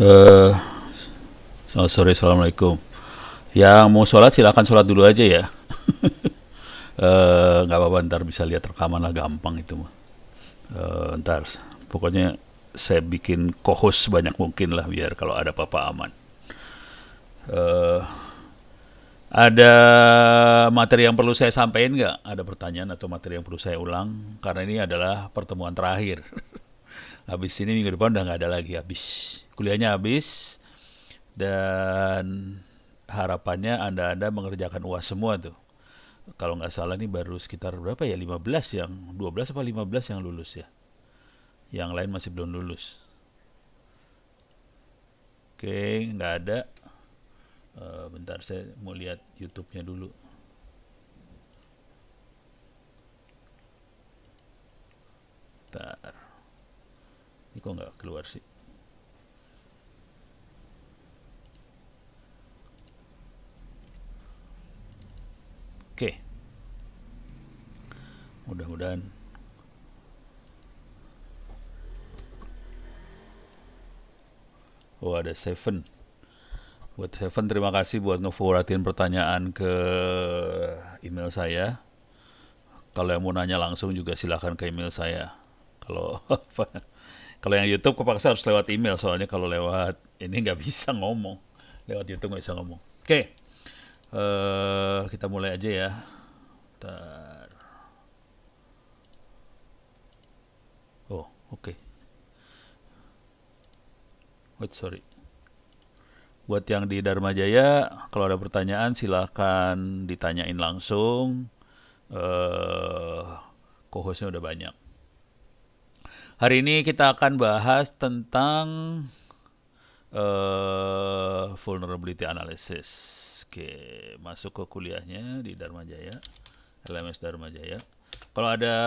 Uh, selamat sore, assalamualaikum. Yang mau sholat silahkan sholat dulu aja ya. Eh, nggak uh, apa-apa ntar bisa lihat rekaman lah gampang itu mah. Uh, ntar pokoknya saya bikin kohos banyak mungkin lah biar kalau ada apa-apa aman. Uh, ada materi yang perlu saya sampaikan nggak? Ada pertanyaan atau materi yang perlu saya ulang? Karena ini adalah pertemuan terakhir. habis ini minggu depan udah nggak ada lagi. Habis kuliahnya habis dan harapannya anda-anda mengerjakan uas semua tuh. Kalau nggak salah nih baru sekitar berapa ya? 15 yang 12 apa 15 yang lulus ya? Yang lain masih belum lulus. Oke, nggak ada. Eh, bentar saya mau lihat YouTube-nya dulu bentar ini kok nggak keluar sih oke mudah-mudahan oh ada seven Buat Seven, terima kasih buat ngeforwardin pertanyaan ke email saya. Kalau yang mau nanya langsung juga silahkan ke email saya. Kalau kalau yang YouTube kepaksa harus lewat email soalnya kalau lewat ini nggak bisa ngomong. Lewat YouTube nggak bisa ngomong. Oke, okay. uh, eh, kita mulai aja ya. Bentar. Oh, oke. Okay. Wait, sorry buat yang di Dharma Jaya kalau ada pertanyaan silahkan ditanyain langsung uh, udah banyak hari ini kita akan bahas tentang uh, vulnerability analysis Oke, masuk ke kuliahnya di Dharma Jaya, LMS Dharma Jaya. Kalau ada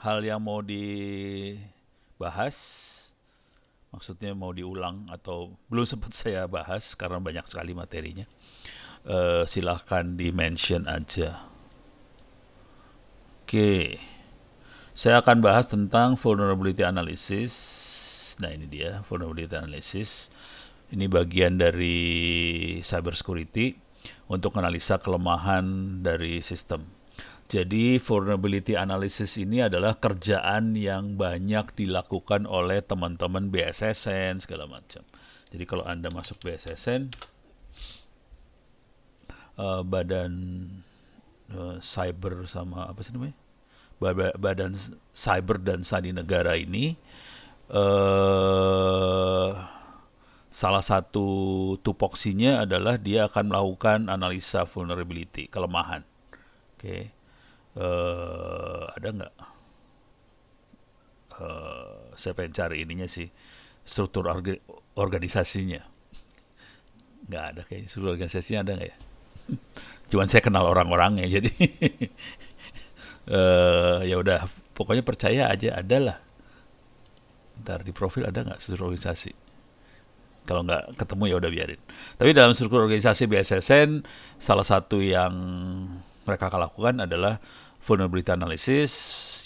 hal yang mau dibahas, maksudnya mau diulang atau belum sempat saya bahas karena banyak sekali materinya uh, silahkan di mention aja oke okay. saya akan bahas tentang vulnerability analysis nah ini dia vulnerability analysis ini bagian dari cyber security untuk analisa kelemahan dari sistem jadi vulnerability analysis ini adalah kerjaan yang banyak dilakukan oleh teman-teman BSSN segala macam. Jadi kalau Anda masuk BSSN uh, eh, badan uh, cyber sama apa sih namanya? Badan cyber dan sandi negara ini eh salah satu tupoksinya adalah dia akan melakukan analisa vulnerability, kelemahan. Oke. Okay uh, ada nggak uh, saya pengen cari ininya sih struktur orga, organisasinya nggak ada kayaknya struktur organisasinya ada nggak ya cuman saya kenal orang-orangnya jadi uh, ya udah pokoknya percaya aja ada lah ntar di profil ada nggak struktur organisasi kalau nggak ketemu ya udah biarin tapi dalam struktur organisasi BSSN salah satu yang mereka akan lakukan adalah vulnerability analysis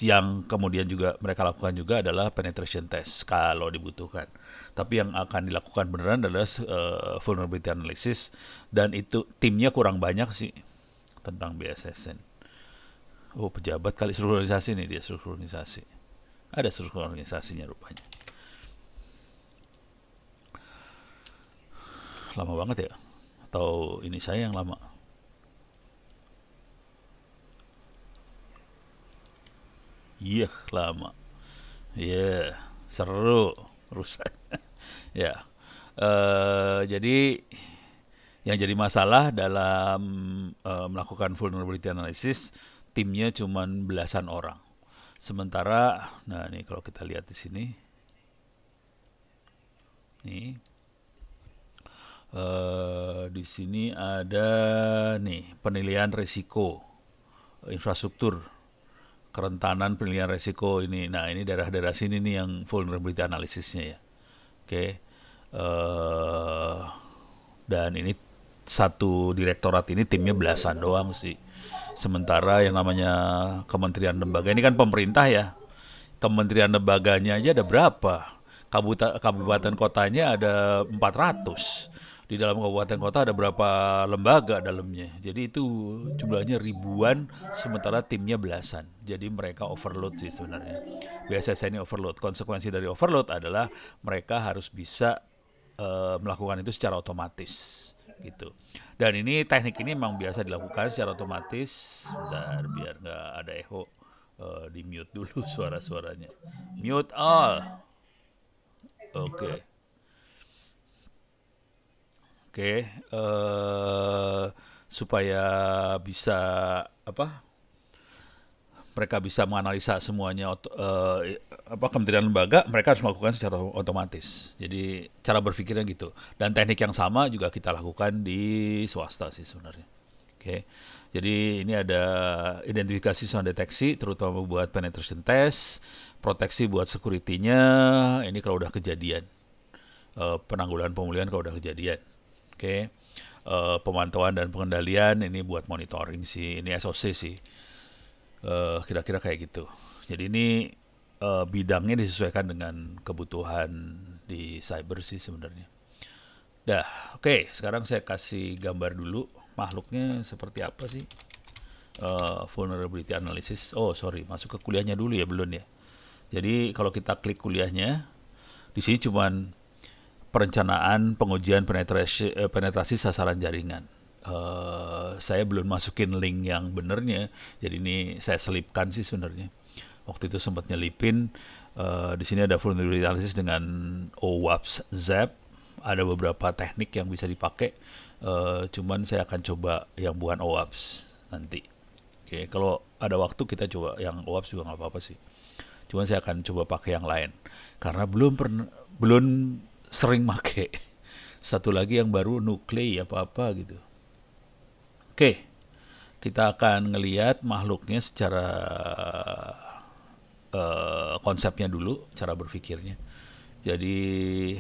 yang kemudian juga mereka lakukan juga adalah penetration test kalau dibutuhkan. Tapi yang akan dilakukan beneran adalah uh, vulnerability analysis dan itu timnya kurang banyak sih tentang BSSN. Oh pejabat kali seluruh organisasi nih dia seluruh organisasi. Ada seluruh organisasinya rupanya. Lama banget ya? Atau ini saya yang lama? Iya lama. ya yeah, seru rusak. ya. Uh, jadi yang jadi masalah dalam uh, melakukan vulnerability analysis timnya cuma belasan orang. Sementara, nah ini kalau kita lihat di sini, nih uh, di sini ada nih penilaian risiko infrastruktur kerentanan penilaian resiko ini. Nah, ini daerah-daerah sini nih yang vulnerability analisisnya ya. Oke. Okay. Uh, eh, dan ini satu direktorat ini timnya belasan doang sih. Sementara yang namanya kementerian lembaga ini kan pemerintah ya. Kementerian lembaganya aja ada berapa? Kabupaten kotanya ada 400 di dalam kabupaten kota ada berapa lembaga dalamnya. Jadi itu jumlahnya ribuan sementara timnya belasan. Jadi mereka overload sih sebenarnya. BSSN ini overload. Konsekuensi dari overload adalah mereka harus bisa uh, melakukan itu secara otomatis gitu. Dan ini teknik ini memang biasa dilakukan secara otomatis. Bentar, biar nggak ada echo uh, di mute dulu suara-suaranya. Mute all. Oke. Okay okay, uh, eh, supaya bisa apa mereka bisa menganalisa semuanya uh, apa kementerian lembaga mereka harus melakukan secara otomatis jadi cara berpikirnya gitu dan teknik yang sama juga kita lakukan di swasta sih sebenarnya oke okay. jadi ini ada identifikasi sama deteksi terutama buat penetration test proteksi buat security-nya ini kalau udah kejadian eh, penanggulangan pemulihan kalau udah kejadian Oke. Okay. Uh, eh, pemantauan dan pengendalian ini buat monitoring sih, ini SOC sih. Eh, kira-kira uh, kayak gitu. Jadi ini uh, bidangnya disesuaikan dengan kebutuhan di cyber sih sebenarnya. Dah, oke. Okay, sekarang saya kasih gambar dulu makhluknya seperti apa sih. Uh, vulnerability analysis. Oh, sorry, masuk ke kuliahnya dulu ya belum ya. Jadi kalau kita klik kuliahnya, di sini cuman perencanaan pengujian penetrasi, eh, penetrasi sasaran jaringan. Uh, saya belum masukin link yang benernya, jadi ini saya selipkan sih sebenarnya. Waktu itu sempat nyelipin, uh, di sini ada vulnerability analysis dengan OWASP ZAP, ada beberapa teknik yang bisa dipakai, uh, cuman saya akan coba yang bukan OWASP nanti. Oke, okay, kalau ada waktu kita coba yang OWASP juga nggak apa-apa sih. Cuman saya akan coba pakai yang lain, karena belum pernah belum sering make. Satu lagi yang baru nuklei apa-apa gitu. Oke, kita akan ngeliat makhluknya secara uh, konsepnya dulu, cara berpikirnya. Jadi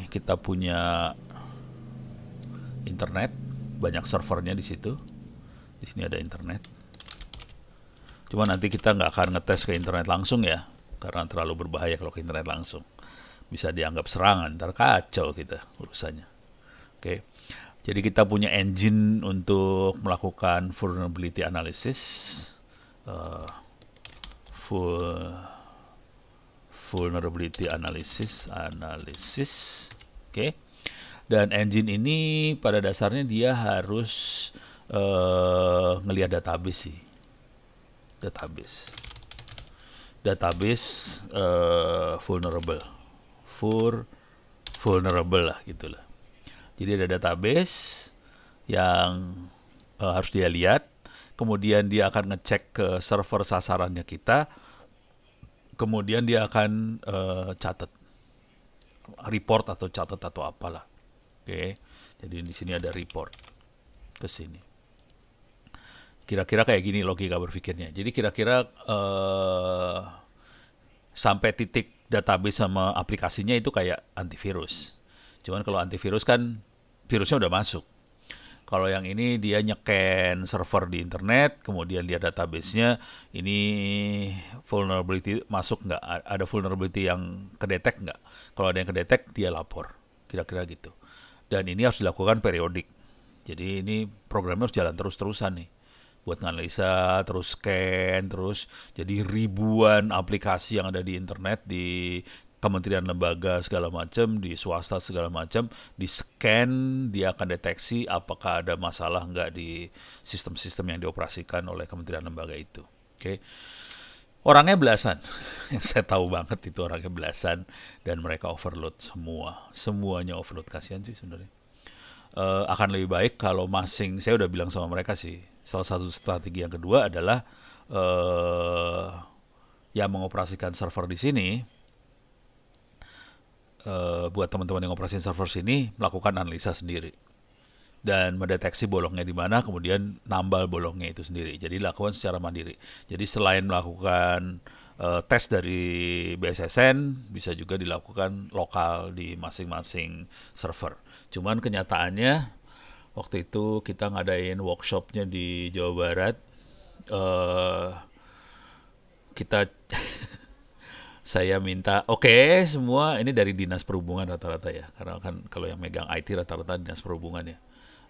kita punya internet, banyak servernya di situ. Di sini ada internet. Cuma nanti kita nggak akan ngetes ke internet langsung ya, karena terlalu berbahaya kalau ke internet langsung bisa dianggap serangan, terkacau kita urusannya. Oke. Okay. Jadi kita punya engine untuk melakukan vulnerability analysis, uh, eh, full vulnerability analysis, analysis, oke. Okay. Dan engine ini pada dasarnya dia harus uh, ngelihat database sih, database, database uh, vulnerable for vulnerable lah gitulah. Jadi ada database yang uh, harus dia lihat, kemudian dia akan ngecek ke server sasarannya kita, kemudian dia akan uh, catat report atau catat atau apalah. Oke. Okay. Jadi di sini ada report ke sini. Kira-kira kayak gini logika berpikirnya. Jadi kira-kira uh, sampai titik database sama aplikasinya itu kayak antivirus. Cuman kalau antivirus kan virusnya udah masuk. Kalau yang ini dia nyeken server di internet, kemudian dia databasenya ini vulnerability masuk nggak? Ada vulnerability yang kedetek nggak? Kalau ada yang kedetek dia lapor, kira-kira gitu. Dan ini harus dilakukan periodik. Jadi ini programnya harus jalan terus-terusan nih buat analisa, terus scan, terus jadi ribuan aplikasi yang ada di internet di kementerian lembaga segala macam, di swasta segala macam, di scan dia akan deteksi apakah ada masalah nggak di sistem-sistem yang dioperasikan oleh kementerian lembaga itu. Oke. Okay. Orangnya belasan, yang saya tahu banget itu orangnya belasan dan mereka overload semua, semuanya overload kasihan sih sebenarnya. Uh, akan lebih baik kalau masing, saya udah bilang sama mereka sih, Salah satu strategi yang kedua adalah uh, ya mengoperasikan server di sini. uh, buat teman-teman yang operasikan server sini melakukan analisa sendiri dan mendeteksi bolongnya di mana kemudian nambal bolongnya itu sendiri jadi dilakukan secara mandiri jadi selain melakukan uh, tes dari BSSN bisa juga dilakukan lokal di masing-masing server cuman kenyataannya waktu itu kita ngadain workshopnya di Jawa Barat uh, kita saya minta oke okay, semua ini dari dinas perhubungan rata-rata ya karena kan kalau yang megang IT rata-rata dinas perhubungan ya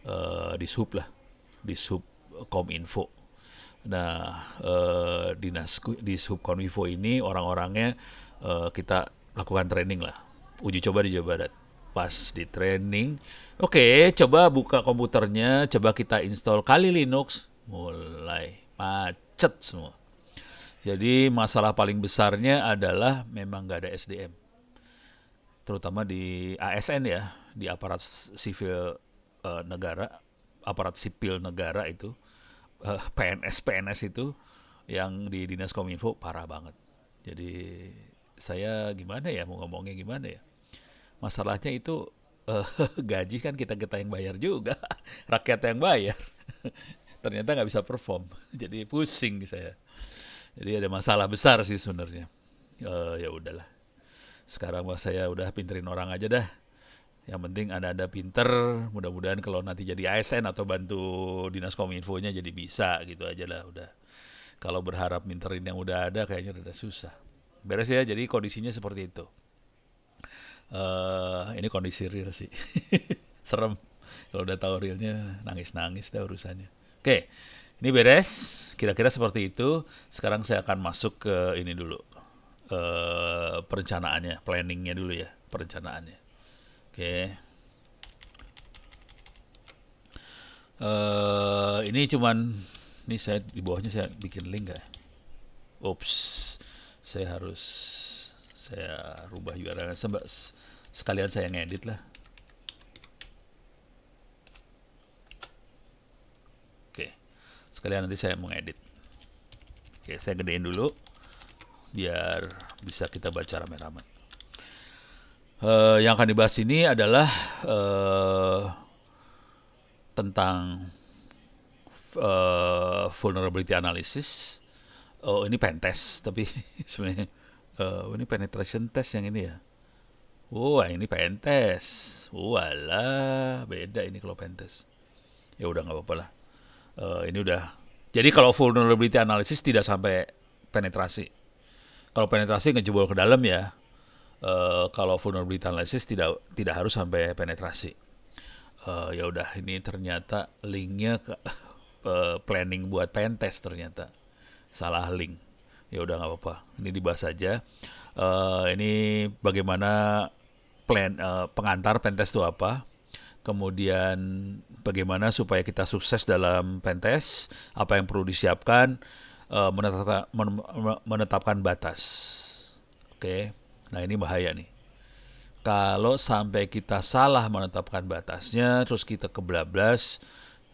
uh, di sub lah di sub kominfo nah uh, dinas di sub kominfo ini orang-orangnya uh, kita lakukan training lah uji coba di Jawa Barat pas di training Oke, coba buka komputernya, coba kita install kali Linux, mulai macet semua. Jadi masalah paling besarnya adalah memang nggak ada SDM, terutama di ASN ya, di aparat sipil uh, negara, aparat sipil negara itu, uh, eh, PNS PNS itu yang di dinas kominfo parah banget. Jadi saya gimana ya mau ngomongnya gimana ya? Masalahnya itu uh, gaji kan kita kita yang bayar juga, rakyat yang bayar. Ternyata nggak bisa perform, jadi pusing saya. Jadi ada masalah besar sih sebenarnya. Uh, ya udahlah. Sekarang mah saya udah pinterin orang aja dah. Yang penting ada-ada pinter, mudah-mudahan kalau nanti jadi ASN atau bantu dinas kominfo nya jadi bisa gitu aja lah udah. Kalau berharap minterin yang udah ada kayaknya udah susah. Beres ya, jadi kondisinya seperti itu uh, ini kondisi real sih serem kalau udah tahu realnya nangis-nangis dah urusannya oke okay. ini beres kira-kira seperti itu sekarang saya akan masuk ke ini dulu uh, perencanaannya planningnya dulu ya perencanaannya oke okay. uh, eh, ini cuman ini saya di bawahnya saya bikin link ya. Oops, saya harus saya rubah url sebab sekalian saya ngedit lah oke sekalian nanti saya mau ngedit oke saya gedein dulu biar bisa kita baca rame-rame uh, yang akan dibahas ini adalah uh, tentang uh, vulnerability analysis. Oh ini pen test, tapi sebenarnya uh, ini penetration test yang ini ya. Wah ini pentes. Walah beda ini kalau pentes. Ya udah nggak apa-apa lah. Uh, ini udah. Jadi kalau vulnerability analysis tidak sampai penetrasi. Kalau penetrasi ngejebol ke dalam ya. Uh, kalau vulnerability analysis tidak tidak harus sampai penetrasi. Uh, ya udah ini ternyata linknya ke uh, planning buat pentes ternyata salah link. Ya udah nggak apa-apa. Ini dibahas aja. Uh, ini bagaimana plan uh, pengantar pentest itu apa, kemudian bagaimana supaya kita sukses dalam pentes apa yang perlu disiapkan, eh, menetapkan menetapkan batas. Oke. Nah, ini bahaya nih. Kalau sampai kita salah menetapkan batasnya, terus kita kebelablas,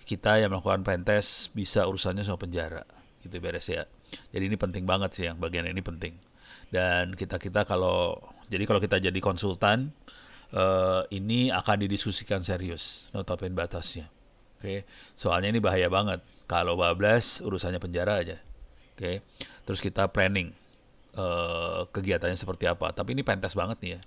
kita yang melakukan pentes bisa urusannya sama penjara. Gitu beres ya. Jadi ini penting banget sih yang bagian ini penting. Dan kita-kita kalau jadi kalau kita jadi konsultan, uh, ini akan didiskusikan serius, notabene batasnya. Oke, okay? soalnya ini bahaya banget. Kalau bablas urusannya penjara aja. Oke, okay? terus kita planning uh, kegiatannya seperti apa. Tapi ini pentas banget nih ya.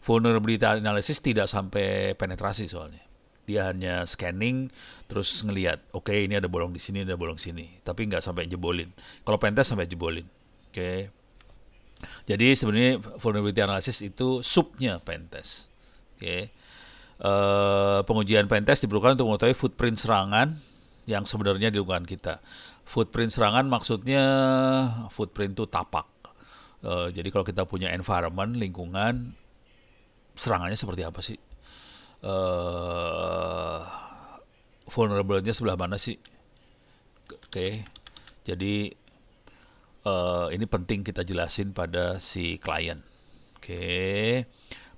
Vulnerability analysis tidak sampai penetrasi soalnya. Dia hanya scanning, terus ngelihat, oke okay, ini ada bolong di sini, ada bolong di sini. Tapi nggak sampai jebolin. Kalau pentas sampai jebolin. Oke, okay? Jadi sebenarnya vulnerability analysis itu subnya pentest. Oke. Okay. Uh, eh, pengujian pentest diperlukan untuk mengetahui footprint serangan yang sebenarnya di lingkungan kita. Footprint serangan maksudnya footprint itu tapak. Uh, jadi kalau kita punya environment, lingkungan, serangannya seperti apa sih? Uh, eh, vulnerability nya sebelah mana sih? Oke. Okay. Jadi uh, ini penting kita jelasin pada si klien. Oke. Okay.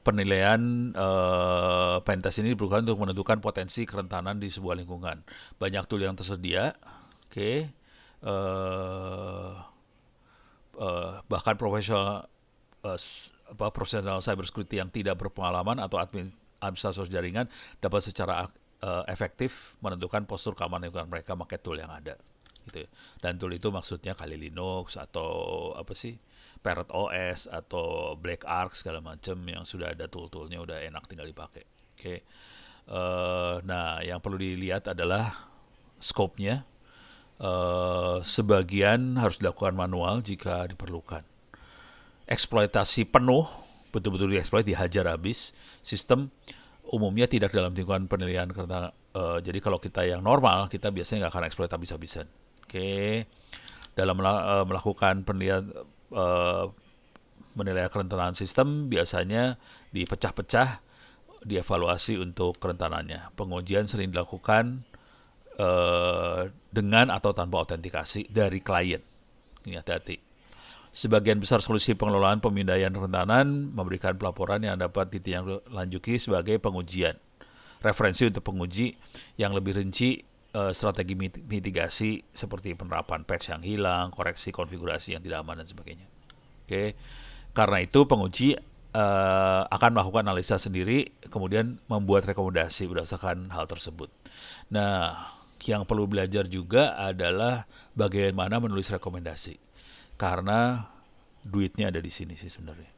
Penilaian uh, eh, pentest ini diperlukan untuk menentukan potensi kerentanan di sebuah lingkungan. Banyak tool yang tersedia. Oke. Okay. Uh, eh, uh, bahkan profesional uh, apa profesional cyber security yang tidak berpengalaman atau admin administrator jaringan dapat secara uh, efektif menentukan postur keamanan lingkungan mereka pakai tool yang ada gitu. Ya. Dan tool itu maksudnya kali Linux atau apa sih? Parrot OS atau Black Arc segala macam yang sudah ada tool-toolnya udah enak tinggal dipakai. Oke. Okay. Uh, eh, nah, yang perlu dilihat adalah scope-nya. Uh, sebagian harus dilakukan manual jika diperlukan. Eksploitasi penuh, betul-betul dieksploit, dihajar habis. Sistem umumnya tidak dalam lingkungan penilaian karena uh, eh, jadi kalau kita yang normal kita biasanya nggak akan eksploit habis-habisan. Oke. Dalam eh, melakukan penelitian uh, eh, menilai kerentanan sistem biasanya dipecah-pecah dievaluasi untuk kerentanannya. Pengujian sering dilakukan uh, dengan atau tanpa autentikasi dari klien. Ini hati-hati. Sebagian besar solusi pengelolaan pemindaian rentanan memberikan pelaporan yang dapat ditindaklanjuti sebagai pengujian. Referensi untuk penguji yang lebih rinci Eh, strategi mitigasi seperti penerapan patch yang hilang, koreksi konfigurasi yang tidak aman dan sebagainya. Oke. Karena itu penguji uh, akan melakukan analisa sendiri kemudian membuat rekomendasi berdasarkan hal tersebut. Nah, yang perlu belajar juga adalah bagaimana menulis rekomendasi. Karena duitnya ada di sini sih sebenarnya.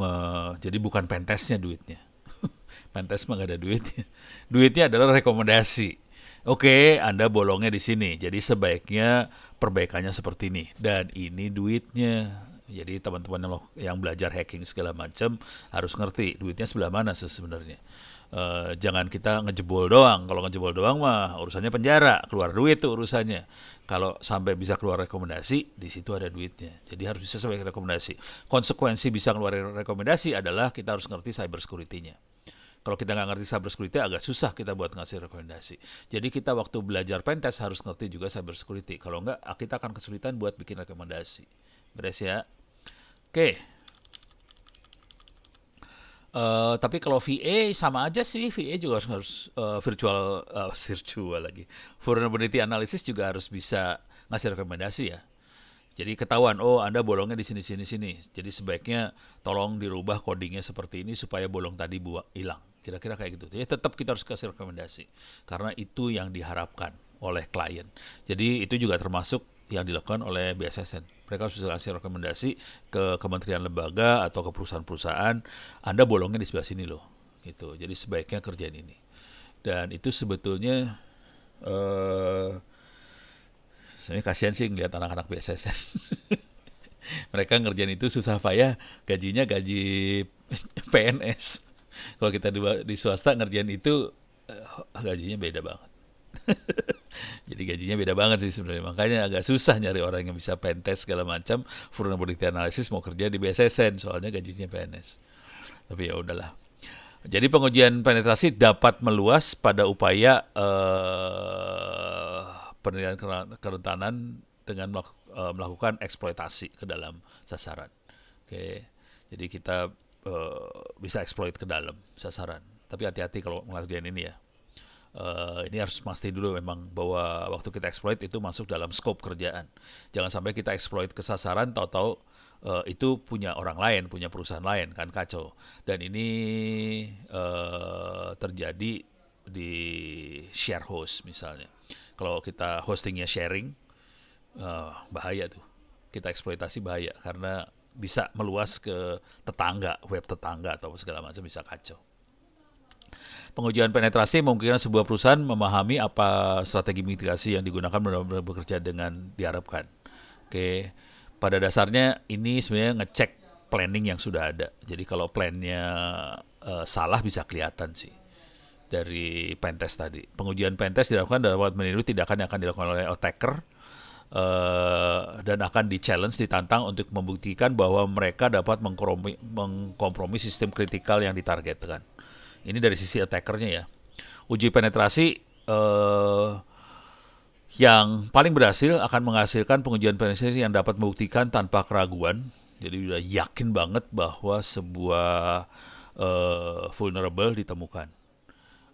Me, jadi bukan pentesnya duitnya. Pentes mah gak ada duitnya. Duitnya adalah rekomendasi. Oke, Anda bolongnya di sini. Jadi sebaiknya perbaikannya seperti ini. Dan ini duitnya. Jadi teman-teman yang belajar hacking segala macam harus ngerti duitnya sebelah mana sebenarnya. Uh, jangan kita ngejebol doang. Kalau ngejebol doang mah urusannya penjara, keluar duit tuh urusannya. Kalau sampai bisa keluar rekomendasi, di situ ada duitnya. Jadi harus bisa sesuai rekomendasi. Konsekuensi bisa keluar rekomendasi adalah kita harus ngerti cyber security-nya. Kalau kita nggak ngerti cyber security agak susah kita buat ngasih rekomendasi. Jadi kita waktu belajar pentest harus ngerti juga cyber security. Kalau nggak kita akan kesulitan buat bikin rekomendasi. Beres ya. Oke. Uh, tapi kalau VA sama aja sih VA juga harus, harus uh, virtual uh, virtual lagi vulnerability analysis juga harus bisa ngasih rekomendasi ya jadi ketahuan, oh Anda bolongnya di sini sini sini. Jadi sebaiknya tolong dirubah codingnya seperti ini supaya bolong tadi buat hilang. Kira-kira kayak gitu. Jadi tetap kita harus kasih rekomendasi karena itu yang diharapkan oleh klien. Jadi itu juga termasuk yang dilakukan oleh BSSN. Mereka harus bisa kasih rekomendasi ke kementerian lembaga atau ke perusahaan-perusahaan, Anda bolongnya di sebelah sini loh. Gitu. Jadi sebaiknya kerjaan ini. Dan itu sebetulnya uh, eh, saya kasihan sih ngeliat anak-anak BSSN. mereka ngerjain itu susah payah gajinya gaji PNS kalau kita di, di swasta ngerjain itu uh, gajinya beda banget jadi gajinya beda banget sih sebenarnya makanya agak susah nyari orang yang bisa pentes segala macam Furna Bukti Analisis mau kerja di BSSN soalnya gajinya PNS tapi ya udahlah jadi pengujian penetrasi dapat meluas pada upaya uh, eh, penelitian kerentanan dengan eh, melakukan eksploitasi ke dalam sasaran. Oke, jadi kita uh, bisa exploit ke dalam sasaran. Tapi hati-hati kalau ngelakuin ini ya. Uh, ini harus pasti dulu memang bahwa waktu kita exploit itu masuk dalam scope kerjaan. Jangan sampai kita exploit ke sasaran tahu-tahu uh, itu punya orang lain, punya perusahaan lain kan kacau. Dan ini uh, terjadi di share host misalnya. Kalau kita hostingnya sharing uh, bahaya tuh. Kita eksploitasi bahaya karena bisa meluas ke tetangga, web tetangga atau segala macam bisa kacau. Pengujian penetrasi memungkinkan sebuah perusahaan memahami apa strategi mitigasi yang digunakan benar-benar bekerja dengan diharapkan. Oke, pada dasarnya ini sebenarnya ngecek planning yang sudah ada. Jadi kalau plannya uh, salah bisa kelihatan sih dari pentest tadi. Pengujian pentest dilakukan dalam meniru tindakan yang akan dilakukan oleh attacker uh, dan akan di challenge ditantang untuk membuktikan bahwa mereka dapat mengkompromi, mengkompromi sistem kritikal yang ditargetkan. Ini dari sisi attackernya ya. Uji penetrasi uh, yang paling berhasil akan menghasilkan pengujian penetrasi yang dapat membuktikan tanpa keraguan. Jadi sudah yakin banget bahwa sebuah uh, vulnerable ditemukan.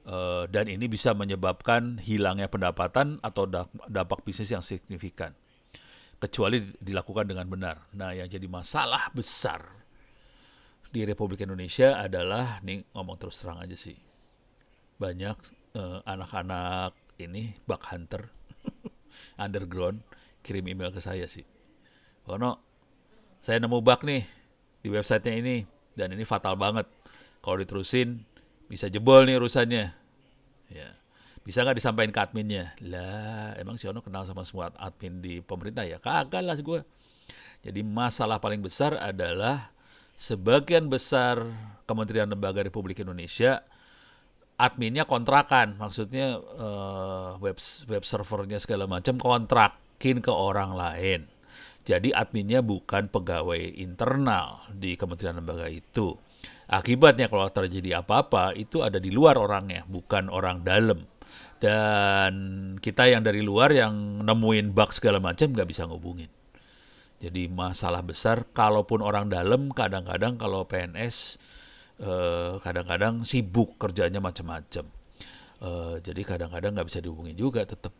Eh, dan ini bisa menyebabkan hilangnya pendapatan atau dampak bisnis yang signifikan, kecuali dilakukan dengan benar. Nah, yang jadi masalah besar di Republik Indonesia adalah, nih ngomong terus terang aja sih, banyak eh, anak-anak uh, ini bug hunter underground kirim email ke saya sih, Ono, saya nemu bug nih di websitenya ini dan ini fatal banget. Kalau diterusin bisa jebol nih urusannya. Ya. Bisa nggak disampaikan ke adminnya? Lah, emang si Ono kenal sama semua admin di pemerintah ya? Kagak lah gue. Jadi masalah paling besar adalah sebagian besar kementerian lembaga Republik Indonesia adminnya kontrakan, maksudnya uh, web web servernya segala macam kontrakin ke orang lain. Jadi adminnya bukan pegawai internal di kementerian lembaga itu. Akibatnya kalau terjadi apa-apa itu ada di luar orangnya, bukan orang dalam. Dan kita yang dari luar yang nemuin bug segala macam nggak bisa ngubungin. Jadi masalah besar, kalaupun orang dalam kadang-kadang kalau PNS kadang eh, kadang-kadang sibuk kerjanya macam-macam. Eh, jadi kadang-kadang nggak bisa dihubungin juga tetap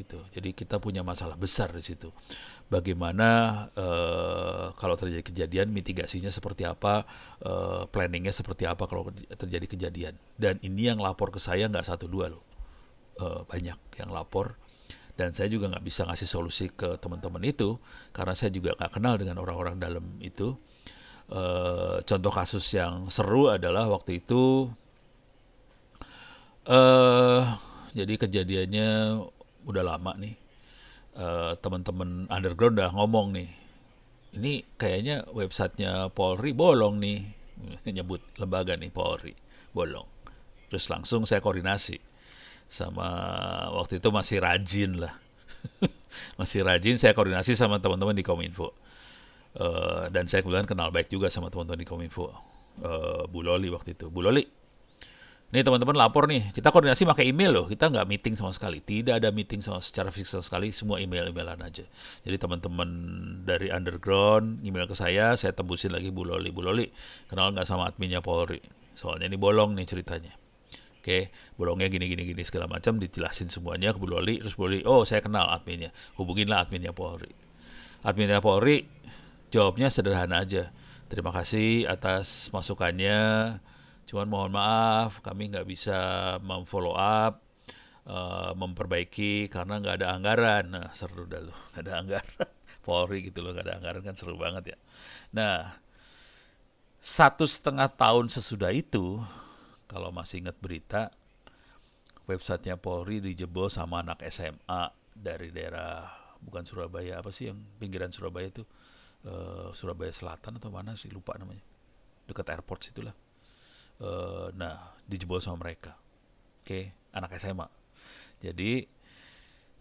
gitu. Jadi kita punya masalah besar di situ bagaimana uh, kalau terjadi kejadian mitigasinya seperti apa, uh, planningnya seperti apa kalau terjadi kejadian. Dan ini yang lapor ke saya nggak satu dua loh, uh, banyak yang lapor. Dan saya juga nggak bisa ngasih solusi ke teman-teman itu karena saya juga nggak kenal dengan orang-orang dalam itu. Uh, contoh kasus yang seru adalah waktu itu uh, jadi kejadiannya udah lama nih uh, teman-teman underground udah ngomong nih ini kayaknya websitenya Polri bolong nih nyebut lembaga nih Polri bolong terus langsung saya koordinasi sama waktu itu masih rajin lah masih rajin saya koordinasi sama teman-teman di Kominfo uh, dan saya kebetulan kenal baik juga sama teman-teman di Kominfo uh, Bu Loli waktu itu Bu Loli nih teman-teman lapor nih, kita koordinasi pakai email loh, kita nggak meeting sama sekali, tidak ada meeting sama secara fisik sama sekali, semua email-emailan aja. Jadi teman-teman dari underground email ke saya, saya tembusin lagi Bu Loli, Bu Loli, kenal nggak sama adminnya Polri? Soalnya ini bolong nih ceritanya. Oke, bolongnya gini gini gini segala macam dijelasin semuanya ke Bu Loli, terus Bu Loli, oh saya kenal adminnya, hubunginlah adminnya Polri. Adminnya Polri jawabnya sederhana aja. Terima kasih atas masukannya Cuman mohon maaf, kami nggak bisa memfollow up, uh, memperbaiki karena nggak ada anggaran. Nah, seru dah lu, nggak ada anggaran. Polri gitu loh, nggak ada anggaran kan seru banget ya. Nah, satu setengah tahun sesudah itu, kalau masih ingat berita, websitenya Polri dijebol sama anak SMA dari daerah bukan Surabaya apa sih yang pinggiran Surabaya itu uh, Surabaya Selatan atau mana sih lupa namanya dekat airport situlah uh, nah dijebol sama mereka oke okay? anak SMA jadi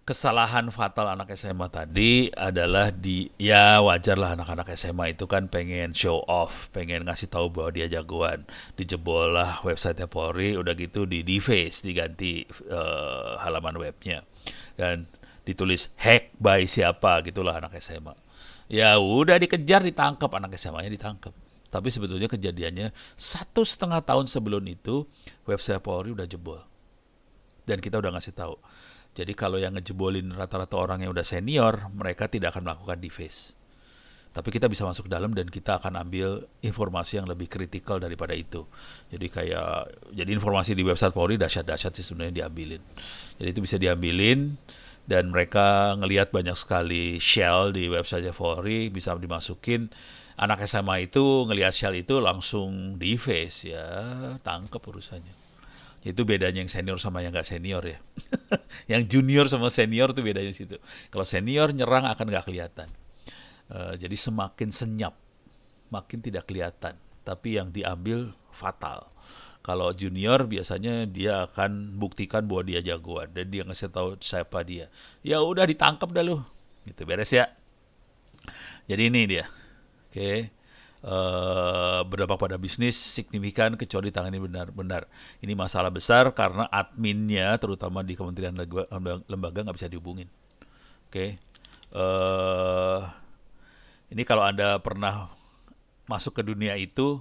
kesalahan fatal anak SMA tadi adalah di ya wajar lah anak-anak SMA itu kan pengen show off, pengen ngasih tahu bahwa dia jagoan. Dijebol lah websitenya Polri, udah gitu di deface, diganti uh, halaman webnya dan ditulis hack by siapa gitulah anak SMA. Ya udah dikejar ditangkap anak SMA-nya ditangkap. Tapi sebetulnya kejadiannya satu setengah tahun sebelum itu website Polri udah jebol. Dan kita udah ngasih tahu. Jadi kalau yang ngejebolin rata-rata orang yang udah senior, mereka tidak akan melakukan deface. Tapi kita bisa masuk dalam dan kita akan ambil informasi yang lebih kritikal daripada itu. Jadi kayak jadi informasi di website Polri dahsyat-dahsyat sih sebenarnya diambilin. Jadi itu bisa diambilin dan mereka ngelihat banyak sekali shell di website Polri bisa dimasukin anak SMA itu ngelihat Shell itu langsung di face ya tangkep urusannya itu bedanya yang senior sama yang gak senior ya yang junior sama senior tuh bedanya situ kalau senior nyerang akan gak kelihatan uh, jadi semakin senyap makin tidak kelihatan tapi yang diambil fatal kalau junior biasanya dia akan buktikan bahwa dia jagoan dan dia ngasih tahu siapa dia ya udah ditangkap dah lu gitu beres ya jadi ini dia okay, uh, eh, berdampak pada bisnis signifikan kecuali ini benar-benar. Ini masalah besar karena adminnya terutama di kementerian lembaga nggak bisa dihubungin. Oke, okay. uh, eh, ini kalau anda pernah masuk ke dunia itu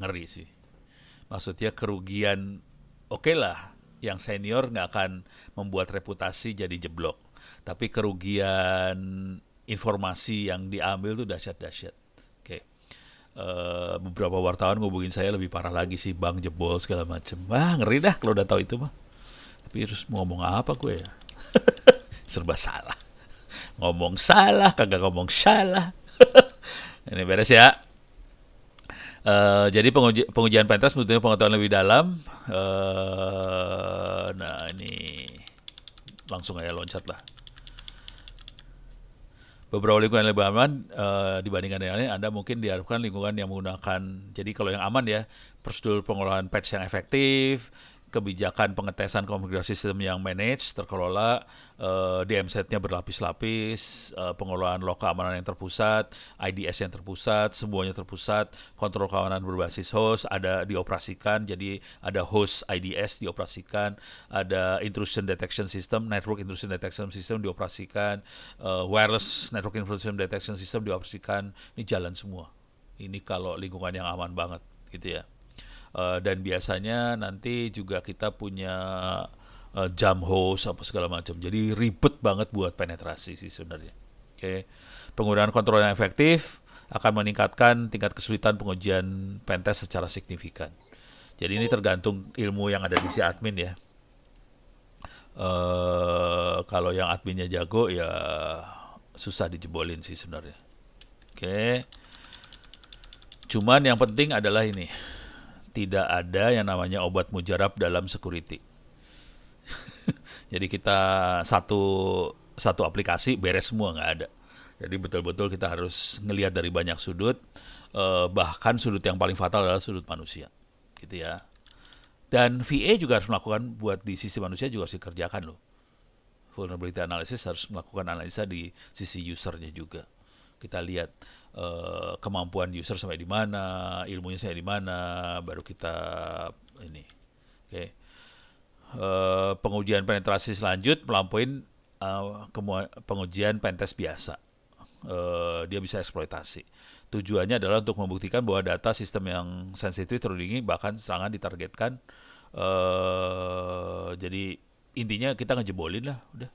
ngeri sih. Maksudnya kerugian oke okay lah, yang senior nggak akan membuat reputasi jadi jeblok. Tapi kerugian informasi yang diambil tuh dahsyat-dahsyat. Oke. Okay. Uh, eh, beberapa wartawan ngubungin saya lebih parah lagi sih bang jebol segala macem wah ngeri dah kalau udah tahu itu mah tapi harus ngomong apa gue ya serba salah ngomong salah kagak ngomong salah ini beres ya Uh, jadi penguji, pengujian pentas butuhnya pengetahuan lebih dalam. Uh, nah ini langsung aja loncat lah beberapa lingkungan yang lebih aman uh, dibandingkan yang lain, Anda mungkin diharapkan lingkungan yang menggunakan, jadi kalau yang aman ya, prosedur pengelolaan patch yang efektif, kebijakan pengetesan konfigurasi sistem yang manage, terkelola, uh, eh, DMZ-nya berlapis-lapis, uh, pengelolaan log keamanan yang terpusat, IDS yang terpusat, semuanya terpusat, kontrol keamanan berbasis host, ada dioperasikan, jadi ada host IDS dioperasikan, ada intrusion detection system, network intrusion detection system dioperasikan, uh, wireless network intrusion detection system dioperasikan, ini jalan semua. Ini kalau lingkungan yang aman banget, gitu ya. Eh, dan biasanya nanti juga kita punya uh, jam host apa segala macam jadi ribet banget buat penetrasi sih sebenarnya oke okay. penggunaan kontrol yang efektif akan meningkatkan tingkat kesulitan pengujian pentest secara signifikan jadi ini tergantung ilmu yang ada di si admin ya Uh, kalau yang adminnya jago ya susah dijebolin sih sebenarnya. Oke. Okay. Cuman yang penting adalah ini tidak ada yang namanya obat mujarab dalam security. Jadi kita satu satu aplikasi beres semua nggak ada. Jadi betul-betul kita harus ngelihat dari banyak sudut, eh, bahkan sudut yang paling fatal adalah sudut manusia, gitu ya. Dan VA juga harus melakukan buat di sisi manusia juga harus dikerjakan loh. Vulnerability analysis harus melakukan analisa di sisi usernya juga. Kita lihat Eh, kemampuan user sampai di mana, ilmunya sampai di mana, baru kita ini. Oke. Okay. Uh, eh, pengujian penetrasi selanjut melampaui uh, pengujian pentest biasa. Uh, dia bisa eksploitasi. Tujuannya adalah untuk membuktikan bahwa data sistem yang sensitif terlindungi bahkan serangan ditargetkan uh, jadi intinya kita ngejebolin lah udah.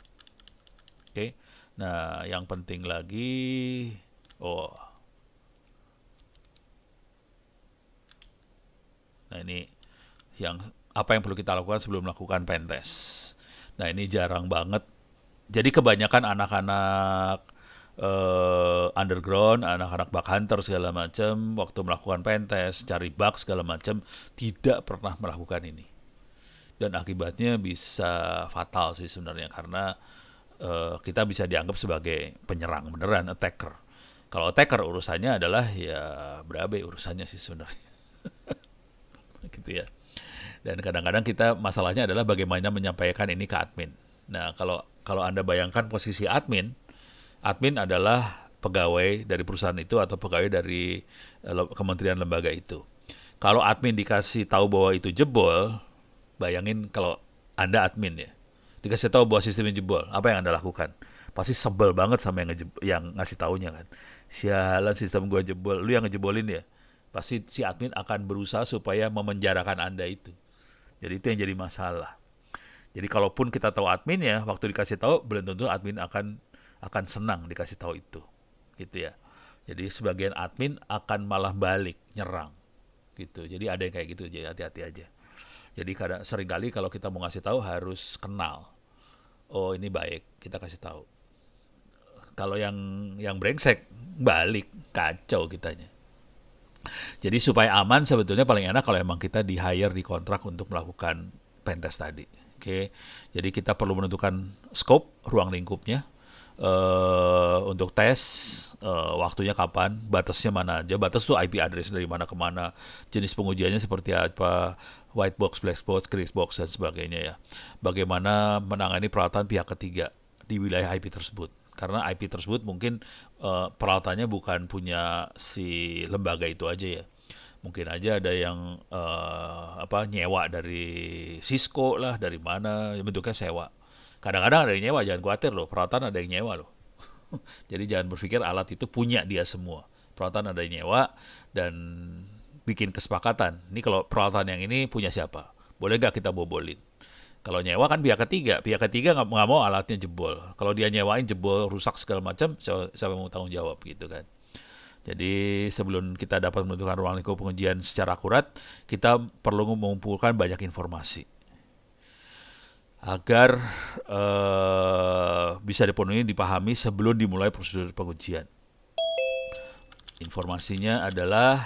Oke. Okay. Nah, yang penting lagi oh Nah, ini yang apa yang perlu kita lakukan sebelum melakukan pentes. Nah, ini jarang banget. Jadi kebanyakan anak-anak uh, underground, anak-anak bug hunter segala macam waktu melakukan pentes, cari bug segala macam tidak pernah melakukan ini. Dan akibatnya bisa fatal sih sebenarnya karena uh, kita bisa dianggap sebagai penyerang beneran attacker. Kalau attacker urusannya adalah ya berabe urusannya sih sebenarnya. gitu ya. Dan kadang-kadang kita masalahnya adalah bagaimana menyampaikan ini ke admin. Nah, kalau kalau Anda bayangkan posisi admin, admin adalah pegawai dari perusahaan itu atau pegawai dari eh, kementerian lembaga itu. Kalau admin dikasih tahu bahwa itu jebol, bayangin kalau Anda admin ya, dikasih tahu bahwa sistemnya jebol, apa yang Anda lakukan? Pasti sebel banget sama yang, yang ngasih taunya kan. Sialan sistem gua jebol, lu yang ngejebolin ya pasti si admin akan berusaha supaya memenjarakan Anda itu. Jadi itu yang jadi masalah. Jadi kalaupun kita tahu admin ya, waktu dikasih tahu belum tentu admin akan akan senang dikasih tahu itu. Gitu ya. Jadi sebagian admin akan malah balik, nyerang. Gitu. Jadi ada yang kayak gitu, jadi hati-hati aja. Jadi kadang seringkali kalau kita mau ngasih tahu harus kenal. Oh, ini baik, kita kasih tahu. Kalau yang yang brengsek balik kacau kitanya jadi supaya aman sebetulnya paling enak kalau emang kita di hire di kontrak untuk melakukan pentest tadi. Oke. Jadi kita perlu menentukan scope, ruang lingkupnya uh, untuk tes uh, waktunya kapan, batasnya mana aja. Batas tuh IP address dari mana ke mana, jenis pengujiannya seperti apa, white box, black box, gray box dan sebagainya ya. Bagaimana menangani peralatan pihak ketiga di wilayah IP tersebut karena IP tersebut mungkin uh, peralatannya bukan punya si lembaga itu aja ya mungkin aja ada yang uh, apa nyewa dari Cisco lah dari mana bentuknya sewa kadang-kadang ada yang nyewa jangan khawatir loh peralatan ada yang nyewa loh jadi jangan berpikir alat itu punya dia semua peralatan ada yang nyewa dan bikin kesepakatan ini kalau peralatan yang ini punya siapa boleh gak kita bobolin kalau nyewa kan pihak ketiga, pihak ketiga nggak mau alatnya jebol. Kalau dia nyewain jebol, rusak segala macam, siapa, mau tanggung jawab gitu kan. Jadi sebelum kita dapat menentukan ruang lingkup pengujian secara akurat, kita perlu mengumpulkan banyak informasi agar uh, bisa dipenuhi dipahami sebelum dimulai prosedur pengujian. Informasinya adalah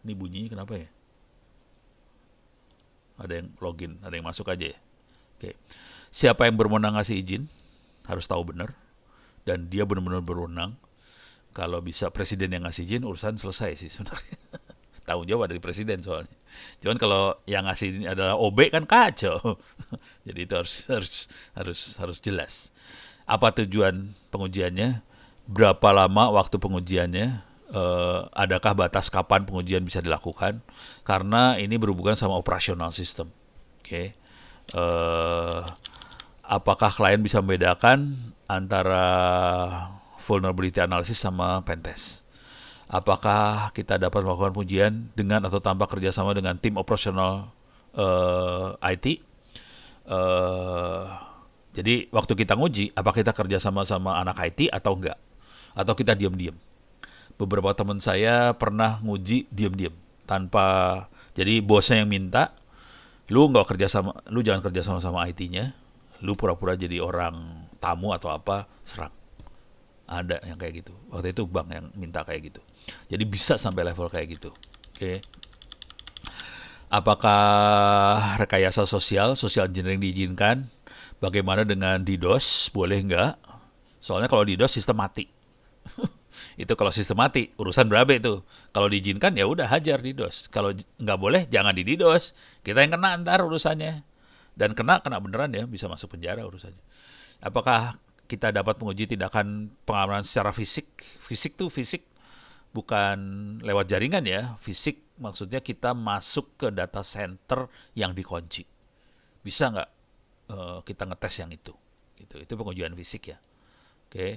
ini bunyi kenapa ya? ada yang login, ada yang masuk aja ya. Oke. Siapa yang berwenang ngasih izin harus tahu benar dan dia benar-benar berwenang. Kalau bisa presiden yang ngasih izin urusan selesai sih sebenarnya. Tanggung jawab dari presiden soalnya. Cuman kalau yang ngasih izin adalah OB kan kacau. Jadi itu harus harus harus harus jelas. Apa tujuan pengujiannya? Berapa lama waktu pengujiannya? eh, adakah batas kapan pengujian bisa dilakukan karena ini berhubungan sama operasional sistem. Oke. Okay. Eh, apakah klien bisa membedakan antara vulnerability analysis sama pentest? Apakah kita dapat melakukan pengujian dengan atau tanpa kerjasama dengan tim operasional eh, IT? Uh, eh, jadi waktu kita nguji, apa kita kerjasama sama anak IT atau enggak? Atau kita diam-diam? beberapa teman saya pernah nguji diam-diam tanpa jadi bosnya yang minta lu nggak kerja sama lu jangan kerja sama sama IT-nya lu pura-pura jadi orang tamu atau apa serang ada yang kayak gitu waktu itu bank yang minta kayak gitu jadi bisa sampai level kayak gitu oke okay. apakah rekayasa sosial sosial engineering diizinkan bagaimana dengan DDoS boleh nggak soalnya kalau DDoS sistem mati itu kalau sistem urusan berabe itu. Kalau diizinkan ya udah hajar di dos Kalau nggak boleh jangan di dos Kita yang kena ntar urusannya. Dan kena kena beneran ya, bisa masuk penjara urusannya. Apakah kita dapat menguji tindakan pengamanan secara fisik? Fisik tuh fisik bukan lewat jaringan ya. Fisik maksudnya kita masuk ke data center yang dikunci. Bisa nggak uh, kita ngetes yang itu? Itu itu pengujian fisik ya. Oke. Okay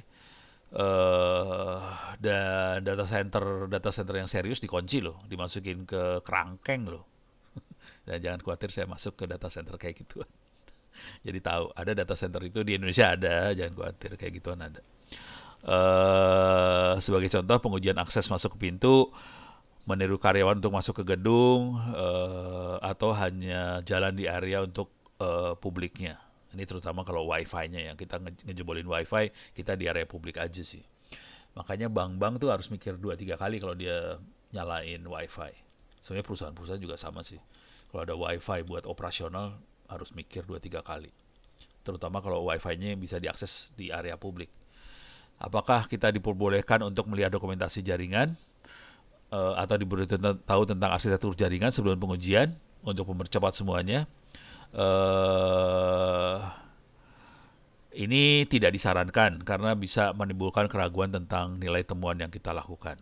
uh, eh, dan data center data center yang serius dikunci loh, dimasukin ke kerangkeng loh. dan jangan khawatir saya masuk ke data center kayak gitu. Jadi tahu ada data center itu di Indonesia ada, jangan khawatir kayak gituan ada. Uh, sebagai contoh pengujian akses masuk ke pintu meniru karyawan untuk masuk ke gedung uh, atau hanya jalan di area untuk uh, publiknya ini terutama kalau wifi-nya ya, kita nge ngejebolin wifi, kita di area publik aja sih. Makanya bank-bank tuh harus mikir 2-3 kali kalau dia nyalain wifi. Sebenarnya perusahaan-perusahaan juga sama sih. Kalau ada wifi buat operasional, harus mikir 2-3 kali. Terutama kalau wifi-nya yang bisa diakses di area publik. Apakah kita diperbolehkan untuk melihat dokumentasi jaringan eh, atau diberitahu tentang arsitektur jaringan sebelum pengujian untuk mempercepat semuanya? eh, ini tidak disarankan karena bisa menimbulkan keraguan tentang nilai temuan yang kita lakukan.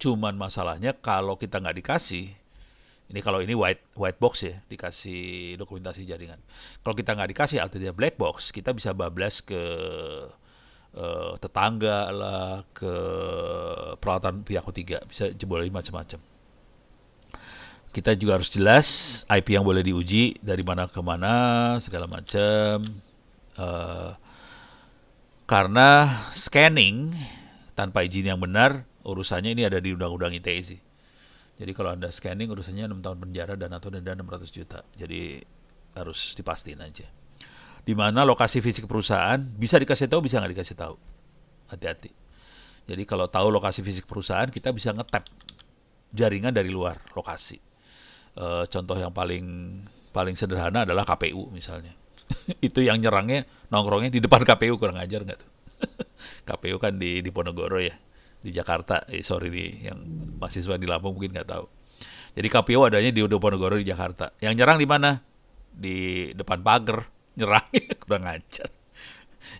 Cuman masalahnya kalau kita nggak dikasih, ini kalau ini white white box ya, dikasih dokumentasi jaringan. Kalau kita nggak dikasih artinya black box, kita bisa bablas ke eh, tetangga lah, ke peralatan pihak ketiga, bisa jebolin macam-macam kita juga harus jelas IP yang boleh diuji dari mana ke mana segala macam uh, karena scanning tanpa izin yang benar urusannya ini ada di undang-undang ITE sih. Jadi kalau anda scanning urusannya 6 tahun penjara dan atau denda 600 juta. Jadi harus dipastikan aja. Di mana lokasi fisik perusahaan bisa dikasih tahu bisa nggak dikasih tahu. Hati-hati. Jadi kalau tahu lokasi fisik perusahaan kita bisa ngetap jaringan dari luar lokasi e, contoh yang paling paling sederhana adalah KPU misalnya itu yang nyerangnya nongkrongnya di depan KPU kurang ajar nggak tuh KPU kan di di Ponegoro ya di Jakarta eh, sorry nih yang mahasiswa di Lampung mungkin nggak tahu jadi KPU adanya di Ponegoro di Jakarta yang nyerang di mana di depan pagar nyerang kurang ajar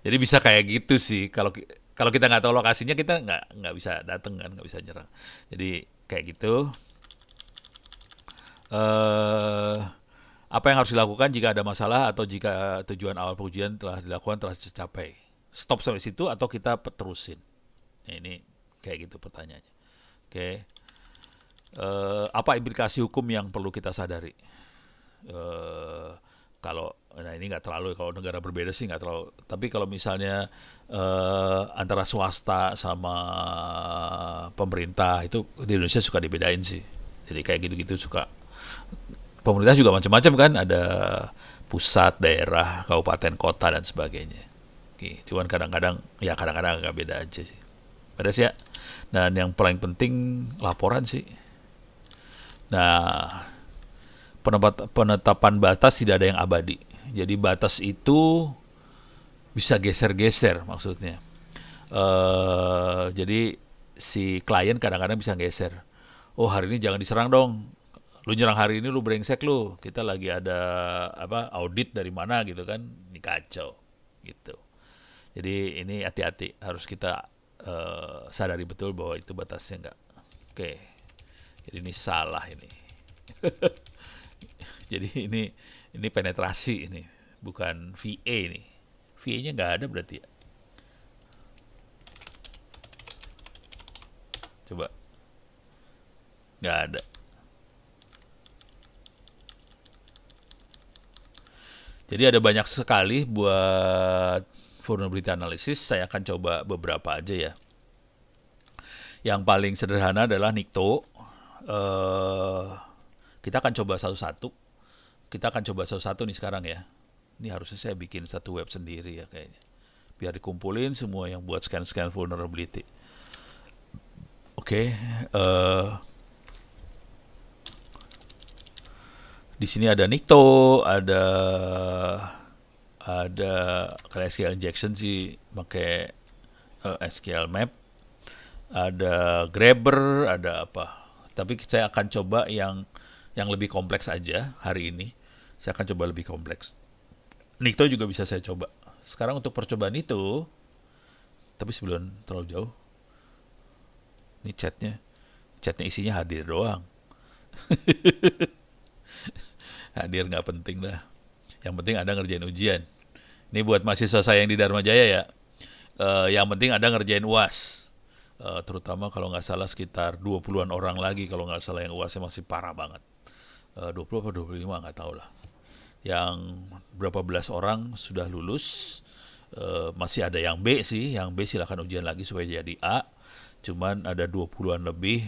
jadi bisa kayak gitu sih kalau kalau kita nggak tahu lokasinya kita nggak nggak bisa datang kan nggak bisa nyerang jadi kayak gitu eh, apa yang harus dilakukan jika ada masalah atau jika tujuan awal pengujian telah dilakukan telah tercapai. Stop sampai situ atau kita terusin. Ya, ini kayak gitu pertanyaannya. Oke. Okay. Eh, apa implikasi hukum yang perlu kita sadari? Eh, kalau nah ini nggak terlalu kalau negara berbeda sih nggak terlalu tapi kalau misalnya eh, antara swasta sama pemerintah itu di Indonesia suka dibedain sih jadi kayak gitu-gitu suka pemerintah juga macam-macam kan ada pusat daerah kabupaten kota dan sebagainya Oke, cuman kadang-kadang ya kadang-kadang agak beda aja sih pada sih ya dan yang paling penting laporan sih nah penetapan batas tidak ada yang abadi jadi batas itu bisa geser-geser maksudnya uh, jadi si klien kadang-kadang bisa geser oh hari ini jangan diserang dong lu nyerang hari ini lu brengsek lu kita lagi ada apa audit dari mana gitu kan ini kacau gitu jadi ini hati-hati harus kita uh, sadari betul bahwa itu batasnya enggak oke okay. jadi ini salah ini jadi ini ini penetrasi ini bukan VA ini VA nya enggak ada berarti ya coba enggak ada Jadi ada banyak sekali buat vulnerability analysis. Saya akan coba beberapa aja ya. Yang paling sederhana adalah Nikto. Uh, kita akan coba satu-satu. Kita akan coba satu-satu nih sekarang ya. Ini harusnya saya bikin satu web sendiri ya kayaknya. Biar dikumpulin semua yang buat scan-scan vulnerability. Oke. Okay, uh, eh, di sini ada Nikto ada ada kalau SQL injection sih pakai uh, eh, SQL map, ada Grabber, ada apa. Tapi saya akan coba yang yang lebih kompleks aja hari ini. Saya akan coba lebih kompleks. Nikto juga bisa saya coba. Sekarang untuk percobaan itu, tapi sebelum terlalu jauh, ini chatnya, chatnya isinya hadir doang. hadir nggak penting dah. yang penting ada ngerjain ujian ini buat mahasiswa saya yang di Dharma Jaya ya uh, yang penting ada ngerjain uas uh, eh, terutama kalau nggak salah sekitar 20-an orang lagi kalau nggak salah yang uasnya masih parah banget uh, 20 atau 25 nggak tahu lah yang berapa belas orang sudah lulus uh, masih ada yang B sih yang B silahkan ujian lagi supaya jadi A cuman ada 20-an lebih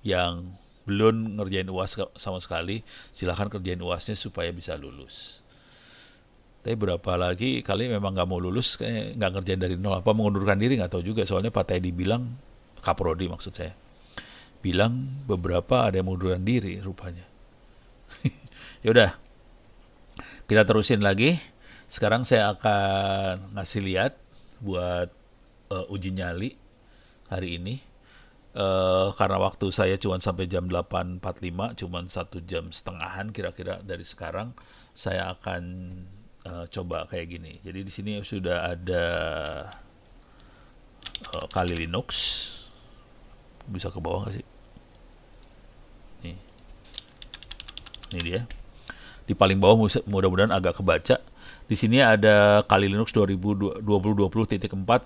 yang belum ngerjain uas sama sekali, silahkan kerjain uasnya supaya bisa lulus. Tapi berapa lagi kali memang nggak mau lulus, eh, nggak ngerjain dari nol apa mengundurkan diri nggak tahu juga. Soalnya Pak Teddy bilang kaprodi maksud saya bilang beberapa ada yang mengundurkan diri rupanya. Yaudah, kita terusin lagi. Sekarang saya akan ngasih lihat buat uh, uji nyali hari ini. Uh, karena waktu saya cuma sampai jam 8.45, cuma satu jam setengahan kira-kira dari sekarang, saya akan uh, coba kayak gini. Jadi di sini sudah ada uh, kali Linux. Bisa ke bawah nggak sih? Nih. Ini dia. Di paling bawah mudah-mudahan agak kebaca. Di sini ada kali Linux 2020.4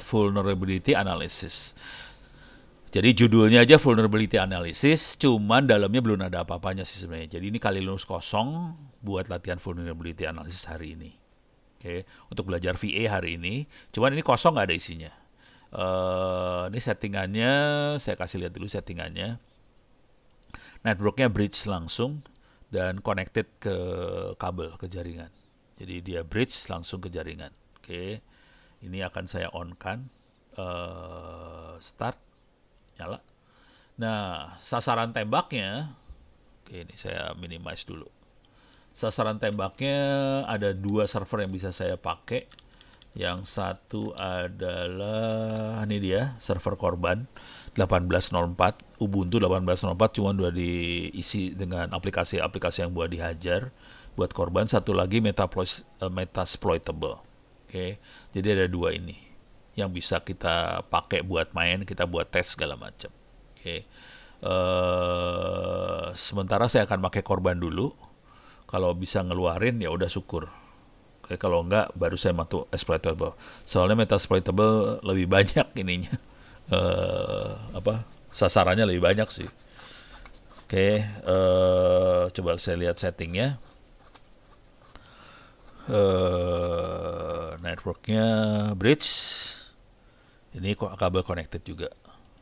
Vulnerability Analysis. Jadi judulnya aja vulnerability analysis, cuman dalamnya belum ada apa-apanya sih sebenarnya. Jadi ini kali lulus kosong buat latihan vulnerability analysis hari ini. Oke, okay. untuk belajar VA hari ini, cuman ini kosong nggak ada isinya. Uh, ini settingannya, saya kasih lihat dulu settingannya. Networknya bridge langsung dan connected ke kabel, ke jaringan. Jadi dia bridge langsung ke jaringan. Oke, okay. ini akan saya on kan. Uh, eh, start nyala. Nah, sasaran tembaknya, oke ini saya minimize dulu. Sasaran tembaknya ada dua server yang bisa saya pakai. Yang satu adalah ini dia server korban 1804 Ubuntu 1804 cuma sudah diisi dengan aplikasi-aplikasi yang buat dihajar buat korban satu lagi eh, metasploitable. Oke, jadi ada dua ini yang bisa kita pakai buat main, kita buat tes segala macam. Oke. Okay. Eh, sementara saya akan pakai korban dulu. Kalau bisa ngeluarin ya udah syukur. Okay, kalau enggak baru saya matu exploitable. Soalnya meta exploitable lebih banyak ininya. Uh, apa? Sasarannya lebih banyak sih. Oke, okay, uh, eh, coba saya lihat settingnya. Uh, networknya bridge ini kok kabel connected juga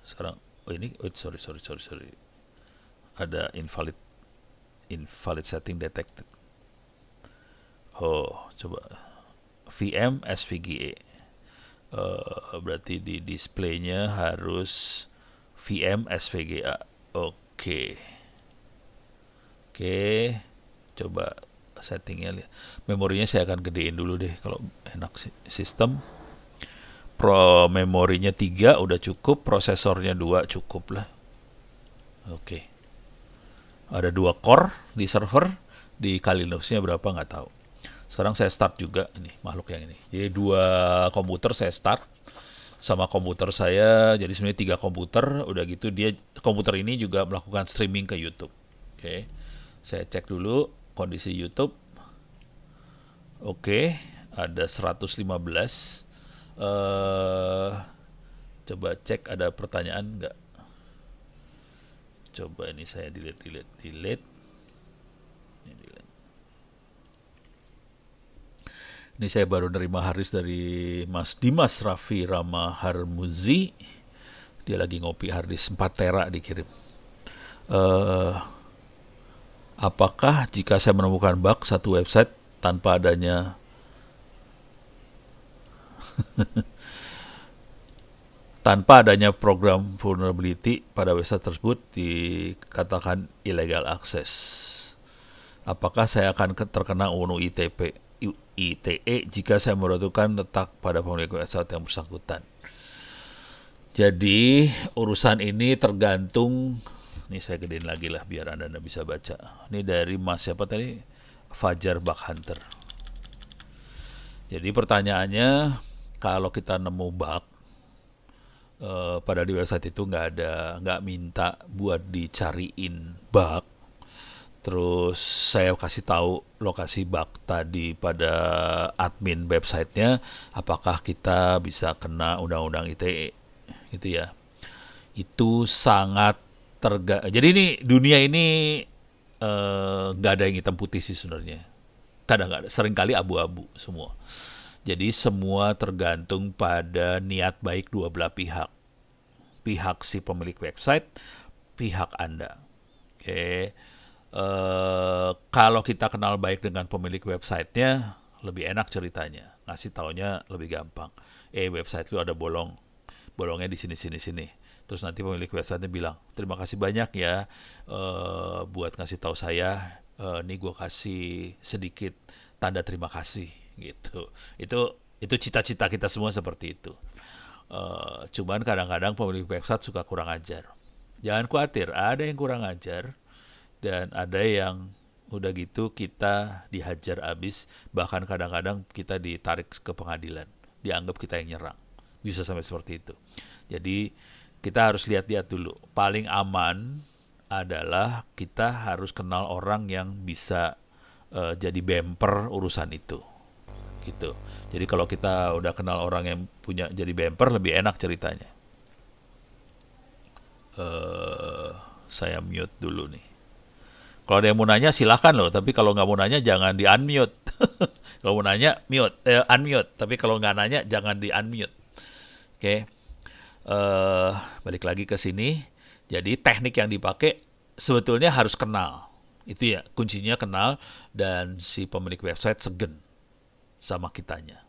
sekarang oh ini oh, sorry sorry sorry sorry ada invalid invalid setting detected oh coba VM SVGA uh, eh, berarti di displaynya harus VM SVGA oke okay. oke okay. coba settingnya lihat memorinya saya akan gedein dulu deh kalau enak sih sistem Pro memorinya tiga udah cukup, prosesornya dua cukup lah. Oke. Okay. Ada dua core di server, di kali linux berapa nggak tahu. Sekarang saya start juga ini makhluk yang ini. Jadi dua komputer saya start sama komputer saya. Jadi sebenarnya tiga komputer. Udah gitu dia komputer ini juga melakukan streaming ke YouTube. Oke. Okay. Saya cek dulu kondisi YouTube. Oke, okay. ada 115 uh, coba cek ada pertanyaan nggak coba ini saya delete delete delete ini, saya baru nerima haris dari Mas Dimas Raffi Rama Harmuzi dia lagi ngopi haris 4 tera dikirim uh, apakah jika saya menemukan bug satu website tanpa adanya Tanpa adanya program vulnerability pada website tersebut dikatakan illegal access. Apakah saya akan terkena UNU ITP, ITE jika saya meruntuhkan letak pada pemilik website yang bersangkutan? Jadi urusan ini tergantung ini saya gedein lagi lah biar anda, anda bisa baca. Ini dari Mas siapa tadi? Fajar Bakhunter. Jadi pertanyaannya kalau kita nemu bug uh, pada di website itu nggak ada nggak minta buat dicariin bug terus saya kasih tahu lokasi bug tadi pada admin websitenya apakah kita bisa kena undang-undang ITE gitu ya itu sangat terga jadi ini dunia ini eh, nggak uh, ada yang hitam putih sih sebenarnya kadang kadang seringkali abu-abu semua jadi semua tergantung pada niat baik dua belah pihak. Pihak si pemilik website, pihak Anda. Oke. Okay. Eh, kalau kita kenal baik dengan pemilik websitenya, lebih enak ceritanya. Ngasih taunya lebih gampang. Eh, website lu ada bolong. Bolongnya di sini, sini, sini. Terus nanti pemilik websitenya bilang, terima kasih banyak ya uh, buat ngasih tahu saya. Uh, ini gue kasih sedikit tanda terima kasih gitu itu itu cita-cita kita semua seperti itu uh, cuman kadang-kadang pemilik website suka kurang ajar jangan khawatir ada yang kurang ajar dan ada yang udah gitu kita dihajar abis bahkan kadang-kadang kita ditarik ke pengadilan dianggap kita yang nyerang bisa sampai seperti itu jadi kita harus lihat-lihat dulu paling aman adalah kita harus kenal orang yang bisa uh, jadi bemper urusan itu gitu. Jadi kalau kita udah kenal orang yang punya jadi bumper lebih enak ceritanya. Uh, saya mute dulu nih. Kalau ada yang mau nanya silahkan loh, tapi kalau nggak mau nanya jangan di unmute. kalau mau nanya mute, eh, unmute. Tapi kalau nggak nanya jangan di unmute. Oke, okay. uh, eh, balik lagi ke sini. Jadi teknik yang dipakai sebetulnya harus kenal. Itu ya kuncinya kenal dan si pemilik website segen sama kitanya.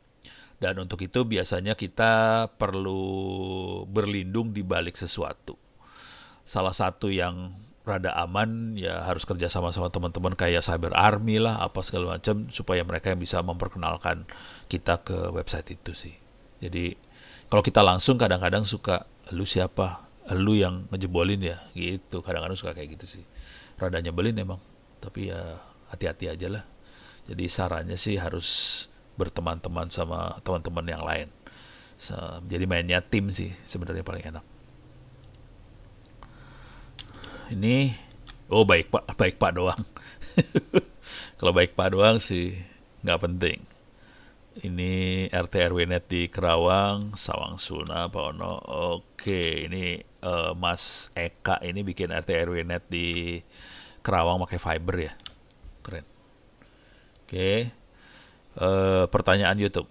Dan untuk itu biasanya kita perlu berlindung di balik sesuatu. Salah satu yang rada aman ya harus kerja sama sama teman-teman kayak Cyber Army lah apa segala macam supaya mereka yang bisa memperkenalkan kita ke website itu sih. Jadi kalau kita langsung kadang-kadang suka lu siapa? Lu yang ngejebolin ya gitu. Kadang-kadang suka kayak gitu sih. radanya nyebelin emang. Tapi ya hati-hati aja lah. Jadi sarannya sih harus berteman-teman sama teman-teman yang lain. jadi mainnya tim sih sebenarnya paling enak. Ini oh baik pak baik pak doang. Kalau baik pak doang sih nggak penting. Ini RT RW net di Kerawang, Sawang Suna, Pak Ono. Oke, ini uh, Mas Eka ini bikin RT RW net di Kerawang pakai fiber ya. Keren. Oke uh, pertanyaan YouTube.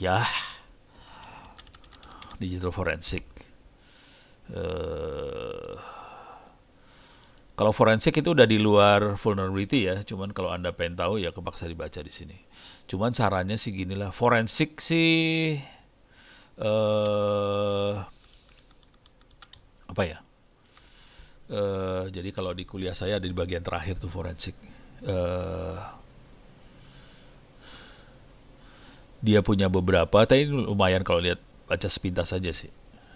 Ya, digital forensik. Uh, eh, kalau forensik itu udah di luar vulnerability ya, cuman kalau anda pengen tahu ya kepaksa dibaca di sini. Cuman sarannya sih gini lah, forensik sih uh, apa ya? Uh, jadi kalau di kuliah saya ada di bagian terakhir tuh forensik. Uh, dia punya beberapa tapi lumayan kalau lihat baca sepintas saja sih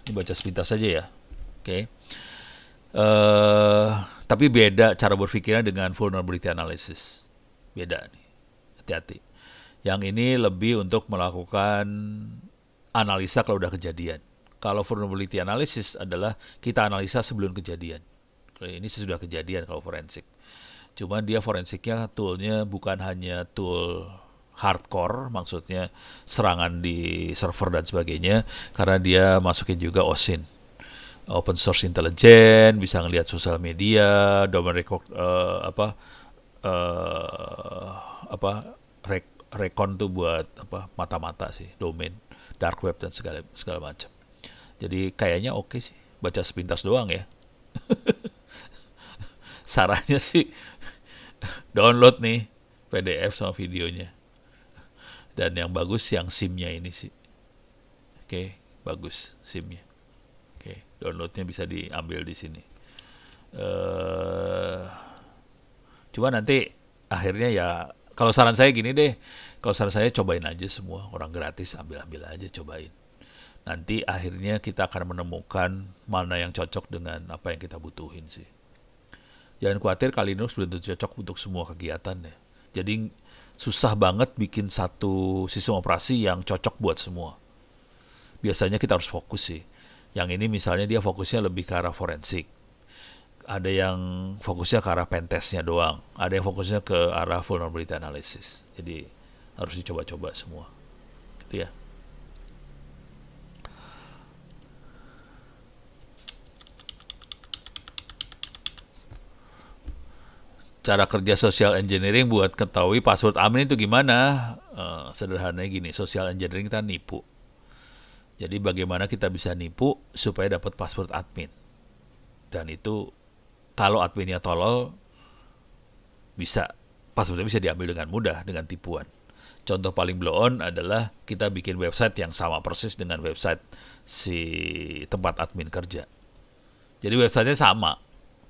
ini baca sepintas saja ya oke okay. uh, eh, tapi beda cara berpikirnya dengan vulnerability analysis beda nih hati-hati yang ini lebih untuk melakukan analisa kalau udah kejadian kalau vulnerability analysis adalah kita analisa sebelum kejadian ini sudah kejadian kalau forensik cuma dia forensiknya toolnya bukan hanya tool hardcore maksudnya serangan di server dan sebagainya karena dia masukin juga OSINT open source intelligent bisa ngelihat sosial media domain record uh, apa uh, apa rekon tuh buat apa mata-mata sih domain dark web dan segala segala macam jadi kayaknya oke okay sih baca sepintas doang ya sarannya sih download nih PDF sama videonya dan yang bagus yang SIM-nya ini sih. Oke, okay, bagus SIM-nya. Oke, okay, downloadnya bisa diambil di sini. Uh, cuma nanti akhirnya ya kalau saran saya gini deh, kalau saran saya cobain aja semua orang gratis ambil-ambil aja cobain. Nanti akhirnya kita akan menemukan mana yang cocok dengan apa yang kita butuhin sih. Jangan khawatir, ini belum tentu cocok untuk semua kegiatan ya. Jadi susah banget bikin satu sistem operasi yang cocok buat semua. Biasanya kita harus fokus sih. Yang ini misalnya dia fokusnya lebih ke arah forensik. Ada yang fokusnya ke arah pentesnya doang. Ada yang fokusnya ke arah vulnerability analysis. Jadi harus dicoba-coba semua. Gitu ya. cara kerja social engineering buat ketahui password Amin itu gimana? Uh, sederhananya gini, social engineering kita nipu. Jadi bagaimana kita bisa nipu supaya dapat password admin. Dan itu kalau adminnya tolol bisa passwordnya bisa diambil dengan mudah dengan tipuan. Contoh paling blow on adalah kita bikin website yang sama persis dengan website si tempat admin kerja. Jadi websitenya sama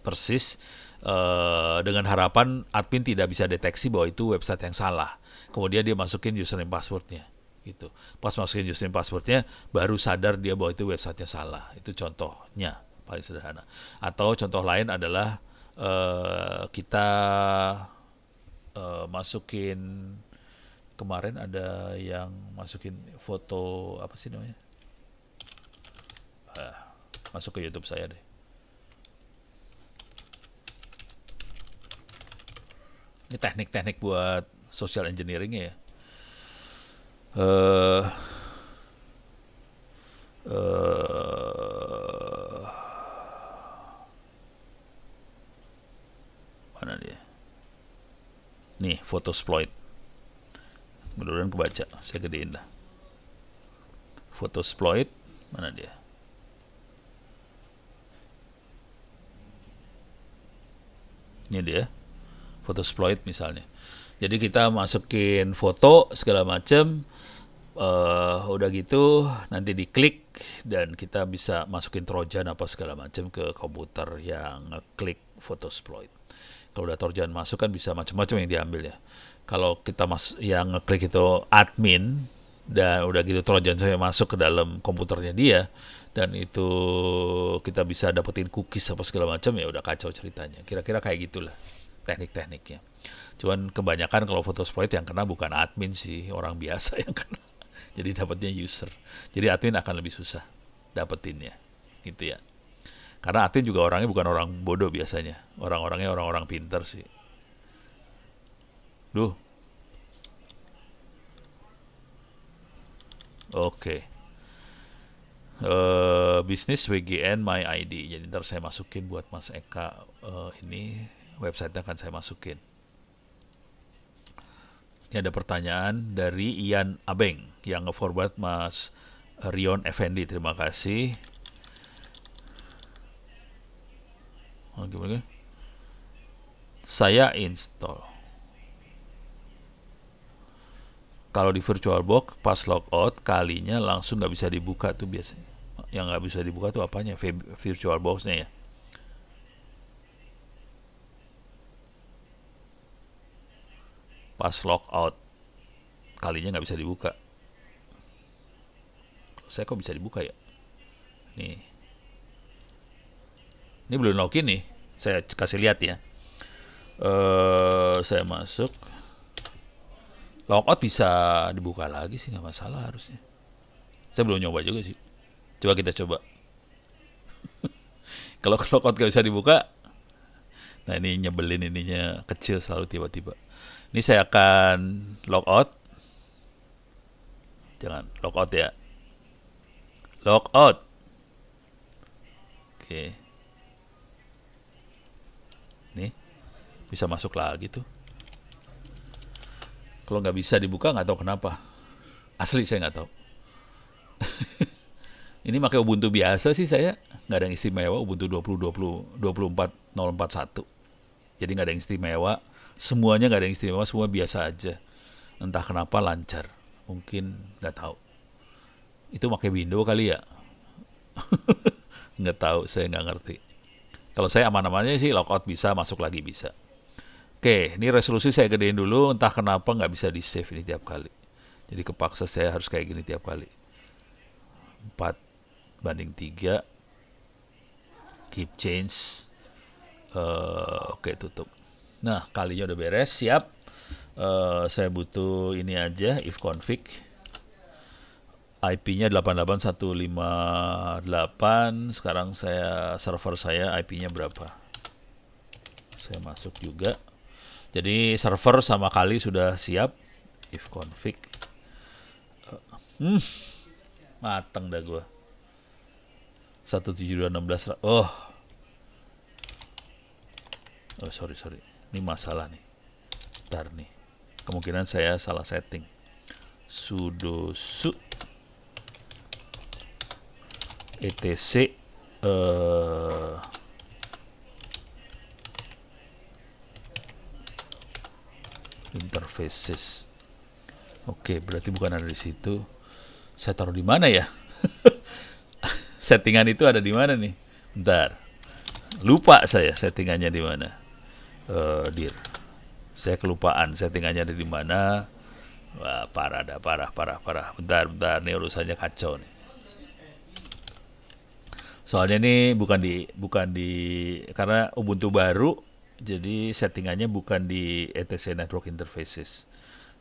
persis, uh, dengan harapan admin tidak bisa deteksi bahwa itu website yang salah. Kemudian dia masukin username passwordnya gitu. Pas masukin username passwordnya baru sadar dia bahwa itu websitenya salah. Itu contohnya paling sederhana. Atau contoh lain adalah uh, kita uh, masukin kemarin ada yang masukin foto apa sih namanya? Ah, masuk ke YouTube saya deh. ini teknik-teknik buat social engineering ya uh, uh, mana dia nih foto exploit. mudah-mudahan kebaca saya gedein lah foto exploit, mana dia ini dia foto exploit misalnya. Jadi kita masukin foto segala macam, uh, eh, udah gitu nanti diklik dan kita bisa masukin trojan apa segala macam ke komputer yang klik foto exploit. Kalau udah trojan masuk kan bisa macam-macam yang diambil ya. Kalau kita mas yang ngeklik itu admin dan udah gitu trojan saya masuk ke dalam komputernya dia dan itu kita bisa dapetin cookies apa segala macam ya udah kacau ceritanya. Kira-kira kayak gitulah teknik-tekniknya. Cuman kebanyakan kalau Photosploit yang kena bukan admin sih, orang biasa yang kena. Jadi dapatnya user. Jadi admin akan lebih susah dapetinnya. Gitu ya. Karena admin juga orangnya bukan orang bodoh biasanya. Orang-orangnya orang-orang pinter sih. Duh. Oke. Okay. Uh, eh, bisnis WGN My ID. Jadi ntar saya masukin buat Mas Eka uh, ini websitenya akan saya masukin. Ini ada pertanyaan dari Ian Abeng yang nge-forward Mas Rion Effendi. Terima kasih. Saya install. Kalau di VirtualBox pas logout kalinya langsung nggak bisa dibuka tuh biasanya. Yang nggak bisa dibuka tuh apanya? VirtualBox-nya ya. pas logout kalinya nggak bisa dibuka saya kok bisa dibuka ya nih ini belum login nih saya kasih lihat ya uh, saya masuk logout bisa dibuka lagi sih nggak masalah harusnya saya belum nyoba juga sih coba kita coba kalau logout nggak bisa dibuka nah ini nyebelin ininya kecil selalu tiba-tiba ini saya akan log out. Jangan log out ya. Log out. Oke. Nih. Bisa masuk lagi tuh. Kalau nggak bisa dibuka nggak tahu kenapa. Asli saya nggak tahu. Ini pakai Ubuntu biasa sih saya. Nggak ada yang istimewa Ubuntu 20, 20 24 041. Jadi nggak ada yang istimewa semuanya nggak ada yang istimewa semua biasa aja entah kenapa lancar mungkin nggak tahu itu pakai window kali ya nggak tahu saya nggak ngerti kalau saya aman-amannya sih lockout bisa masuk lagi bisa oke ini resolusi saya gedein dulu entah kenapa nggak bisa di save ini tiap kali jadi kepaksa saya harus kayak gini tiap kali 4 banding 3 keep change uh, oke tutup Nah, kalinya udah beres, siap. Uh, saya butuh ini aja if config. IP-nya 88158. Sekarang saya server saya IP-nya berapa? Saya masuk juga. Jadi server sama kali sudah siap if config. Uh, hmm. Mateng dah gua. 17216. Oh. Oh, sorry, sorry ini masalah nih ntar nih kemungkinan saya salah setting sudo su etc uh, eh, interfaces oke okay, berarti bukan ada di situ saya taruh di mana ya settingan itu ada di mana nih Ntar lupa saya settingannya di mana uh, eh, dir saya kelupaan settingannya ada di mana Wah, parah dah parah parah parah bentar bentar nih urusannya kacau nih soalnya ini bukan di bukan di karena Ubuntu baru jadi settingannya bukan di etc network interfaces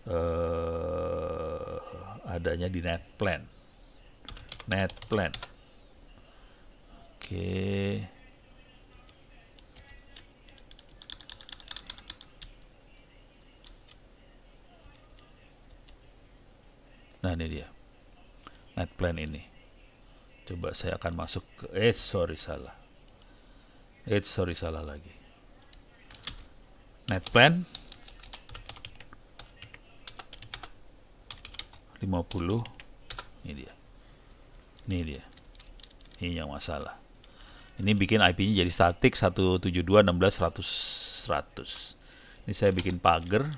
uh, adanya di netplan netplan oke okay. Nah ini dia. Night plan ini. Coba saya akan masuk ke eh sorry salah. Eh sorry salah lagi. Night plan 50 ini dia. Ini dia. Ini yang masalah. Ini bikin IP-nya jadi statik enam belas seratus 100. Ini saya bikin pagar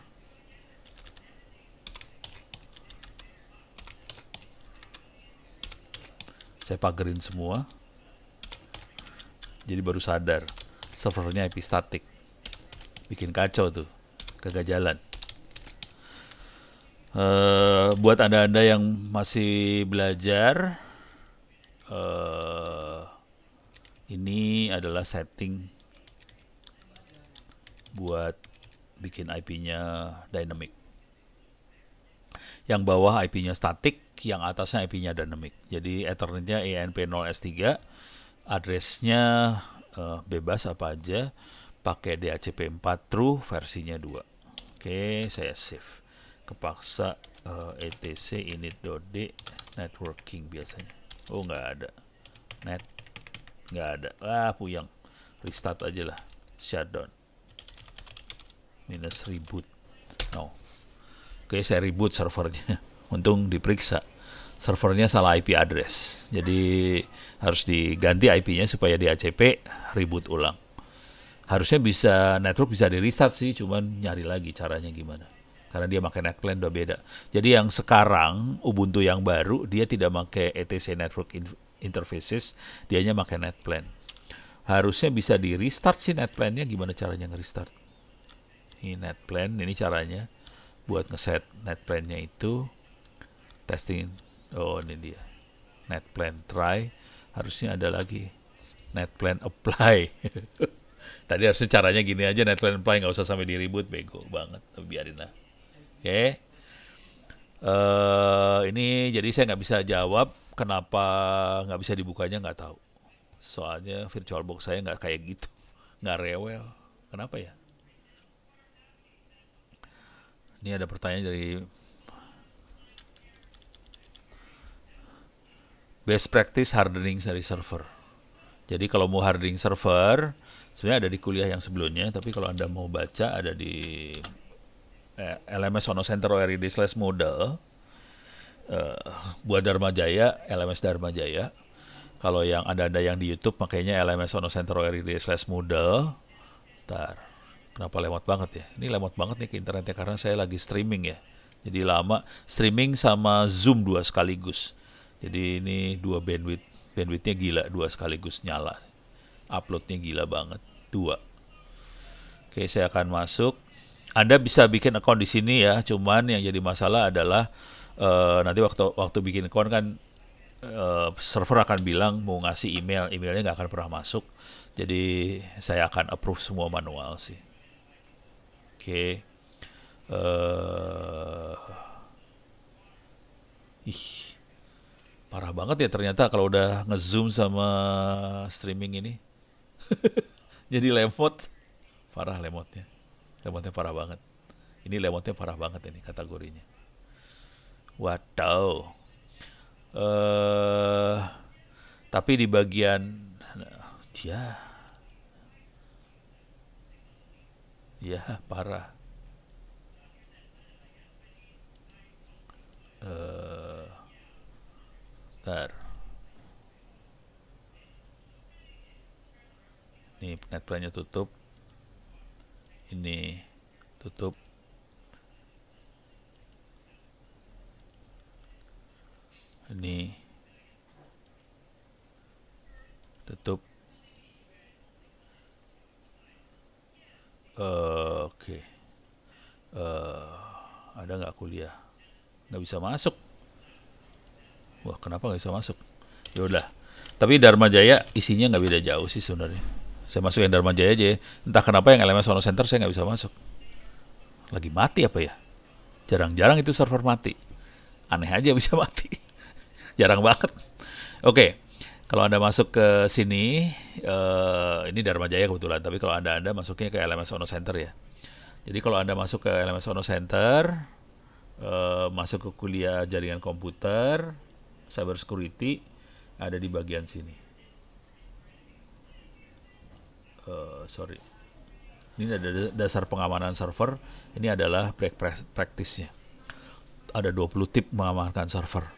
saya pagerin semua jadi baru sadar servernya statik, bikin kacau tuh kagak jalan uh, buat anda-anda yang masih belajar uh, ini adalah setting buat bikin IP-nya dynamic yang bawah IP-nya static yang atasnya IP-nya dynamic. Jadi ethernet enp ENP0S3, address-nya uh, bebas apa aja, pakai DHCP4 true versinya 2. Oke, okay, saya save. Kepaksa uh, eh, etc init.d networking biasanya. Oh, nggak ada. Net nggak ada. Ah, puyeng. Restart aja lah. Shutdown. Minus reboot. No. Oke, okay, saya reboot servernya. Untung diperiksa servernya salah IP address. Jadi harus diganti IP-nya supaya di ACP reboot ulang. Harusnya bisa network bisa di restart sih, cuman nyari lagi caranya gimana. Karena dia pakai netplan udah beda. Jadi yang sekarang Ubuntu yang baru dia tidak pakai ETC network interfaces, dianya pakai netplan. Harusnya bisa di restart sih nya. gimana caranya nge-restart. Ini netplan, ini caranya buat ngeset netplan nya itu testing oh ini dia net plan try harusnya ada lagi net plan apply tadi harusnya caranya gini aja net plan apply nggak usah sampai diribut bego banget biarin lah oke okay. uh, eh, ini jadi saya nggak bisa jawab kenapa nggak bisa dibukanya nggak tahu soalnya virtual box saya nggak kayak gitu nggak rewel kenapa ya ini ada pertanyaan dari best practice hardening dari server. Jadi kalau mau hardening server, sebenarnya ada di kuliah yang sebelumnya, tapi kalau Anda mau baca ada di eh, LMS Sono Center ORID slash model, eh, buat Dharma Jaya, LMS Dharma Jaya. Kalau yang ada-ada yang di Youtube, makanya LMS Sono Center ORID slash model. Ntar, kenapa lewat banget ya? Ini lewat banget nih ke internetnya, karena saya lagi streaming ya. Jadi lama, streaming sama Zoom dua sekaligus jadi ini dua bandwidth, bandwidthnya gila dua sekaligus nyala. Uploadnya gila banget dua. Oke, saya akan masuk. Anda bisa bikin akun di sini ya, cuman yang jadi masalah adalah uh, nanti waktu waktu bikin account kan uh, server akan bilang mau ngasih email, emailnya nggak akan pernah masuk. Jadi saya akan approve semua manual sih. Oke. Okay. Eh, ih Parah banget ya ternyata kalau udah ngezoom sama streaming ini. Jadi lemot. Parah lemotnya. Lemotnya parah banget. Ini lemotnya parah banget ini kategorinya. Waduh. eh tapi di bagian dia ya, parah. eh bar Ini pengaturannya tutup. Ini tutup. Ini tutup. Oke. Okay. Uh, eh, ada nggak kuliah? Nggak bisa masuk wah kenapa nggak bisa masuk ya udah tapi Dharma Jaya isinya nggak beda jauh sih sebenarnya saya masuk yang Dharma Jaya aja ya. entah kenapa yang LMS Sono Center saya nggak bisa masuk lagi mati apa ya jarang-jarang itu server mati aneh aja bisa mati jarang banget oke okay. Kalau Anda masuk ke sini, uh, ini Dharma Jaya kebetulan, tapi kalau Anda Anda masuknya ke LMS Ono Center ya. Jadi kalau Anda masuk ke LMS Ono Center, uh, masuk ke kuliah jaringan komputer, cyber security ada di bagian sini uh, sorry ini ada dasar pengamanan server ini adalah practice-nya. ada 20 tip mengamankan server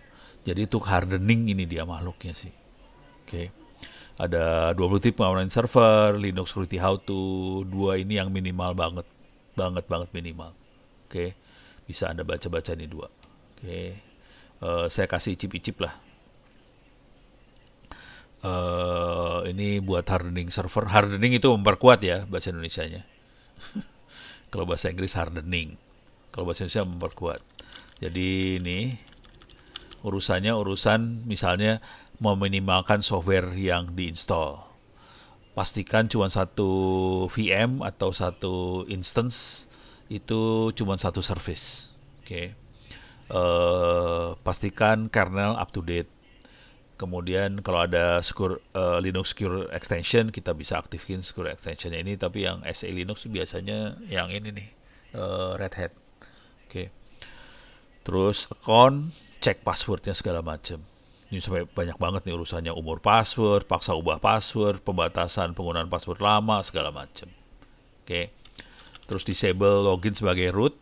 jadi itu hardening ini dia makhluknya sih oke okay. ada 20 tip pengamanan server Linux security how to dua ini yang minimal banget banget banget minimal oke okay. bisa anda baca-baca ini dua oke okay uh, saya kasih icip-icip lah. Uh, ini buat hardening server. Hardening itu memperkuat ya bahasa Indonesia-nya. Kalau bahasa Inggris hardening. Kalau bahasa Indonesia memperkuat. Jadi ini urusannya urusan misalnya meminimalkan software yang diinstal. Pastikan cuma satu VM atau satu instance itu cuma satu service. Oke. Okay uh, pastikan kernel up to date. Kemudian kalau ada secure, uh, Linux Secure Extension kita bisa aktifin Secure Extension ini. Tapi yang SE Linux biasanya yang ini nih uh, Red Hat. Oke. Okay. Terus account cek passwordnya segala macam. Ini sampai banyak banget nih urusannya umur password, paksa ubah password, pembatasan penggunaan password lama segala macam. Oke. Okay. Terus disable login sebagai root.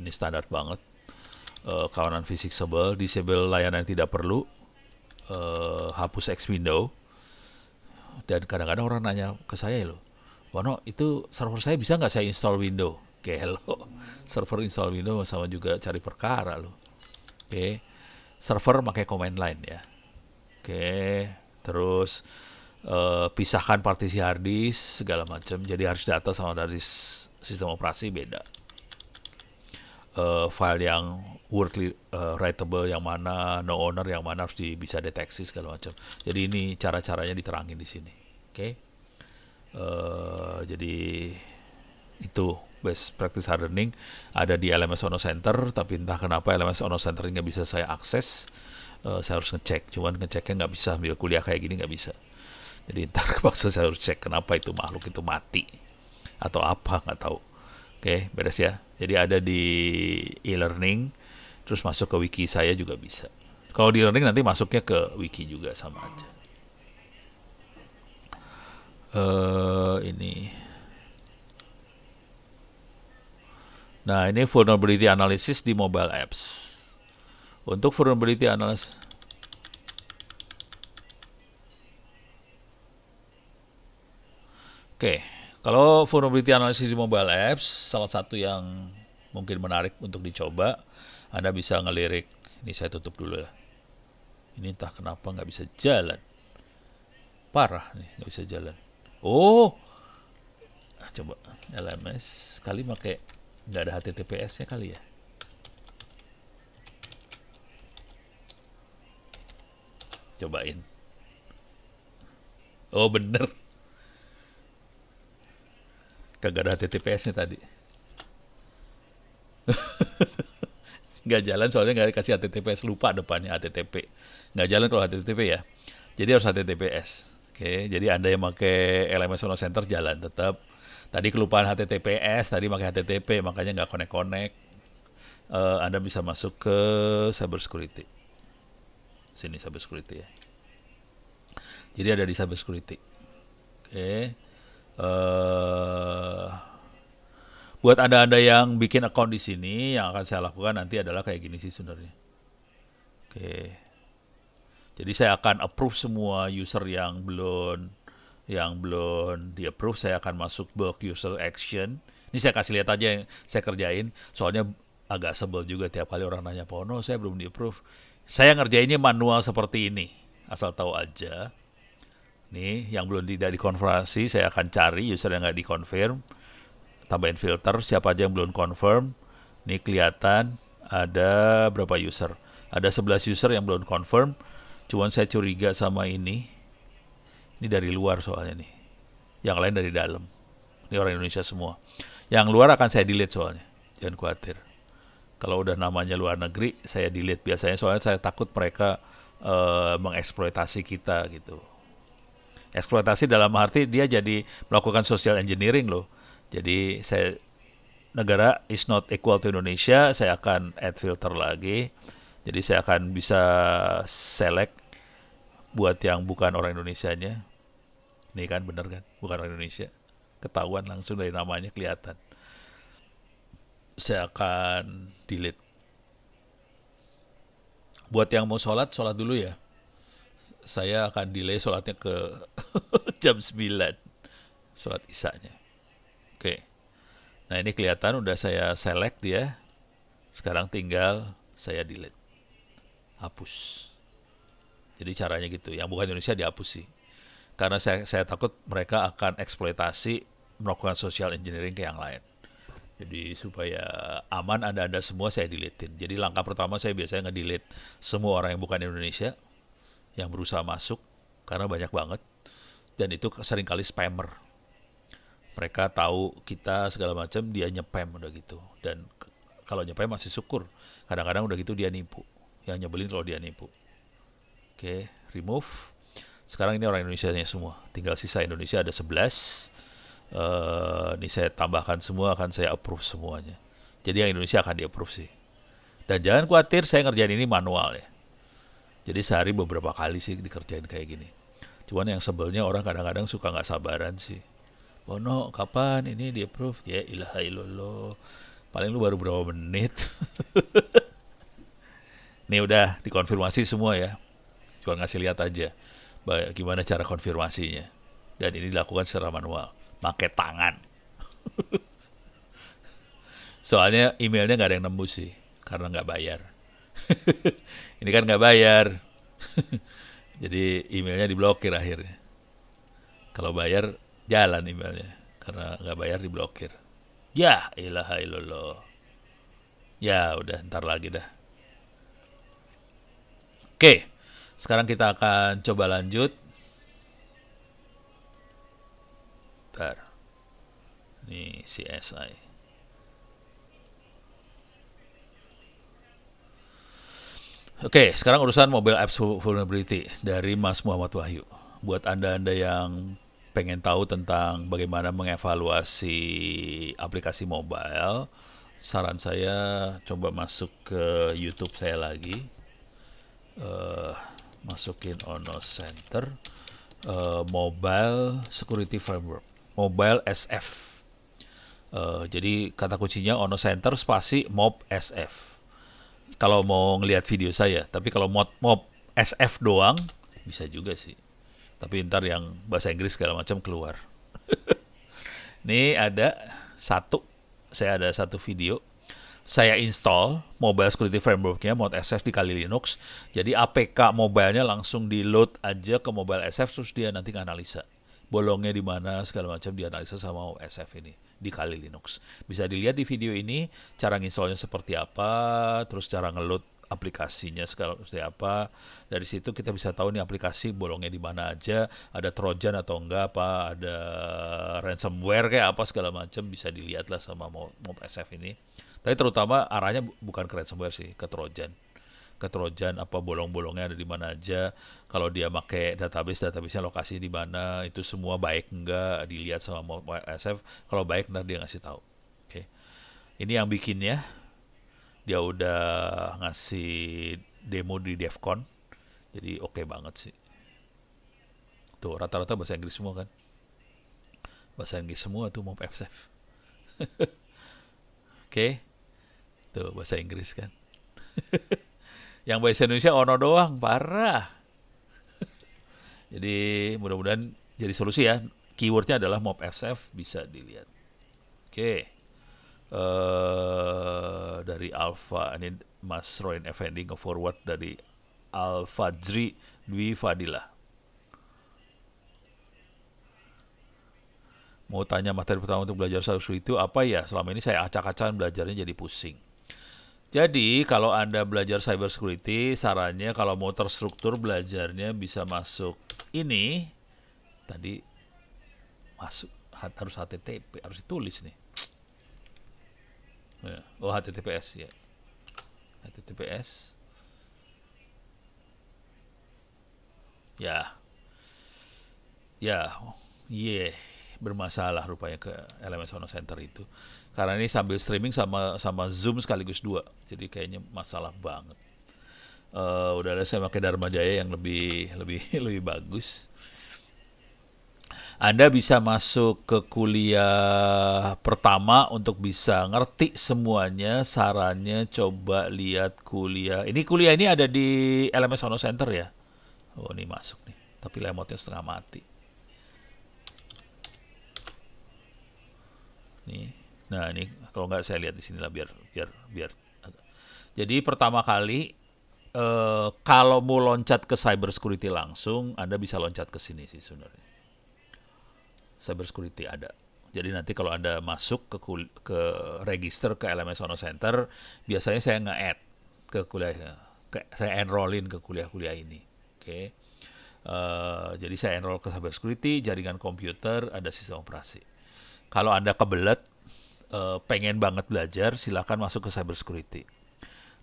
Ini standar banget uh, kawanan fisik sebel, disable layanan yang tidak perlu, uh, hapus X window. Dan kadang-kadang orang nanya ke saya loh, Wano itu server saya bisa nggak saya install window? oke lo, server install window sama juga cari perkara lo, Oke, server pakai command line ya. Oke, terus uh, pisahkan partisi hard disk segala macam. Jadi harus data sama dari sistem operasi beda. Uh, file yang wordly uh, eh, writable yang mana, no owner yang mana harus di, bisa deteksi segala macam. Jadi ini cara-caranya diterangin di sini. Oke. Okay? Uh, eh, jadi itu best practice hardening ada di LMS Ono Center tapi entah kenapa LMS Ono Center nggak bisa saya akses uh, saya harus ngecek cuman ngeceknya nggak bisa ambil kuliah kayak gini nggak bisa jadi ntar kepaksa saya harus cek kenapa itu makhluk itu mati atau apa nggak tahu oke okay, beres ya jadi ada di e-learning terus masuk ke wiki saya juga bisa. Kalau di learning nanti masuknya ke wiki juga sama aja. Uh, ini. Nah, ini vulnerability analysis di mobile apps. Untuk vulnerability analysis Oke, okay. kalau vulnerability analysis di mobile apps, salah satu yang mungkin menarik untuk dicoba anda bisa ngelirik. Ini saya tutup dulu lah. Ini entah kenapa nggak bisa jalan. Parah nih, nggak bisa jalan. Oh, Nah, coba LMS kali pakai nggak ada HTTPS-nya kali ya. Cobain. Oh bener. Kagak ada HTTPS-nya tadi. nggak jalan soalnya nggak dikasih HTTPS lupa depannya HTTP nggak jalan kalau HTTP ya jadi harus HTTPS oke jadi anda yang pakai LMS Online Center jalan tetap tadi kelupaan HTTPS tadi pakai HTTP makanya nggak connect connect uh, anda bisa masuk ke cyber security sini cyber security ya jadi ada di cyber security oke uh, buat anda anda yang bikin account di sini yang akan saya lakukan nanti adalah kayak gini sih sebenarnya. Oke. Jadi saya akan approve semua user yang belum yang belum di approve saya akan masuk bulk user action. Ini saya kasih lihat aja yang saya kerjain. Soalnya agak sebel juga tiap kali orang nanya Pono saya belum di approve. Saya ngerjainnya manual seperti ini. Asal tahu aja. Nih, yang belum tidak dikonfirmasi saya akan cari user yang nggak dikonfirm tambahin filter siapa aja yang belum confirm ini kelihatan ada berapa user ada 11 user yang belum confirm cuman saya curiga sama ini ini dari luar soalnya nih yang lain dari dalam ini orang Indonesia semua yang luar akan saya delete soalnya jangan khawatir kalau udah namanya luar negeri saya delete biasanya soalnya saya takut mereka uh, mengeksploitasi kita gitu eksploitasi dalam arti dia jadi melakukan social engineering loh jadi saya negara is not equal to Indonesia, saya akan add filter lagi. Jadi saya akan bisa select buat yang bukan orang Indonesianya. Ini kan bener kan, bukan orang Indonesia. Ketahuan langsung dari namanya kelihatan. Saya akan delete. Buat yang mau sholat, sholat dulu ya. Saya akan delay sholatnya ke jam 9. Sholat isanya. Nah ini kelihatan udah saya select dia. Sekarang tinggal saya delete. Hapus. Jadi caranya gitu. Yang bukan Indonesia dihapus sih. Karena saya, saya takut mereka akan eksploitasi melakukan social engineering ke yang lain. Jadi supaya aman Anda-Anda semua saya deletein. Jadi langkah pertama saya biasanya ngedelete semua orang yang bukan Indonesia yang berusaha masuk karena banyak banget dan itu seringkali spammer mereka tahu kita segala macam dia nyepem udah gitu dan kalau nyepem masih syukur kadang-kadang udah gitu dia nipu yang nyebelin kalau dia nipu oke okay, remove sekarang ini orang Indonesia nya semua tinggal sisa Indonesia ada 11 uh, eh, ini saya tambahkan semua akan saya approve semuanya jadi yang Indonesia akan di approve sih dan jangan khawatir saya ngerjain ini manual ya jadi sehari beberapa kali sih dikerjain kayak gini cuman yang sebelnya orang kadang-kadang suka nggak sabaran sih Bono kapan ini di approve ya ilaha illallah paling lu baru berapa menit Ini udah dikonfirmasi semua ya cuma ngasih lihat aja bagaimana cara konfirmasinya dan ini dilakukan secara manual pakai tangan soalnya emailnya nggak ada yang nembus sih karena nggak bayar ini kan nggak bayar jadi emailnya diblokir akhirnya kalau bayar jalan emailnya karena nggak bayar diblokir ya ilaha illallah ya udah ntar lagi dah oke sekarang kita akan coba lanjut ntar ini CSI Oke, sekarang urusan mobile apps vulnerability dari Mas Muhammad Wahyu. Buat Anda-Anda yang pengen tahu tentang bagaimana mengevaluasi aplikasi mobile, saran saya coba masuk ke YouTube saya lagi, uh, masukin Ono Center, uh, Mobile Security Framework, Mobile SF. Uh, eh, jadi kata kuncinya Ono Center spasi Mob SF. Kalau mau ngelihat video saya, tapi kalau mod Mob SF doang bisa juga sih tapi ntar yang bahasa Inggris segala macam keluar ini ada satu saya ada satu video saya install mobile security Framework-nya, mode SF di kali Linux jadi APK mobile-nya langsung di load aja ke mobile SF terus dia nanti analisa. bolongnya di mana segala macam dianalisa sama SF ini di kali Linux bisa dilihat di video ini cara installnya seperti apa terus cara ngeload aplikasinya segala seperti apa. Dari situ kita bisa tahu nih aplikasi bolongnya di mana aja, ada trojan atau enggak apa, ada ransomware kayak apa segala macam bisa dilihat lah sama Mob SF ini. Tapi terutama arahnya bukan ke ransomware sih, ke trojan ke trojan apa bolong-bolongnya ada di mana aja kalau dia pakai database databasenya lokasi di mana itu semua baik enggak dilihat sama SF kalau baik ntar dia ngasih tahu oke ini yang bikinnya dia udah ngasih demo di DevCon jadi oke okay banget sih tuh rata-rata bahasa Inggris semua kan bahasa Inggris semua tuh mau FSF oke okay. tuh bahasa Inggris kan yang bahasa Indonesia ono doang parah jadi mudah-mudahan jadi solusi ya keywordnya adalah mob FSF bisa dilihat oke okay uh, dari Alfa ini Mas Roin Effendi ke forward dari Al Fajri Dwi Fadila. Mau tanya materi pertama untuk belajar satu itu apa ya? Selama ini saya acak-acakan belajarnya jadi pusing. Jadi kalau Anda belajar cyber security, sarannya kalau mau terstruktur belajarnya bisa masuk ini tadi masuk harus HTTP, harus ditulis nih. Ya. oh https ya https ya ya ye yeah. bermasalah rupanya ke elemen sono center itu karena ini sambil streaming sama sama zoom sekaligus dua jadi kayaknya masalah banget uh, udah ada saya pakai Dharma Jaya yang lebih lebih lebih bagus anda bisa masuk ke kuliah pertama untuk bisa ngerti semuanya. Sarannya coba lihat kuliah. Ini kuliah ini ada di LMS Sono Center ya. Oh, ini masuk nih. Tapi lemotnya setengah mati. Nih. Nah, ini kalau nggak saya lihat di sini lah. biar biar biar. Jadi pertama kali eh, kalau mau loncat ke cyber security langsung, Anda bisa loncat ke sini sih sebenarnya cyber security ada. Jadi nanti kalau Anda masuk ke ke register ke LMS Ono Center, biasanya saya nge-add ke kuliah ke, saya enrollin ke kuliah-kuliah ini. Oke. Okay. Uh, eh, jadi saya enroll ke cyber security, jaringan komputer, ada sistem operasi. Kalau Anda kebelet uh, pengen banget belajar, silakan masuk ke cyber security.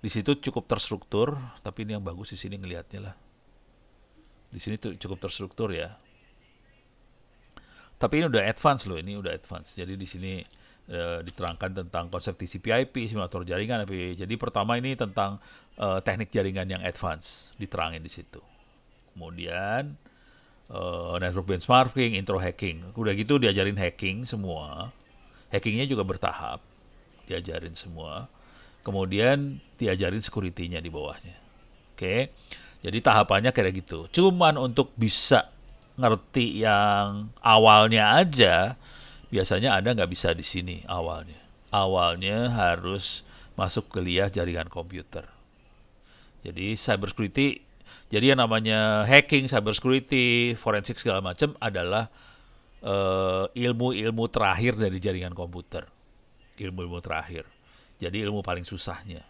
Di situ cukup terstruktur, tapi ini yang bagus di sini ngelihatnya lah. Di sini tuh cukup terstruktur ya. Tapi ini udah advance loh, ini udah advance. Jadi di sini e, diterangkan tentang konsep TCP/IP, simulator jaringan. IP. Jadi pertama ini tentang e, teknik jaringan yang advance diterangin di situ. Kemudian e, network benchmarking, intro hacking. Udah gitu diajarin hacking semua. Hackingnya juga bertahap, diajarin semua. Kemudian diajarin security di bawahnya. Oke. Okay? Jadi tahapannya kayak gitu. Cuman untuk bisa ngerti yang awalnya aja, biasanya Anda nggak bisa di sini awalnya. Awalnya harus masuk ke liah jaringan komputer. Jadi cyber security jadi yang namanya hacking, cyber security forensik segala macam adalah eh, ilmu-ilmu uh, ilmu -ilmu terakhir dari jaringan komputer. Ilmu-ilmu terakhir. Jadi ilmu paling susahnya.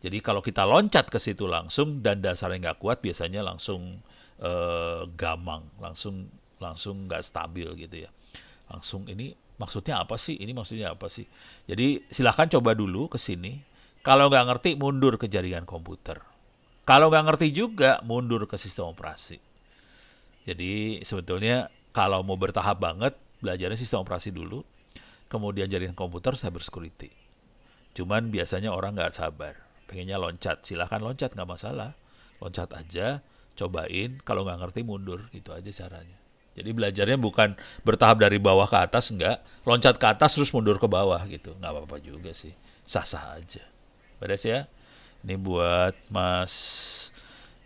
Jadi kalau kita loncat ke situ langsung dan dasarnya nggak kuat, biasanya langsung uh, gamang langsung langsung nggak stabil gitu ya langsung ini maksudnya apa sih ini maksudnya apa sih jadi silahkan coba dulu ke sini kalau nggak ngerti mundur ke jaringan komputer kalau nggak ngerti juga mundur ke sistem operasi jadi sebetulnya kalau mau bertahap banget belajarnya sistem operasi dulu kemudian jaringan komputer cyber security cuman biasanya orang nggak sabar pengennya loncat silahkan loncat nggak masalah loncat aja cobain kalau nggak ngerti mundur gitu aja caranya jadi belajarnya bukan bertahap dari bawah ke atas enggak loncat ke atas terus mundur ke bawah gitu nggak apa-apa juga sih sah-sah aja beres ya ini buat Mas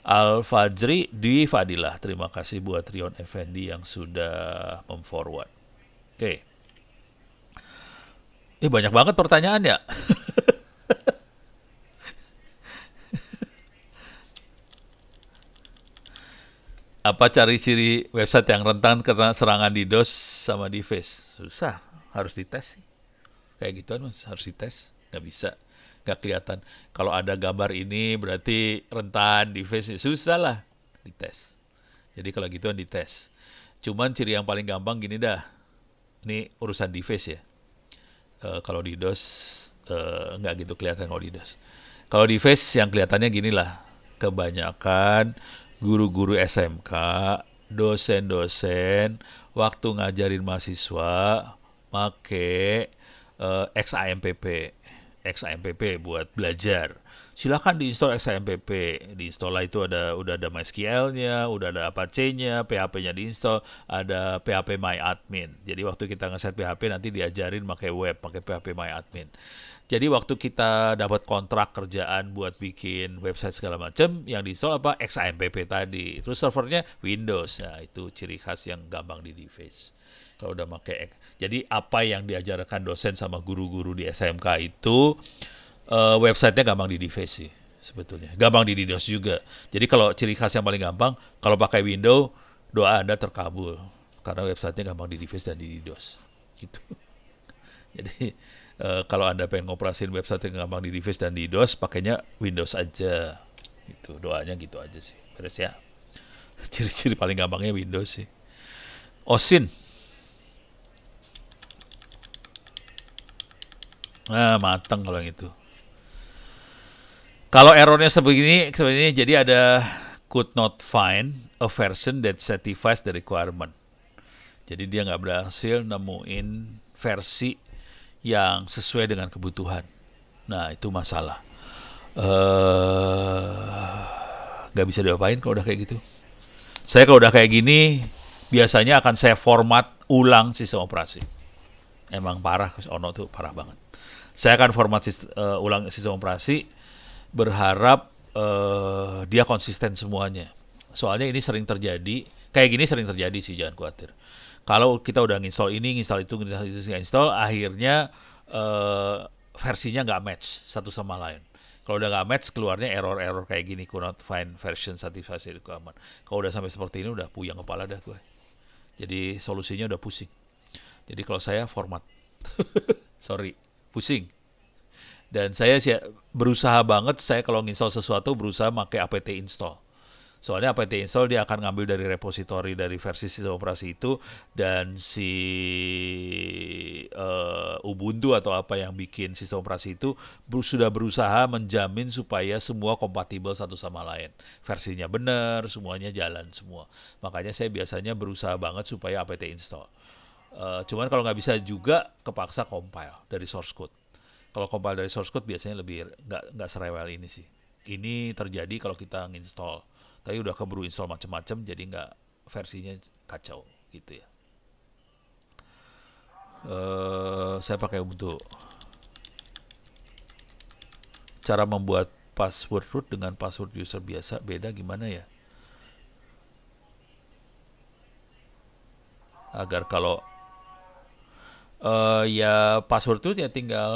Al Fajri Dwi Fadilah terima kasih buat Rion Effendi yang sudah memforward oke okay. Eh banyak banget pertanyaan ya apa cari ciri website yang rentan karena serangan DDoS sama face Susah, harus dites sih. Kayak gituan mas, harus dites. Nggak bisa, nggak kelihatan. Kalau ada gambar ini berarti rentan face ya. susah lah dites. Jadi kalau gituan dites. Cuman ciri yang paling gampang gini dah. Ini urusan face ya. E, kalau DDoS e, eh, nggak gitu kelihatan kalau DDoS. Kalau DFACE yang kelihatannya gini lah. Kebanyakan guru-guru SMK, dosen-dosen waktu ngajarin mahasiswa make uh, eh, XAMPP, XAMPP buat belajar. Silakan diinstal XAMPP. Diinstal lah itu ada udah ada MySQL-nya, udah ada Apache-nya, PHP-nya diinstal, ada PHP MyAdmin. Jadi waktu kita ngeset PHP nanti diajarin pakai web, pakai PHP MyAdmin. Jadi waktu kita dapat kontrak kerjaan buat bikin website segala macam, yang diinstal apa XAMPP tadi. Terus servernya Windows. Nah, itu ciri khas yang gampang di deface. Kalau udah pakai Jadi apa yang diajarkan dosen sama guru-guru di SMK itu uh, websitenya gampang di deface sih sebetulnya. Gampang di DDoS juga. Jadi kalau ciri khas yang paling gampang, kalau pakai Windows, doa Anda terkabul. Karena websitenya gampang di deface dan di DDoS. Gitu. Jadi Eh, kalau anda pengen ngoperasin website yang gampang di device dan di DOS pakainya Windows aja itu doanya gitu aja sih beres ya ciri-ciri paling gampangnya Windows sih osin nah matang kalau yang itu kalau errornya sebegini ini, jadi ada could not find a version that satisfies the requirement jadi dia nggak berhasil nemuin versi yang sesuai dengan kebutuhan. Nah, itu masalah. Uh, eh, gak bisa diapain kalau udah kayak gitu. Saya kalau udah kayak gini, biasanya akan saya format ulang sistem operasi. Emang parah, Ono tuh parah banget. Saya akan format sistem, uh, ulang sistem operasi, berharap uh, dia konsisten semuanya. Soalnya ini sering terjadi, kayak gini sering terjadi sih, jangan khawatir kalau kita udah install ini, install itu, install itu, install, akhirnya uh, versinya nggak match satu sama lain. Kalau udah nggak match, keluarnya error-error kayak gini, could not find version satisfaction requirement. Kalau udah sampai seperti ini, udah puyang kepala dah gue. Jadi solusinya udah pusing. Jadi kalau saya format, sorry, pusing. Dan saya sih berusaha banget, saya kalau install sesuatu berusaha pakai apt install Soalnya apt install dia akan ngambil dari repository dari versi sistem operasi itu dan si uh, Ubuntu atau apa yang bikin sistem operasi itu ber sudah berusaha menjamin supaya semua kompatibel satu sama lain. Versinya benar, semuanya jalan semua. Makanya saya biasanya berusaha banget supaya apt install. Uh, cuman kalau nggak bisa juga kepaksa compile dari source code. Kalau compile dari source code biasanya lebih nggak nggak serewel ini sih. Ini terjadi kalau kita nginstall tapi udah keburu install macam-macam jadi nggak versinya kacau gitu ya uh, saya pakai untuk cara membuat password root dengan password user biasa beda gimana ya agar kalau uh, ya password root ya tinggal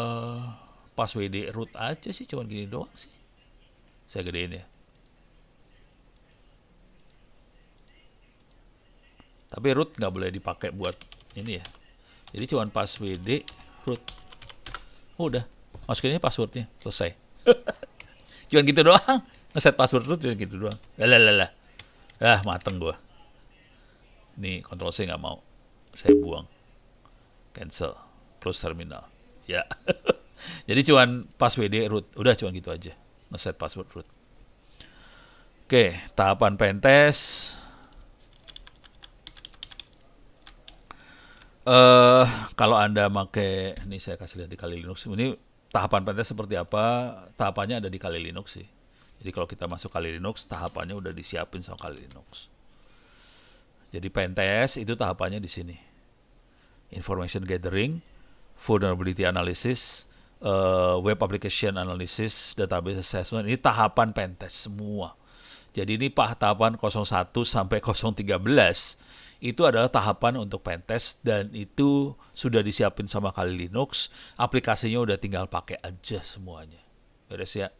password root aja sih cuman gini doang sih saya gedein ya Tapi root nggak boleh dipakai buat ini ya. Jadi cuman pas WD root. Oh, udah, masukinnya passwordnya, selesai. cuman gitu doang. Ngeset password root cuman gitu doang. Ya, lah lah Ah, mateng gua. Ini kontrol C nggak mau. Saya buang. Cancel. Close terminal. Ya. Jadi cuman pas WD root. Udah cuman gitu aja. Ngeset password root. Oke, tahapan pentest uh, kalau Anda pakai ini saya kasih lihat di Kali Linux ini tahapan pentest seperti apa? Tahapannya ada di Kali Linux sih. Jadi kalau kita masuk Kali Linux, tahapannya udah disiapin sama Kali Linux. Jadi pentest itu tahapannya di sini. Information gathering, vulnerability analysis, uh, web application analysis, database assessment. Ini tahapan pentest semua. Jadi ini tahapan 01 sampai 013 itu adalah tahapan untuk pentest dan itu sudah disiapin sama kali Linux aplikasinya udah tinggal pakai aja semuanya beres ya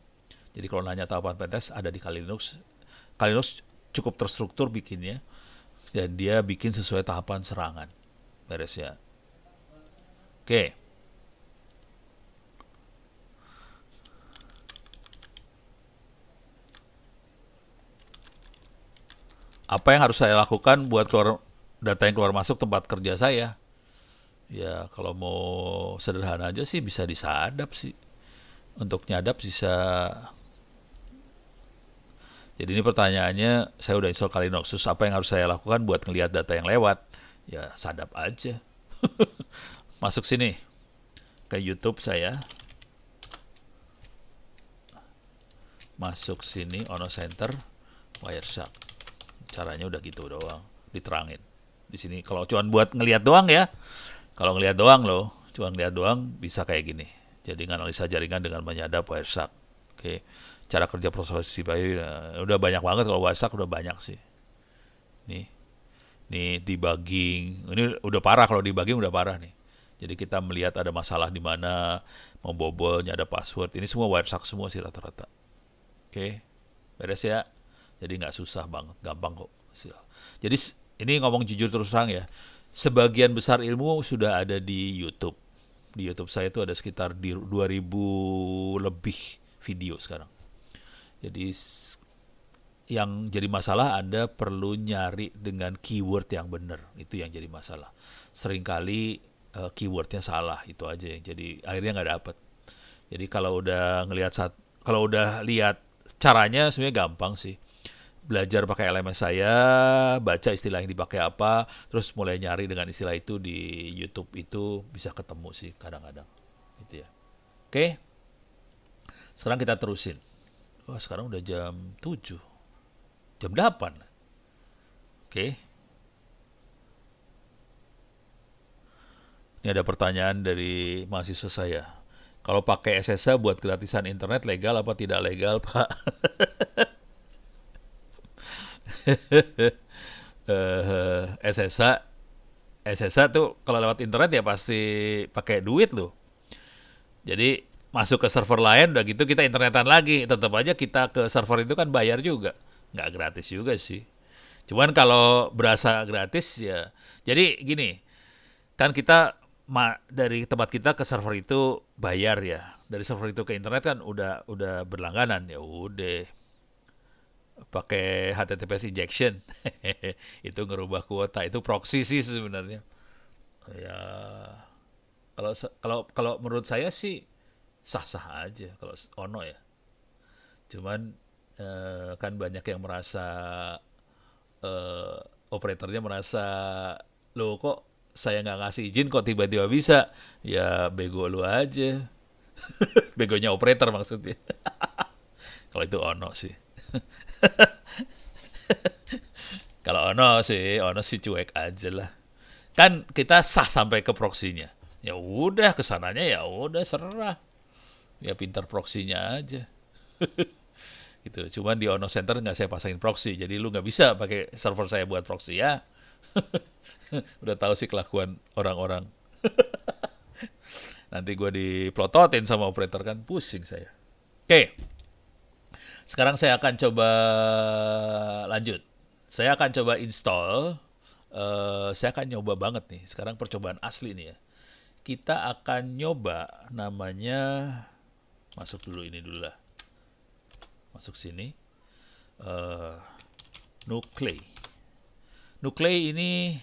jadi kalau nanya tahapan pentest ada di kali Linux kali Linux cukup terstruktur bikinnya dan dia bikin sesuai tahapan serangan beres ya oke apa yang harus saya lakukan buat keluar data yang keluar masuk tempat kerja saya. Ya kalau mau sederhana aja sih bisa disadap sih. Untuk nyadap bisa. Jadi ini pertanyaannya, saya udah install kali apa yang harus saya lakukan buat ngelihat data yang lewat? Ya sadap aja. Masuk sini ke YouTube saya. Masuk sini Ono Center Wireshark. Caranya udah gitu doang, diterangin di sini kalau cuman buat ngelihat doang ya kalau ngelihat doang loh cuman ngelihat doang bisa kayak gini jadi analisa jaringan dengan menyadap WhatsApp oke cara kerja proses si bayi eh, udah banyak banget kalau WhatsApp udah banyak sih nih nih debugging ini udah parah kalau debugging udah parah nih jadi kita melihat ada masalah di mana membobolnya ada password ini semua WhatsApp semua sih rata-rata oke okay. beres ya jadi nggak susah banget gampang kok jadi ini ngomong jujur terus terang ya, sebagian besar ilmu sudah ada di YouTube. Di YouTube saya itu ada sekitar di 2000 lebih video sekarang. Jadi yang jadi masalah Anda perlu nyari dengan keyword yang benar. Itu yang jadi masalah. Seringkali uh, keywordnya salah itu aja yang jadi akhirnya nggak dapat. Jadi kalau udah ngelihat saat kalau udah lihat caranya sebenarnya gampang sih belajar pakai elemen saya, baca istilah yang dipakai apa, terus mulai nyari dengan istilah itu di YouTube itu bisa ketemu sih kadang-kadang. Gitu ya. Oke. Sekarang kita terusin. Wah, sekarang udah jam 7. Jam 8. Oke. Ini ada pertanyaan dari mahasiswa saya. Kalau pakai SSH buat gratisan internet legal apa tidak legal, Pak? SSA, eh, SSA tuh kalau lewat internet ya pasti pakai duit loh. Jadi masuk ke server lain udah gitu kita internetan lagi, tetap aja kita ke server itu kan bayar juga, nggak gratis juga sih. Cuman kalau berasa gratis ya, jadi gini, kan kita ma dari tempat kita ke server itu bayar ya, dari server itu ke internet kan udah udah berlangganan ya udah pakai HTTPS injection itu ngerubah kuota itu proxy sih sebenarnya ya kalau kalau kalau menurut saya sih sah-sah aja kalau ono ya cuman eh, kan banyak yang merasa eh, operatornya merasa lo kok saya nggak ngasih izin kok tiba-tiba bisa ya bego lu aja begonya operator maksudnya kalau itu ono sih Kalau ono sih, ono sih cuek aja lah. Kan kita sah sampai ke proksinya. Ya udah kesananya ya udah serah. Ya pintar proksinya aja. gitu. Cuman di Ono Center nggak saya pasangin proxy, jadi lu nggak bisa pakai server saya buat proxy ya. Udah tahu sih kelakuan orang-orang. Nanti gue diplototin sama operator kan pusing saya. Oke. Okay. Sekarang saya akan coba lanjut. Saya akan coba install. Uh, saya akan nyoba banget nih. Sekarang percobaan asli nih ya. Kita akan nyoba namanya masuk dulu ini dulu lah. Masuk sini. Uh, Nuclei. Nuclei ini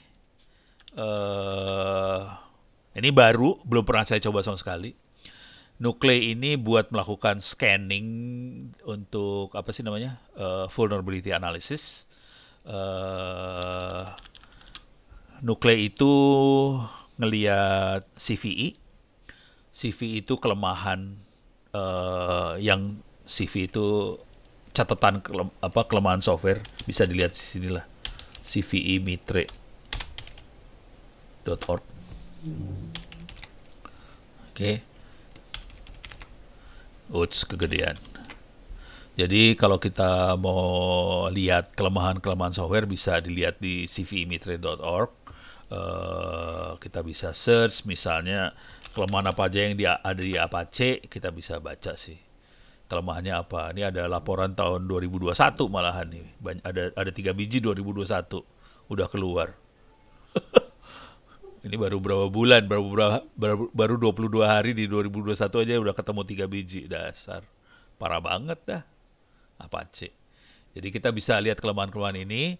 uh, ini baru, belum pernah saya coba sama sekali Nukle ini buat melakukan scanning untuk apa sih namanya uh, vulnerability analysis. Uh, eh, Nukle itu ngelihat CVE. CVE itu kelemahan uh, yang CV e itu catatan kele apa kelemahan software bisa dilihat di sinilah CVE Mitre Oke. Okay. Uts kegedean. Jadi kalau kita mau lihat kelemahan-kelemahan software bisa dilihat di cvimitre.org. Uh, eh, kita bisa search misalnya kelemahan apa aja yang dia ada di Apache kita bisa baca sih kelemahannya apa. Ini ada laporan tahun 2021 malahan nih. Banyak, ada ada tiga biji 2021 udah keluar ini baru berapa bulan, baru berapa, baru 22 hari di 2021 aja udah ketemu tiga biji dasar. Parah banget dah. apa Apache. Jadi kita bisa lihat kelemahan-kelemahan ini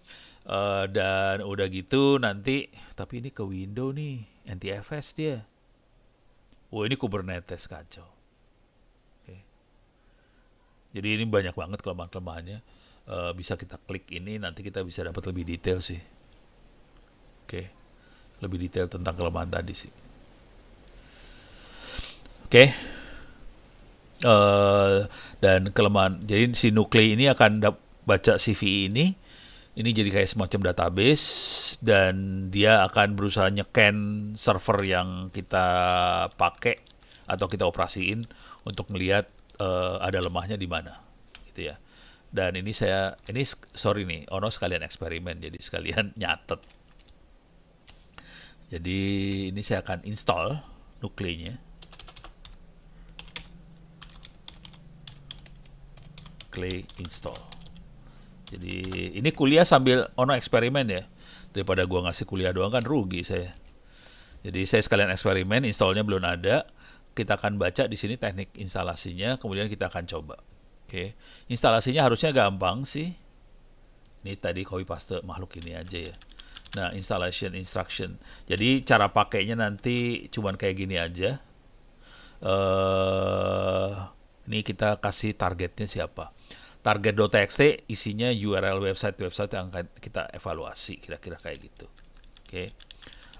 uh, dan udah gitu nanti tapi ini ke window nih, NTFS dia. Oh, ini Kubernetes kacau. Okay. Jadi ini banyak banget kelemahan-kelemahannya. Uh, bisa kita klik ini nanti kita bisa dapat lebih detail sih. Oke. Okay lebih detail tentang kelemahan tadi sih. Oke. Okay. Uh, eh, dan kelemahan. Jadi si nuklei ini akan baca CV e ini. Ini jadi kayak semacam database dan dia akan berusaha nyeken server yang kita pakai atau kita operasiin untuk melihat uh, eh, ada lemahnya di mana, gitu ya. Dan ini saya ini sorry nih, Ono sekalian eksperimen jadi sekalian nyatet. Jadi ini saya akan install nuklenya. Clay install. Jadi ini kuliah sambil ono eksperimen ya. Daripada gua ngasih kuliah doang kan rugi saya. Jadi saya sekalian eksperimen, installnya belum ada. Kita akan baca di sini teknik instalasinya, kemudian kita akan coba. Oke, instalasinya harusnya gampang sih. Ini tadi copy paste makhluk ini aja ya. Nah, installation instruction. Jadi cara pakainya nanti cuman kayak gini aja. Uh, ini kita kasih targetnya siapa. Target.txt isinya URL website-website yang kita evaluasi kira-kira kayak gitu. Oke. Okay.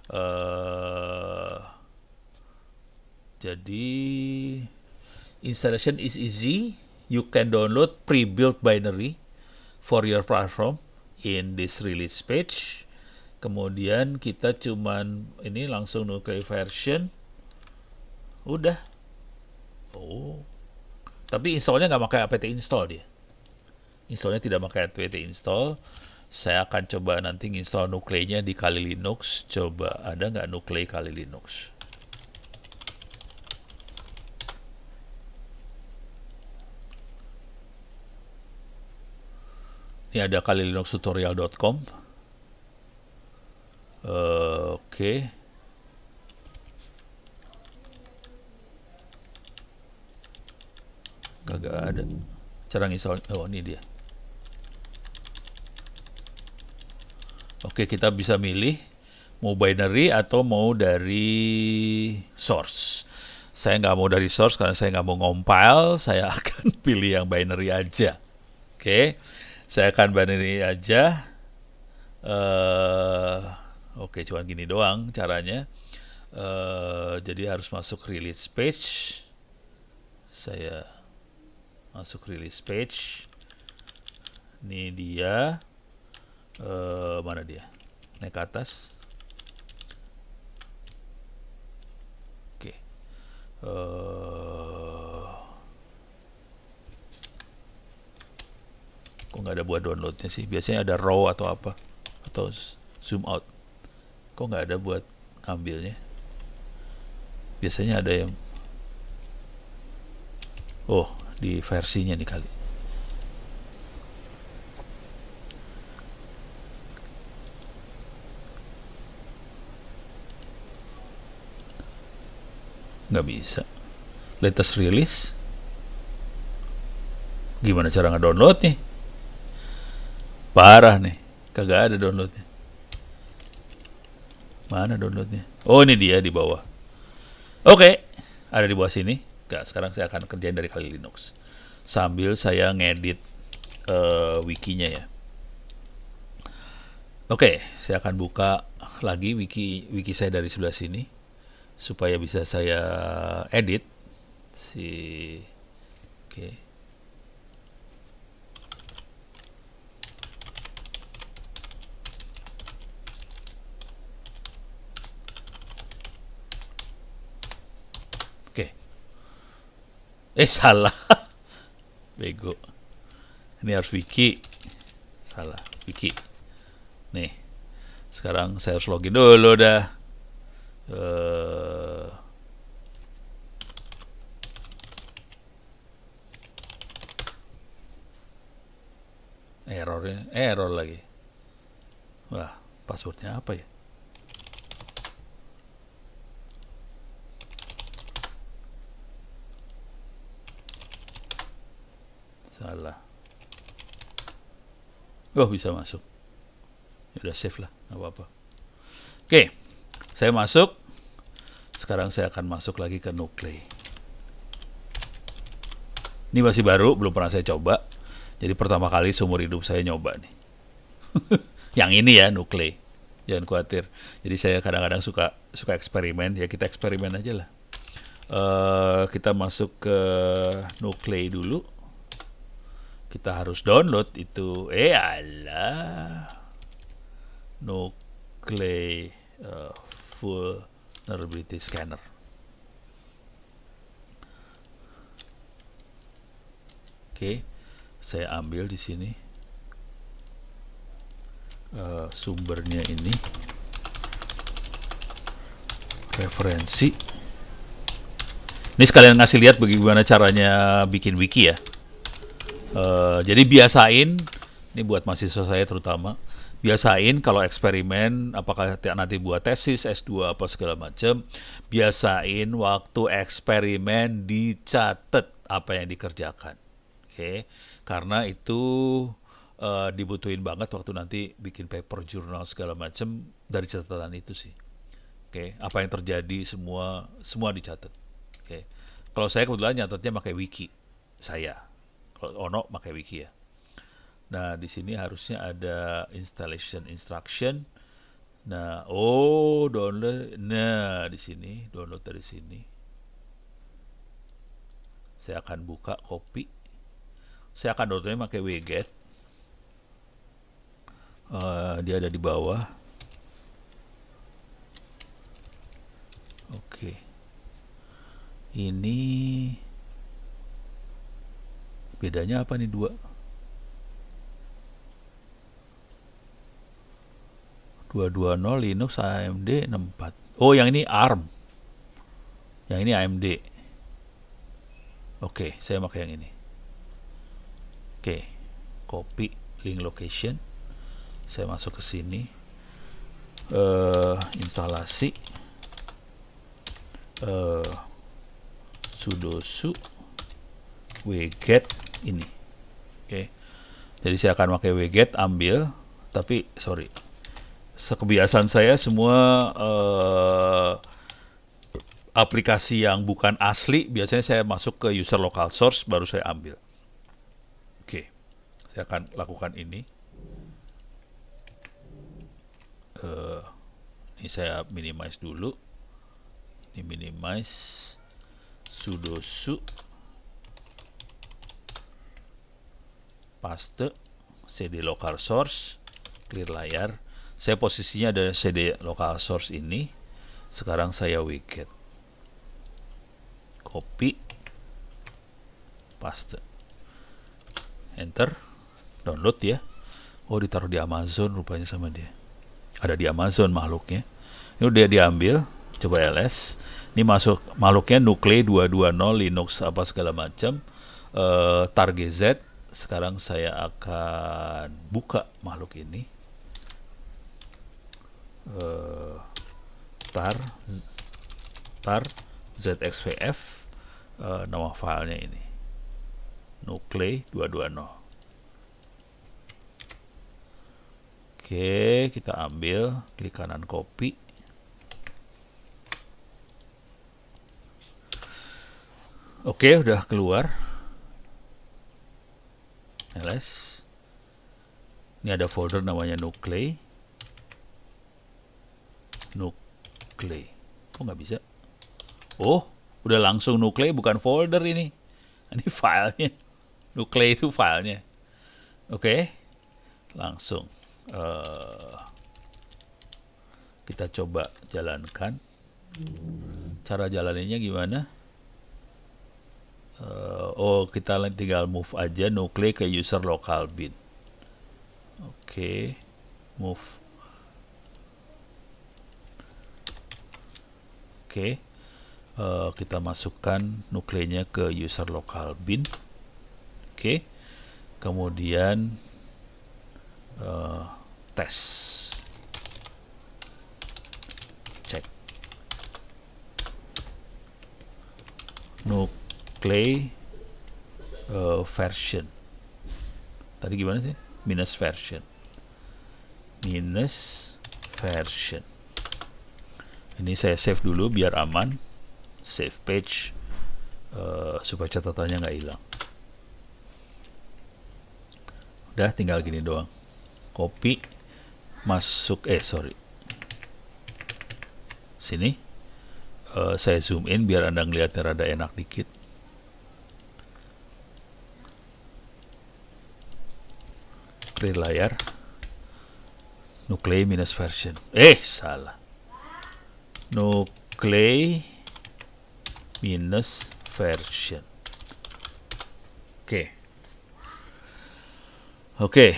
Uh, eh, jadi installation is easy. You can download pre-built binary for your platform in this release page kemudian kita cuman ini langsung nuke version udah oh tapi installnya nggak pakai apt install dia installnya tidak pakai apt install saya akan coba nanti install nuklenya di kali linux coba ada nggak nuklei kali linux ini ada kali Linux tutorial.com Eh, oke. Okay. Kagak ada. Cara ngisol. Oh, ini dia. Oke, okay, kita bisa milih mau binary atau mau dari source. Saya nggak mau dari source karena saya nggak mau compile. Saya akan pilih yang binary aja. Oke, okay. saya akan binary aja. Eh, Oke, cuman gini doang caranya. Uh, jadi harus masuk release page. Saya masuk release page. Ini dia. Uh, mana dia? Naik ke atas. Oke. Okay. Uh, eh, kok nggak ada buat downloadnya sih? Biasanya ada raw atau apa? Atau zoom out kok nggak ada buat ngambilnya biasanya ada yang oh di versinya nih kali nggak bisa latest release gimana cara ngedownload nih parah nih kagak ada downloadnya Mana downloadnya? Oh ini dia di bawah. Oke, okay. ada di bawah sini. Gak, sekarang saya akan kerjain dari kali Linux. Sambil saya ngedit uh, wikinya ya. Oke, okay, saya akan buka lagi wiki wiki saya dari sebelah sini supaya bisa saya edit si oke okay. eh salah bego ini harus wiki salah wiki nih sekarang saya harus login dulu dah uh, errornya error lagi wah passwordnya apa ya salah oh bisa masuk ya udah save lah nggak apa-apa oke saya masuk sekarang saya akan masuk lagi ke nuklei ini masih baru belum pernah saya coba jadi pertama kali seumur hidup saya nyoba nih yang ini ya nuklei jangan khawatir jadi saya kadang-kadang suka suka eksperimen ya kita eksperimen aja lah uh, kita masuk ke nuklei dulu kita harus download itu eh alah nuclear uh, eh, vulnerability scanner oke saya ambil di sini uh, sumbernya ini referensi ini sekalian ngasih lihat bagaimana caranya bikin wiki ya Eh, jadi biasain ini buat mahasiswa saya terutama biasain kalau eksperimen apakah nanti buat tesis S2 apa segala macam biasain waktu eksperimen dicatat apa yang dikerjakan oke okay? karena itu uh, dibutuhin banget waktu nanti bikin paper jurnal segala macam dari catatan itu sih oke okay? apa yang terjadi semua semua dicatat oke okay? kalau saya kebetulan nyatetnya pakai wiki saya ono pakai wiki ya nah di sini harusnya ada installation instruction nah oh download nah di sini download dari sini saya akan buka copy saya akan downloadnya pakai wget uh, eh, dia ada di bawah oke okay. ini bedanya apa nih dua dua dua nol Linux AMD 64 oh yang ini ARM yang ini AMD oke saya pakai yang ini oke copy link location saya masuk ke sini uh, instalasi uh, we wget ini oke okay. jadi saya akan pakai widget ambil tapi sorry sekebiasaan saya semua uh, aplikasi yang bukan asli biasanya saya masuk ke user local source baru saya ambil oke okay. saya akan lakukan ini uh, ini saya minimize dulu ini minimize su paste cd local source clear layar saya posisinya ada cd local source ini sekarang saya wicket copy paste enter download ya oh ditaruh di Amazon rupanya sama dia ada di Amazon makhluknya ini udah diambil coba ls ini masuk makhluknya nukle 220 Linux apa segala macam uh, target Z sekarang saya akan buka makhluk ini eh, tar tar zxvf eh, nama filenya ini nukle 220 oke kita ambil klik kanan copy oke udah keluar ls ini ada folder namanya nuclei nuclei kok nggak bisa oh udah langsung nuclei bukan folder ini ini filenya nuclei itu filenya oke okay. langsung uh, kita coba jalankan cara jalaninnya gimana uh, oh kita tinggal move aja nuklei ke user local bin oke okay. move oke okay. uh, eh, kita masukkan nuklenya ke user local bin oke okay. kemudian uh, tes cek nuk clay uh, version tadi gimana sih minus version minus version ini saya save dulu biar aman save page uh, supaya catatannya nggak hilang udah tinggal gini doang copy masuk eh sorry sini uh, saya zoom in biar anda ngelihatnya rada enak dikit clear layar nuclei minus version eh salah nuclei minus version oke okay. oke okay.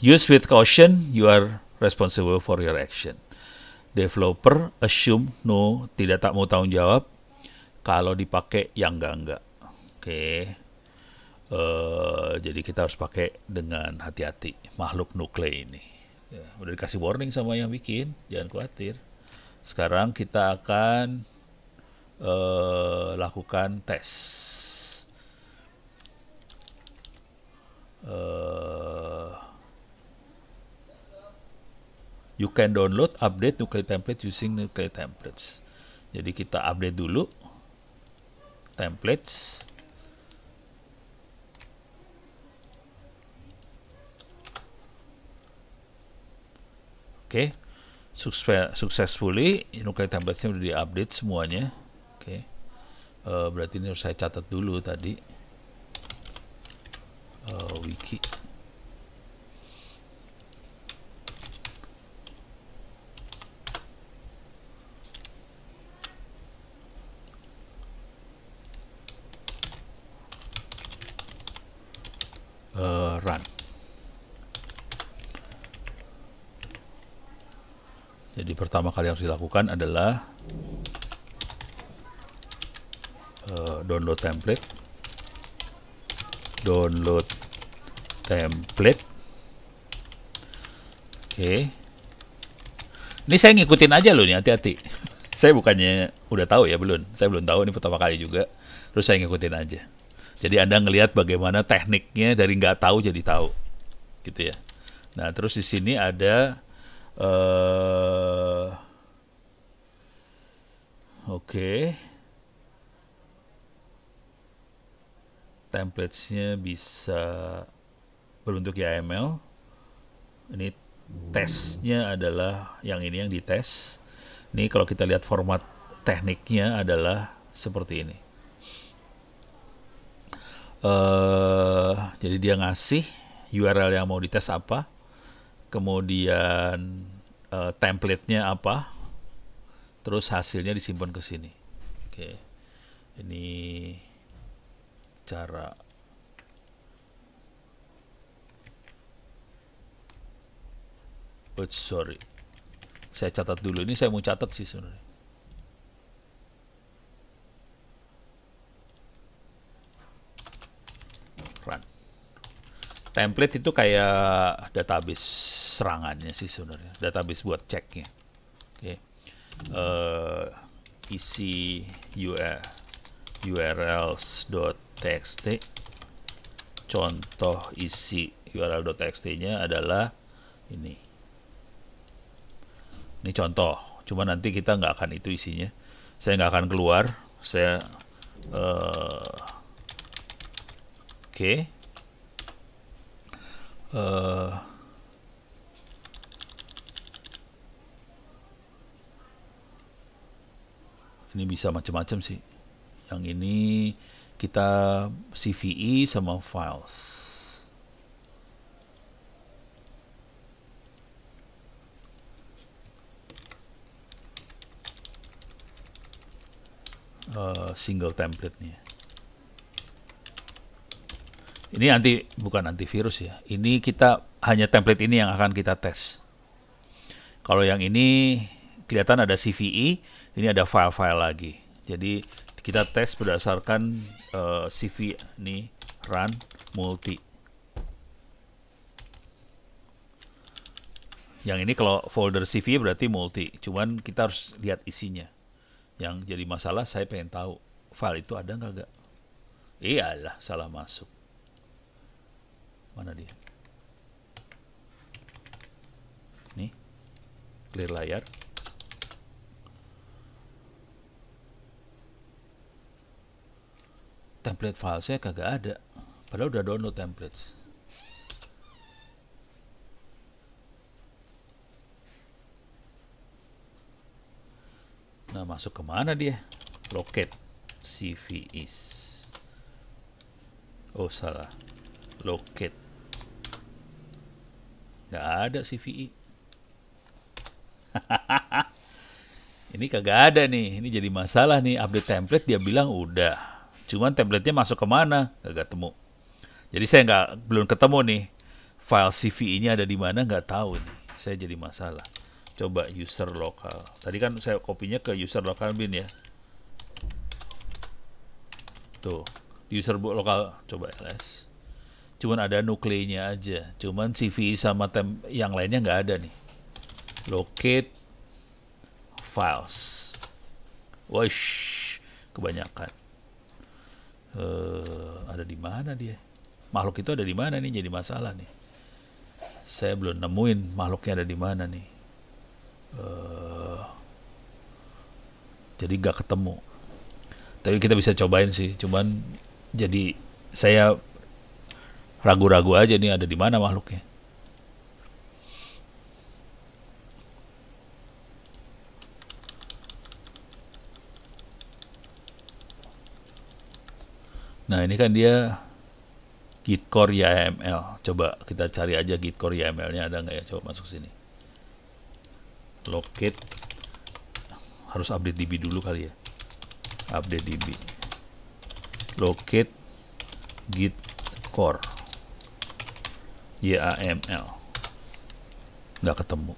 use with caution you are responsible for your action developer assume no tidak tak mau tanggung jawab kalau dipakai yang enggak enggak oke okay. Eh, jadi kita harus pakai dengan hati-hati makhluk nukle ini. Ya, udah dikasih warning sama yang bikin, jangan khawatir. Sekarang kita akan uh, lakukan tes. Uh, you can download update nuclear template using nuclear templates. Jadi kita update dulu templates okay. Sukses, successfully nucleic template nya udah diupdate semuanya oke okay. uh, eh, berarti ini harus saya catat dulu tadi uh, wiki uh, run Jadi pertama kali yang harus dilakukan adalah uh, download template, download template. Oke, okay. ini saya ngikutin aja loh nih hati-hati. saya bukannya udah tahu ya belum, saya belum tahu ini pertama kali juga. Terus saya ngikutin aja. Jadi Anda ngelihat bagaimana tekniknya dari nggak tahu jadi tahu, gitu ya. Nah terus di sini ada Eh, oke okay. templatesnya bisa berbentuk YAML ini tesnya adalah yang ini yang dites ini kalau kita lihat format tekniknya adalah seperti ini uh, jadi dia ngasih URL yang mau dites apa kemudian uh, eh, nya apa, terus hasilnya disimpan ke sini. Oke, ini cara Oh, sorry. Saya catat dulu. Ini saya mau catat sih sebenarnya. template itu kayak database serangannya sih sebenarnya database buat ceknya oke okay. uh, eh, isi URL urls.txt contoh isi url.txt-nya adalah ini ini contoh cuma nanti kita nggak akan itu isinya saya nggak akan keluar saya uh, oke okay uh, ini bisa macam-macam sih yang ini kita CVE sama files uh, single template nih ini anti bukan antivirus ya. Ini kita hanya template ini yang akan kita tes. Kalau yang ini kelihatan ada CVE, ini ada file-file lagi. Jadi kita tes berdasarkan uh, eh, CV e ini run multi. Yang ini kalau folder CV e berarti multi, cuman kita harus lihat isinya. Yang jadi masalah saya pengen tahu file itu ada nggak? Iyalah salah masuk mana dia nih clear layar template file saya kagak ada padahal udah download templates nah masuk kemana dia locate CV is oh salah locate Gak ada CVI. E. ini kagak ada nih. Ini jadi masalah nih. Update template dia bilang udah. Cuman templatenya masuk kemana? Kagak temu, Jadi saya nggak belum ketemu nih. File CVI-nya ada di mana nggak tahu nih. Saya jadi masalah. Coba user lokal. Tadi kan saya kopinya ke user lokal bin ya. Tuh, user lokal coba ls cuman ada nuklenya aja cuman CVI sama tem yang lainnya nggak ada nih locate files wash kebanyakan uh, ada di mana dia makhluk itu ada di mana nih jadi masalah nih saya belum nemuin makhluknya ada di mana nih uh, jadi nggak ketemu tapi kita bisa cobain sih cuman jadi saya ragu-ragu aja nih ada di mana makhluknya Nah ini kan dia git core YAML. Coba kita cari aja git core YAML-nya ada nggak ya? Coba masuk sini. Locate harus update DB dulu kali ya. Update DB. Locate git core. YAML nggak ketemu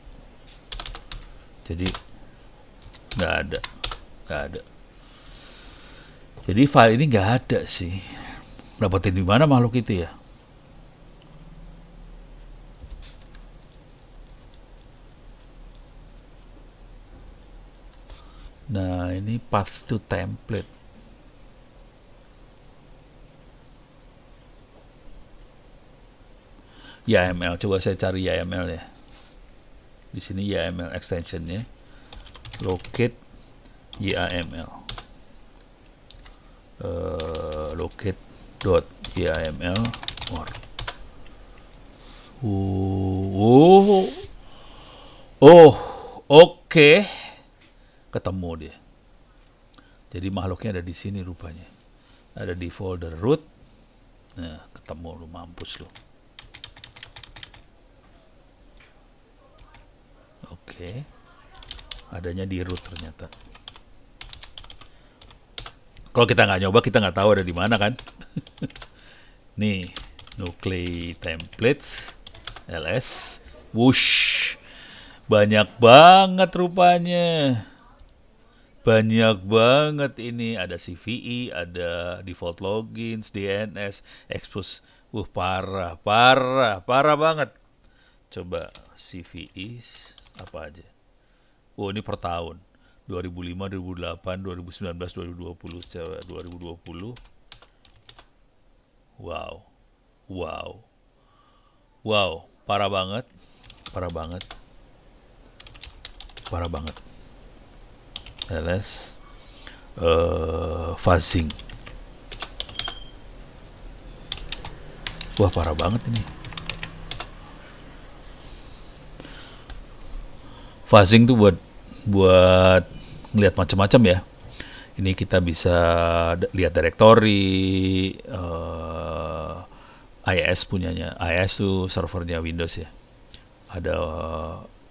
jadi nggak ada nggak ada jadi file ini nggak ada sih dapetin di mana makhluk itu ya Nah, ini path to template. YAML. Coba saya cari YAML ya. Di sini YAML extensionnya. Locate YAML. Uh, eh, locate dot YAML or. Oh, oh, oh oke. Okay. Ketemu dia. Jadi makhluknya ada di sini rupanya. Ada di folder root. Nah, ketemu lu mampus lu. Oke. Adanya di root ternyata. Kalau kita nggak nyoba, kita nggak tahu ada di mana kan. Nih, nuclei templates ls whoosh. Banyak banget rupanya. Banyak banget ini ada CVE, ada default logins, DNS, expose. Wuh, parah, parah, parah banget. Coba cves apa aja. Oh ini per tahun. 2005, 2008, 2019, 2020, 2020. Wow. Wow. Wow, parah banget. Parah banget. Parah banget. LS uh, eh, fuzzing. Wah, parah banget ini. Fuzzing tuh buat buat ngelihat macam-macam ya. Ini kita bisa lihat directory, uh, eh, IIS punyanya, IIS tuh servernya Windows ya. Ada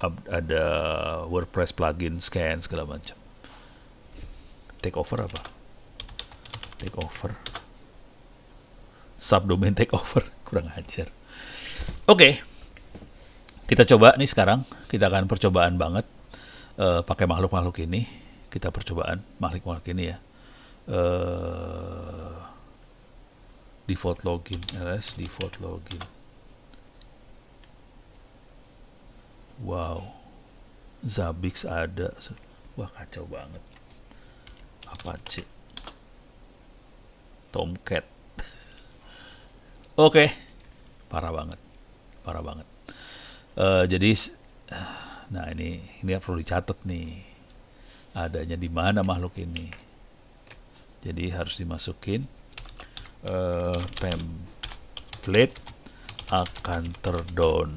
eh, ada WordPress plugin, scan segala macam. Take over apa? Take over. Subdomain take over kurang ajar. Oke. Okay kita coba nih sekarang kita akan percobaan banget uh, pakai makhluk-makhluk ini kita percobaan makhluk-makhluk ini ya uh, default login ls default login wow Zabbix ada wah kacau banget apa cek Tomcat oke okay. parah banget parah banget Eh, jadi, nah ini ini perlu dicatat nih adanya di mana makhluk ini. Jadi harus dimasukin uh, template akan terdown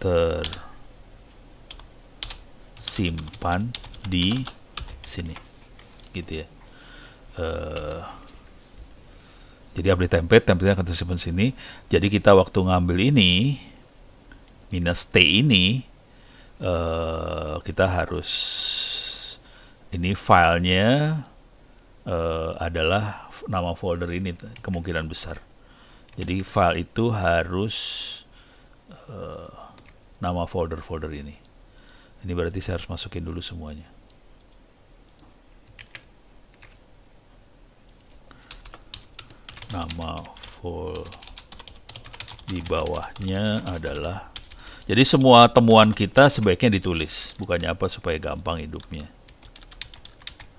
tersimpan di sini, gitu ya. Uh, jadi update template, templatenya akan tersimpan sini. Jadi kita waktu ngambil ini minus T ini uh, kita harus ini filenya uh, adalah nama folder ini kemungkinan besar jadi file itu harus uh, nama folder-folder ini ini berarti saya harus masukin dulu semuanya nama full di bawahnya adalah jadi semua temuan kita sebaiknya ditulis, bukannya apa supaya gampang hidupnya.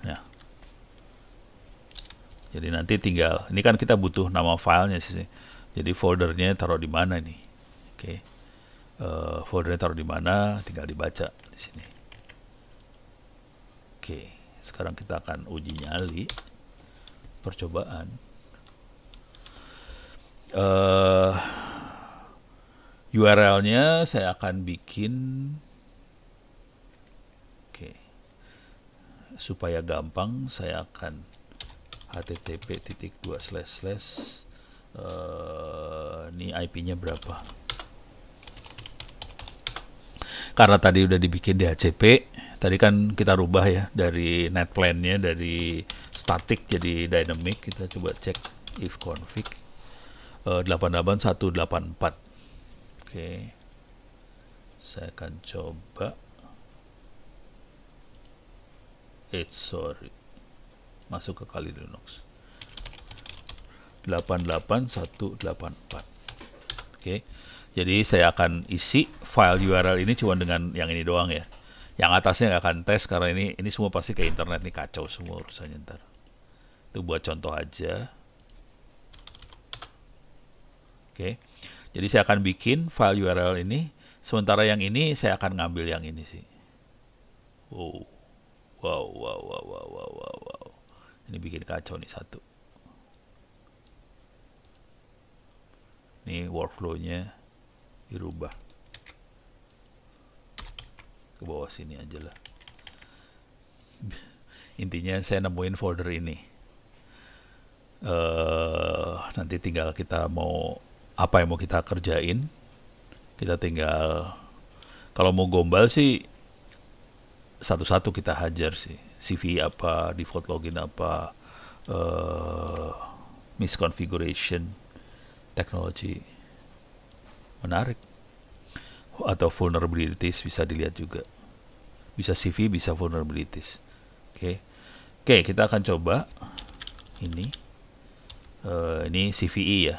Ya. Jadi nanti tinggal, ini kan kita butuh nama filenya sih. Jadi foldernya taruh di mana nih? Oke. Okay. Uh, eh, foldernya taruh di mana? Tinggal dibaca di sini. Oke, okay. sekarang kita akan uji nyali percobaan. Uh, URL-nya saya akan bikin oke okay. supaya gampang saya akan http titik dua eh, ini IP-nya berapa karena tadi udah dibikin DHCP tadi kan kita rubah ya dari netplan-nya dari static jadi dynamic kita coba cek if config uh, eh, 88184 Oke. Saya akan coba eh sorry. Masuk ke kali Linux. 88184. Oke. Jadi saya akan isi file URL ini cuma dengan yang ini doang ya. Yang atasnya nggak akan tes karena ini ini semua pasti ke internet nih kacau semua urusannya ntar. Itu buat contoh aja. Oke. Jadi saya akan bikin file URL ini, sementara yang ini saya akan ngambil yang ini sih. Wow, wow, wow, wow, wow, wow, wow. wow. Ini bikin kacau nih satu. Ini workflownya dirubah. Ke bawah sini aja lah. Intinya saya nemuin folder ini. Uh, nanti tinggal kita mau apa yang mau kita kerjain kita tinggal kalau mau gombal sih satu-satu kita hajar sih CV apa default login apa uh, misconfiguration technology menarik atau vulnerabilities bisa dilihat juga bisa CV bisa vulnerabilities oke okay. oke okay, kita akan coba ini uh, ini CVE ya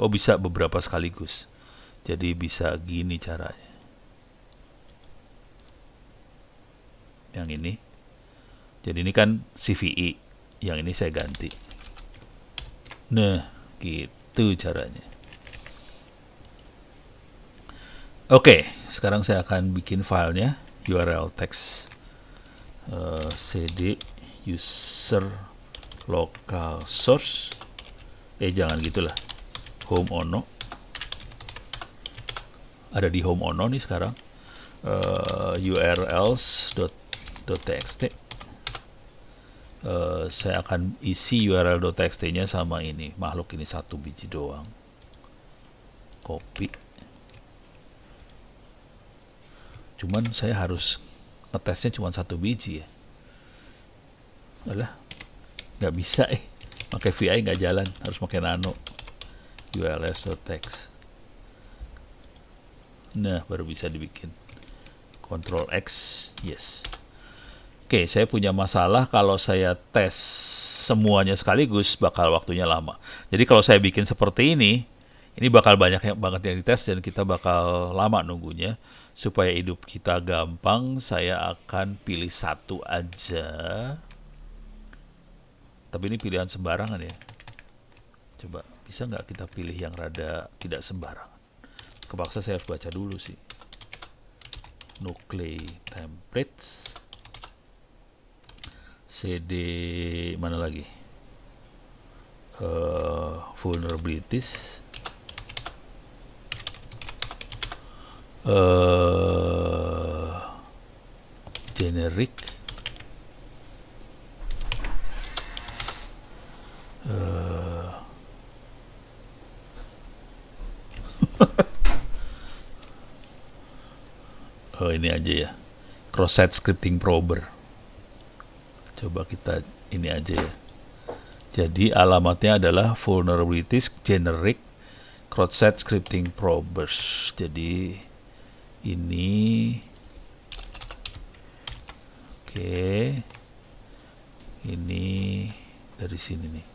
Oh bisa beberapa sekaligus. Jadi bisa gini caranya. Yang ini. Jadi ini kan CVI. E. Yang ini saya ganti. Nah, gitu caranya. Oke, sekarang saya akan bikin filenya URL text uh, eh, cd user local source. Eh jangan gitulah home ono ada di home ono nih sekarang uh, eh, urls.txt uh, eh, saya akan isi url.txt nya sama ini makhluk ini satu biji doang copy cuman saya harus ngetesnya cuma satu biji ya alah nggak bisa eh pakai VI nggak jalan harus pakai nano ULS text nah baru bisa dibikin Control X yes Oke, saya punya masalah kalau saya tes semuanya sekaligus bakal waktunya lama. Jadi kalau saya bikin seperti ini, ini bakal banyak yang banget yang dites dan kita bakal lama nunggunya. Supaya hidup kita gampang, saya akan pilih satu aja. Tapi ini pilihan sembarangan ya. Coba bisa nggak kita pilih yang rada tidak sembarangan kepaksa saya baca dulu sih nuclei templates CD mana lagi uh, vulnerabilities uh, generic uh, oh ini aja ya cross site scripting prober coba kita ini aja ya jadi alamatnya adalah vulnerabilities generic cross site scripting probers jadi ini oke okay. ini dari sini nih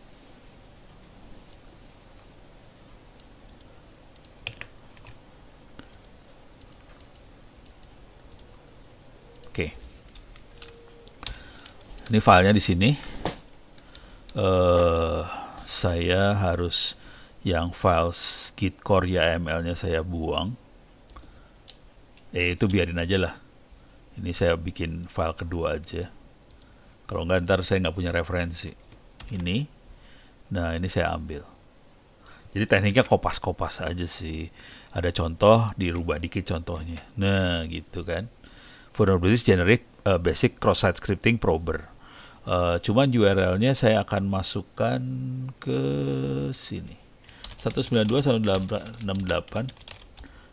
ini filenya di sini uh, saya harus yang file git ya ML nya saya buang eh itu biarin aja lah ini saya bikin file kedua aja kalau nggak ntar saya nggak punya referensi ini nah ini saya ambil jadi tekniknya kopas-kopas aja sih ada contoh dirubah dikit contohnya nah gitu kan vulnerabilities generic uh, basic cross site scripting prober Uh, cuman URL-nya saya akan masukkan ke sini. delapan tar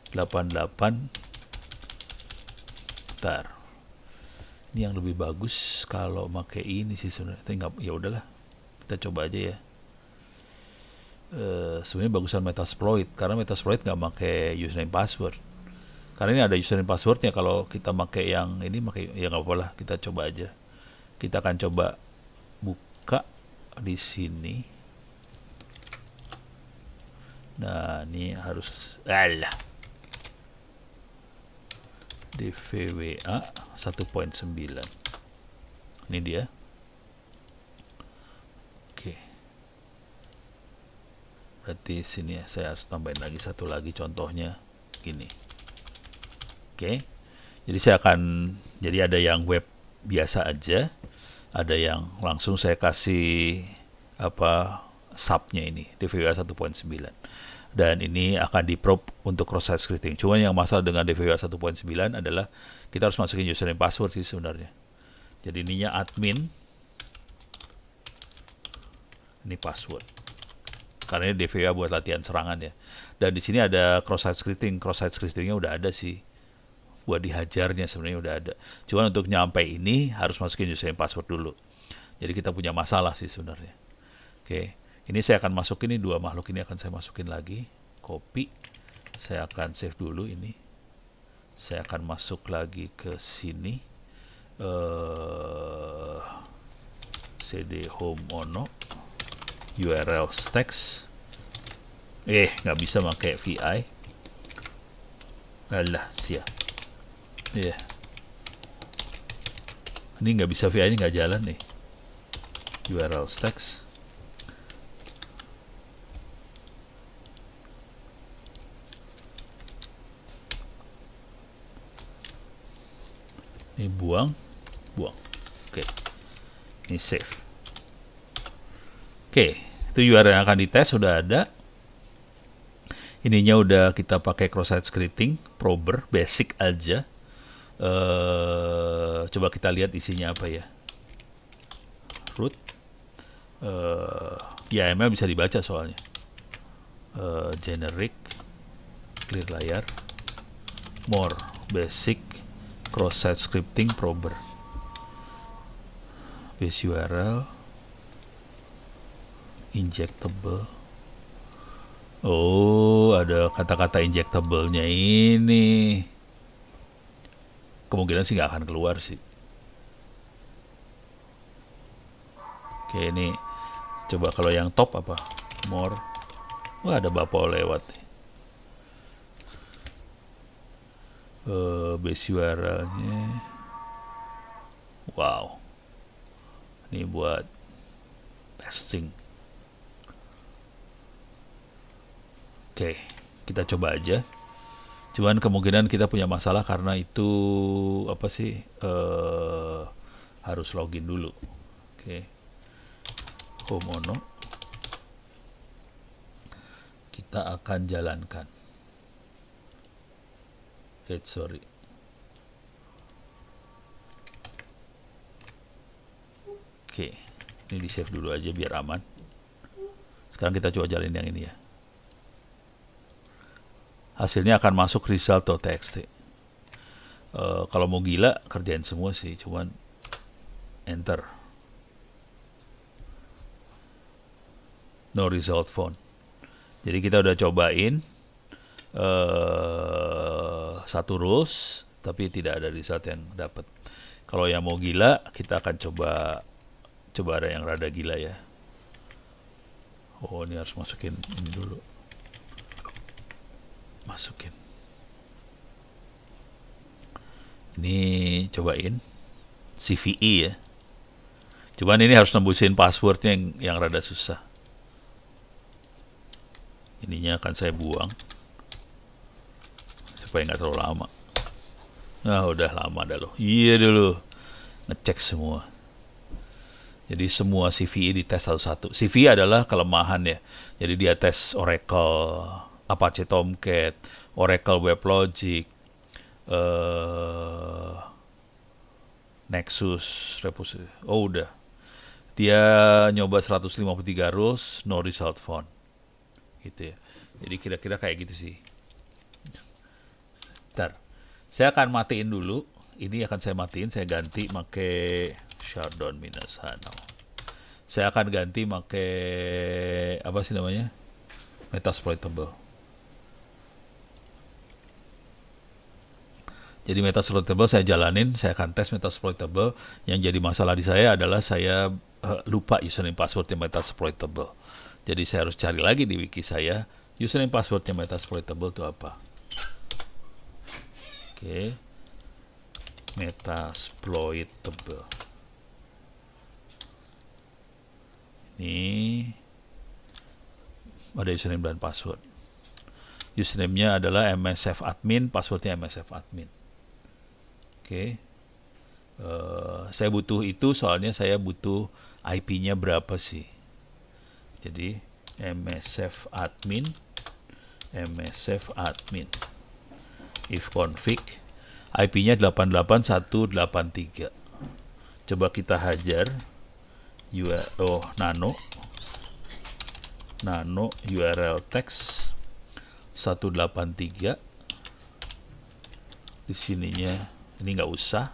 delapan Ini yang lebih bagus kalau pakai ini sih sebenarnya. Tinggal ya udahlah. Kita coba aja ya. Uh, sebenarnya bagusan Metasploit karena Metasploit nggak pakai username password. Karena ini ada username passwordnya kalau kita pakai yang ini pakai ya nggak apa-apa lah kita coba aja kita akan coba buka di sini nah ini harus alah DVWA 1.9 ini dia oke berarti sini saya harus tambahin lagi satu lagi contohnya gini oke jadi saya akan jadi ada yang web biasa aja ada yang langsung saya kasih apa subnya ini DVWA 1.9 dan ini akan di probe untuk cross site scripting. Cuman yang masalah dengan DVWA 1.9 adalah kita harus masukin username password sih sebenarnya. Jadi ininya admin ini password. Karena ini DVWA buat latihan serangan ya. Dan di sini ada cross site scripting, cross site scriptingnya udah ada sih buat dihajarnya sebenarnya udah ada. Cuman untuk nyampe ini harus masukin username password dulu. Jadi kita punya masalah sih sebenarnya. Oke, ini saya akan masukin ini dua makhluk ini akan saya masukin lagi. Copy. Saya akan save dulu ini. Saya akan masuk lagi ke sini. Uh, eh, cd home ono url stacks eh nggak bisa pakai vi alah siap Iya. Yeah. Ini nggak bisa vi ini nggak jalan nih. URL stacks. Ini buang, buang. Oke. Okay. Ini save. Oke, okay. itu URL yang akan dites sudah ada. Ininya udah kita pakai cross site scripting, prober, basic aja uh, coba kita lihat isinya apa ya root uh, ya bisa dibaca soalnya uh, generic clear layar more basic cross site scripting prober base URL injectable oh ada kata-kata injectable-nya ini kemungkinan sih nggak akan keluar sih. Oke ini coba kalau yang top apa? More. Wah ada Bapak lewat. Uh, base url Wow. Ini buat testing. Oke, kita coba aja cuman kemungkinan kita punya masalah karena itu apa sih uh, harus login dulu oke okay. homono kita akan jalankan eh sorry oke okay. ini di save dulu aja biar aman sekarang kita coba jalanin yang ini ya hasilnya akan masuk result.txt. Uh, kalau mau gila kerjain semua sih, cuman enter. No result phone. Jadi kita udah cobain uh, satu rules, tapi tidak ada result yang dapat. Kalau yang mau gila, kita akan coba coba ada yang rada gila ya. Oh, ini harus masukin ini dulu masukin ini cobain CVE ya cuman ini harus nembusin passwordnya yang, yang rada susah ininya akan saya buang supaya nggak terlalu lama nah udah lama dah lo iya dulu ngecek semua jadi semua CVE tes satu-satu CVE adalah kelemahan ya jadi dia tes Oracle Apache Tomcat, Oracle WebLogic, uh, Nexus, repository. oh udah. Dia nyoba 153 rules, no result found. Gitu ya. Jadi kira-kira kayak gitu sih. Bentar. Saya akan matiin dulu. Ini akan saya matiin, saya ganti pakai shutdown minus Hano. Saya akan ganti pakai apa sih namanya? Metasploitable. Jadi exploitable saya jalanin, saya akan tes exploitable. Yang jadi masalah di saya adalah saya uh, lupa username passwordnya exploitable. Jadi saya harus cari lagi di wiki saya username passwordnya exploitable itu apa. Oke. Okay. exploitable. Ini ada username dan password username-nya adalah admin, passwordnya msf admin. Oke. Okay. Uh, eh, saya butuh itu soalnya saya butuh IP-nya berapa sih. Jadi msf admin msf admin if config IP-nya 88183. Coba kita hajar URL oh, nano nano URL text 183 di sininya ini nggak usah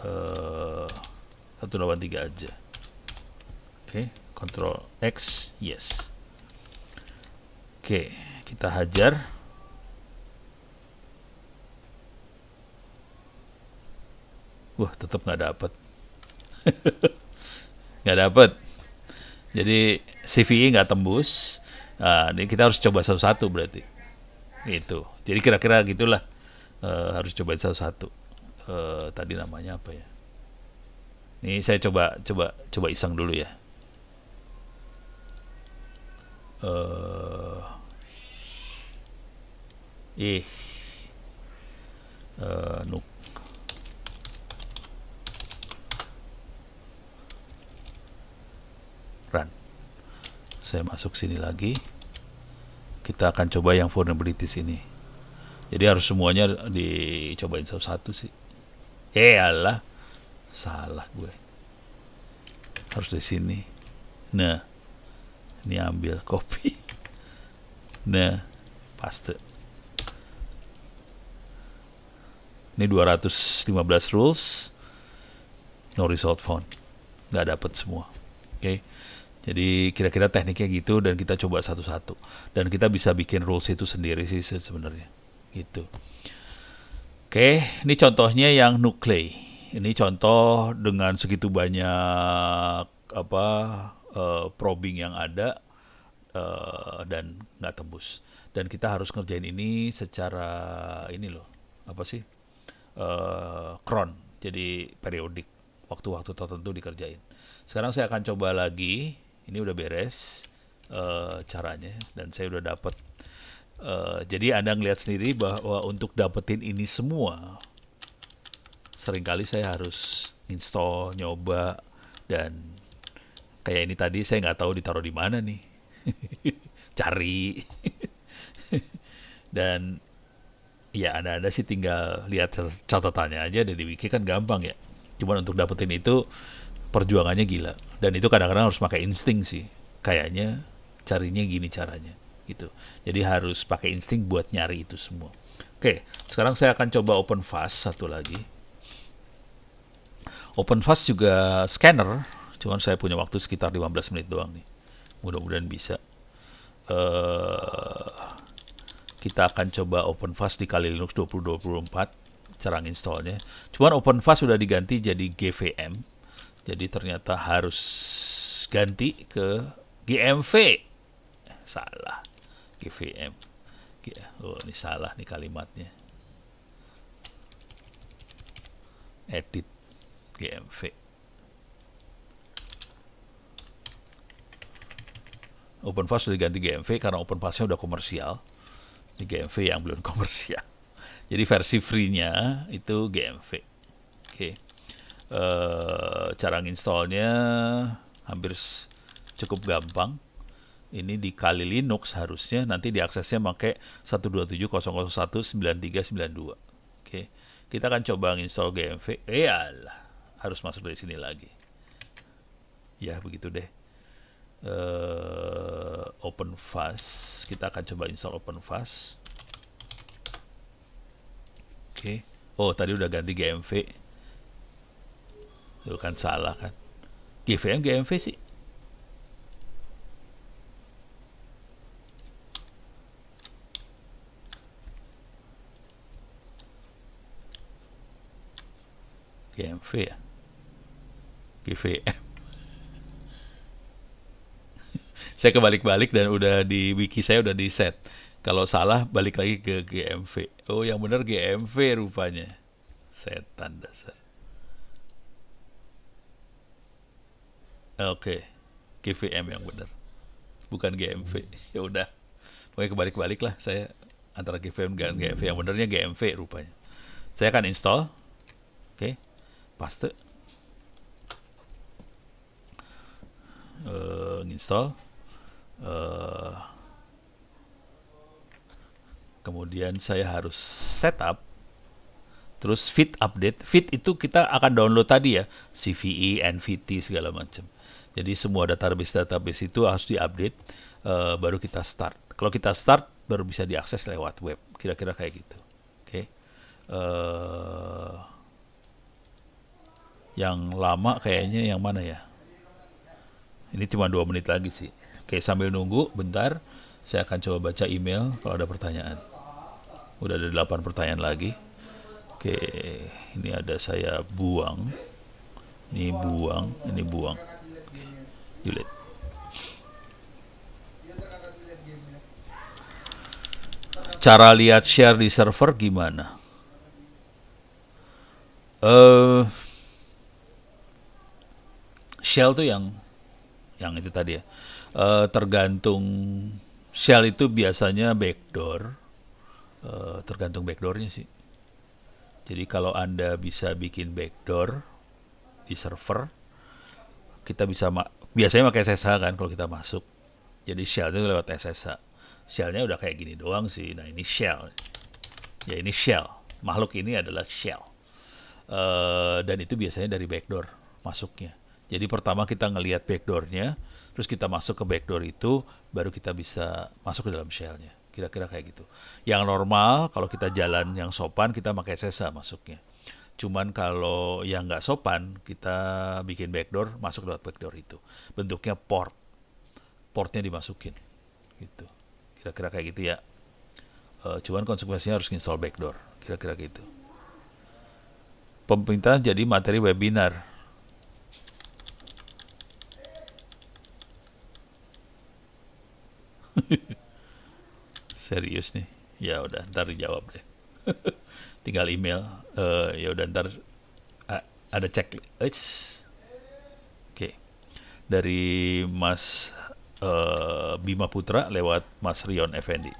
eh, satu uh, tiga aja oke okay, control X yes oke okay, kita hajar wah tetap nggak dapet, nggak dapet, jadi CV e nggak tembus nah, ini kita harus coba satu-satu berarti itu jadi kira-kira gitulah Eh, harus coba satu-satu uh, tadi namanya apa ya ini saya coba coba coba iseng dulu ya eh ih eh, nuk run saya masuk sini lagi kita akan coba yang vulnerabilities ini jadi harus semuanya dicobain satu-satu sih. Eh ya Allah, salah gue. Harus di sini. Nah, ini ambil kopi. Nah, paste. Ini 215 rules. No result found. Gak dapet semua. Oke. Okay? Jadi kira-kira tekniknya gitu dan kita coba satu-satu. Dan kita bisa bikin rules itu sendiri sih sebenarnya gitu. Oke, ini contohnya yang nuklei. Ini contoh dengan segitu banyak apa uh, probing yang ada uh, dan nggak tembus. Dan kita harus ngerjain ini secara ini loh apa sih uh, eh, cron. Jadi periodik waktu-waktu tertentu dikerjain. Sekarang saya akan coba lagi. Ini udah beres uh, caranya dan saya udah dapat Eh, jadi Anda ngelihat sendiri bahwa untuk dapetin ini semua, seringkali saya harus install, nyoba, dan kayak ini tadi saya nggak tahu ditaruh di mana nih. Cari. dan ya Anda-Anda sih tinggal lihat catatannya aja dari wiki kan gampang ya. Cuman untuk dapetin itu perjuangannya gila. Dan itu kadang-kadang harus pakai insting sih. Kayaknya carinya gini caranya gitu. Jadi harus pakai insting buat nyari itu semua. Oke, sekarang saya akan coba open fast satu lagi. Open fast juga scanner, cuman saya punya waktu sekitar 15 menit doang nih. Mudah-mudahan bisa. Uh, kita akan coba open fast di kali Linux 2024 cara installnya. Cuman open fast sudah diganti jadi GVM. Jadi ternyata harus ganti ke GMV. Salah. GVM iya, oh ini salah nih kalimatnya edit GMV Open Pass sudah diganti GMV karena Open Passnya udah komersial di GMV yang belum komersial jadi versi free-nya itu GMV oke okay. Uh, eh, cara installnya hampir cukup gampang ini di kali Linux harusnya nanti diaksesnya pakai 127.001.9392. Oke. Kita akan coba install GMV. Iyalah, eh, harus masuk dari sini lagi. Ya, begitu deh. Uh, open fast. Kita akan coba install open fast. Oke. Oh, tadi udah ganti GMV. Itu kan salah kan. GVM GMV sih GMV ya GVM saya kebalik-balik dan udah di wiki saya udah di set kalau salah balik lagi ke GMV oh yang benar GMV rupanya setan dasar oke okay. GVM yang benar bukan GMV ya udah pokoknya kebalik-balik lah saya antara GVM dan GMV yang benernya GMV rupanya saya akan install oke okay paste uh, install uh, kemudian saya harus setup terus fit update fit itu kita akan download tadi ya CVE, NVT segala macam jadi semua database database itu harus diupdate uh, baru kita start kalau kita start baru bisa diakses lewat web kira-kira kayak gitu oke okay. uh, yang lama kayaknya yang mana ya ini cuma dua menit lagi sih oke sambil nunggu bentar saya akan coba baca email kalau ada pertanyaan udah ada delapan pertanyaan lagi oke ini ada saya buang ini buang ini buang delete cara lihat share di server gimana? Eh uh, Shell tuh yang yang itu tadi ya. Uh, tergantung Shell itu biasanya backdoor. Uh, tergantung backdoornya sih. Jadi kalau Anda bisa bikin backdoor di server, kita bisa ma biasanya pakai SSH kan kalau kita masuk. Jadi shell itu lewat SSH. Shellnya udah kayak gini doang sih. Nah ini shell. Ya ini shell. Makhluk ini adalah shell. Uh, dan itu biasanya dari backdoor masuknya. Jadi pertama kita ngelihat nya, terus kita masuk ke backdoor itu, baru kita bisa masuk ke dalam shellnya. Kira-kira kayak gitu. Yang normal kalau kita jalan yang sopan kita pakai sesa masuknya. Cuman kalau yang nggak sopan kita bikin backdoor masuk lewat backdoor itu. Bentuknya port, portnya dimasukin, gitu. Kira-kira kayak gitu ya. E, cuman konsekuensinya harus install backdoor, kira-kira gitu. Pemerintah jadi materi webinar serius nih ya udah ntar dijawab deh tinggal email uh, ya udah ntar uh, ada cek oke okay. dari Mas uh, Bima Putra lewat Mas Rion Effendi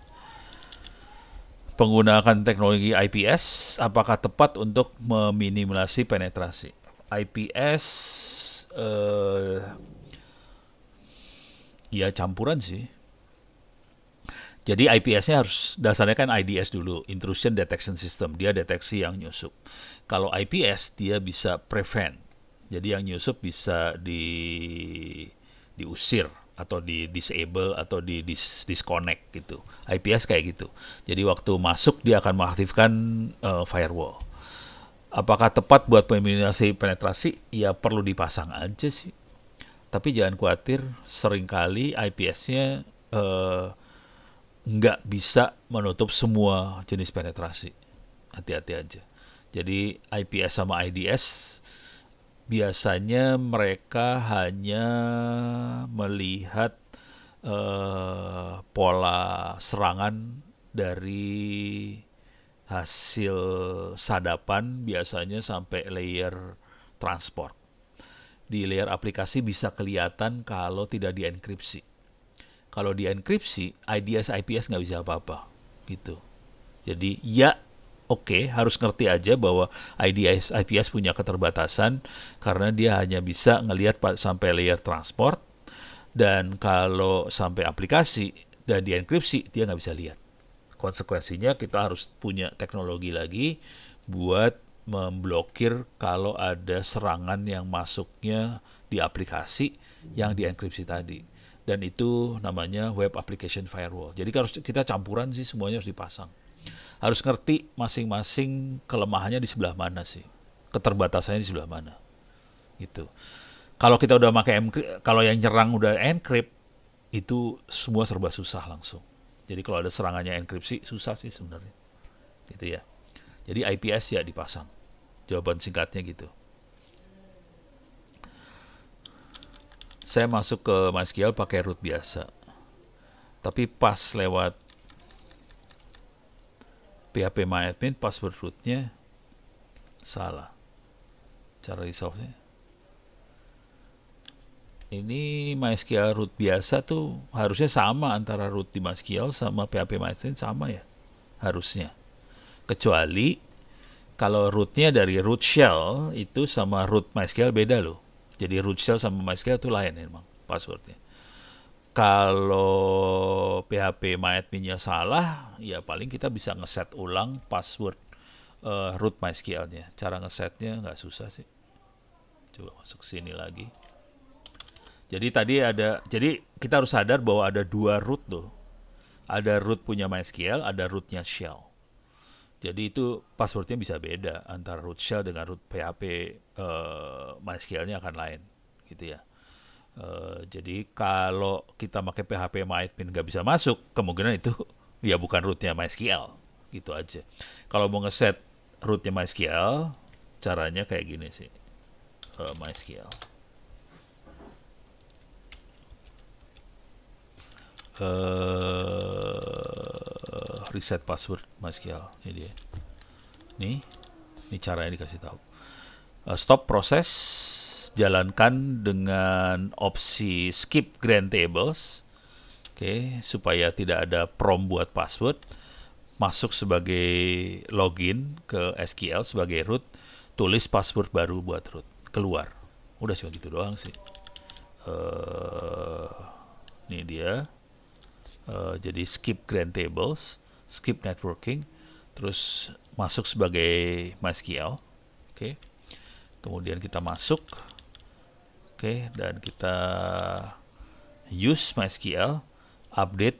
penggunaan teknologi IPS apakah tepat untuk meminimalisasi penetrasi IPS uh, eh, ya campuran sih jadi IPS-nya harus dasarnya kan IDS dulu, intrusion detection system. Dia deteksi yang nyusup. Kalau IPS dia bisa prevent. Jadi yang nyusup bisa di diusir atau di disable atau di dis, disconnect gitu. IPS kayak gitu. Jadi waktu masuk dia akan mengaktifkan uh, firewall. Apakah tepat buat peminimalisasi penetrasi? Ya perlu dipasang aja sih. Tapi jangan khawatir, seringkali IPS-nya uh, eh, nggak bisa menutup semua jenis penetrasi. Hati-hati aja. Jadi IPS sama IDS biasanya mereka hanya melihat uh, pola serangan dari hasil sadapan biasanya sampai layer transport. Di layer aplikasi bisa kelihatan kalau tidak dienkripsi kalau dienkripsi IDS IPS nggak bisa apa-apa gitu jadi ya Oke, okay, harus ngerti aja bahwa IDS IPS punya keterbatasan karena dia hanya bisa ngelihat sampai layer transport dan kalau sampai aplikasi dan enkripsi dia nggak bisa lihat. Konsekuensinya kita harus punya teknologi lagi buat memblokir kalau ada serangan yang masuknya di aplikasi yang dienkripsi tadi dan itu namanya web application firewall. Jadi harus kita campuran sih semuanya harus dipasang. Harus ngerti masing-masing kelemahannya di sebelah mana sih, keterbatasannya di sebelah mana. Itu. Kalau kita udah pakai kalau yang nyerang udah encrypt itu semua serba susah langsung. Jadi kalau ada serangannya enkripsi susah sih sebenarnya. Gitu ya. Jadi IPS ya dipasang. Jawaban singkatnya gitu. saya masuk ke MySQL pakai root biasa. Tapi pas lewat PHP MyAdmin password rootnya salah. Cara resolve-nya. Ini MySQL root biasa tuh harusnya sama antara root di MySQL sama PHP MyAdmin sama ya. Harusnya. Kecuali kalau rootnya dari root shell itu sama root MySQL beda loh jadi root shell sama MySQL itu lain emang passwordnya. Kalau PHP myadminnya salah, ya paling kita bisa ngeset ulang password uh, root MySQL-nya. Cara ngesetnya nggak susah sih. Coba masuk sini lagi. Jadi tadi ada, jadi kita harus sadar bahwa ada dua root tuh. Ada root punya MySQL, ada rootnya shell. Jadi itu passwordnya bisa beda antara root shell dengan root PHP uh, eh, MySQL-nya akan lain, gitu ya. Uh, jadi kalau kita pakai PHP myadmin nggak bisa masuk, kemungkinan itu ya bukan rootnya MySQL, gitu aja. Kalau mau ngeset rootnya MySQL, caranya kayak gini sih, uh, MySQL. uh, reset password MySQL ini dia ini ini caranya dikasih tahu uh, stop proses jalankan dengan opsi skip grand tables oke okay, supaya tidak ada prom buat password masuk sebagai login ke SQL sebagai root tulis password baru buat root keluar udah cuma gitu doang sih uh, ini dia Eh, jadi skip grand tables, skip networking, terus masuk sebagai MySQL. Oke. Okay. Kemudian kita masuk. Oke, okay, dan kita use MySQL update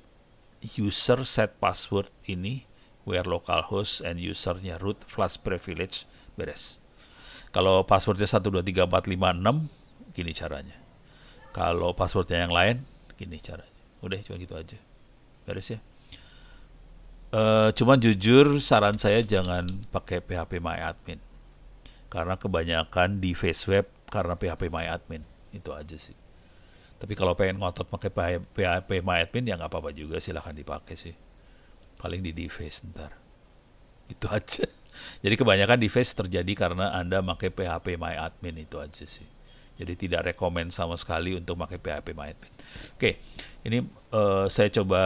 user set password ini where localhost and usernya root flash privilege beres. Kalau passwordnya 123456 gini caranya. Kalau passwordnya yang lain gini caranya. Udah cuma gitu aja beres ya uh, eh, cuman jujur saran saya jangan pakai PHP MyAdmin karena kebanyakan di face web karena PHP MyAdmin itu aja sih tapi kalau pengen ngotot pakai PHP MyAdmin ya nggak apa-apa juga silahkan dipakai sih paling di device ntar itu aja jadi kebanyakan device terjadi karena anda pakai PHP MyAdmin itu aja sih jadi tidak rekomend sama sekali untuk pakai PHP MyAdmin. Oke, ini uh, saya coba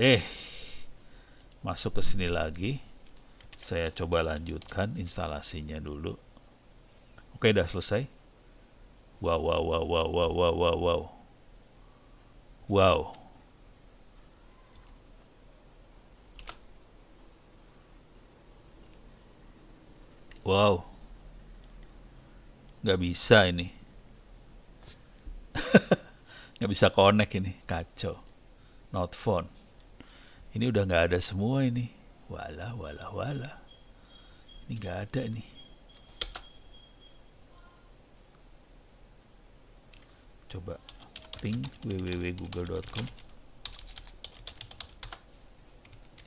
eh masuk ke sini lagi. Saya coba lanjutkan instalasinya dulu. Oke, udah selesai. Wow, wow, wow, wow, wow, wow, wow, wow. Wow. Wow nggak bisa ini nggak bisa connect ini kacau not phone ini udah nggak ada semua ini wala wala wala ini nggak ada ini coba ping www.google.com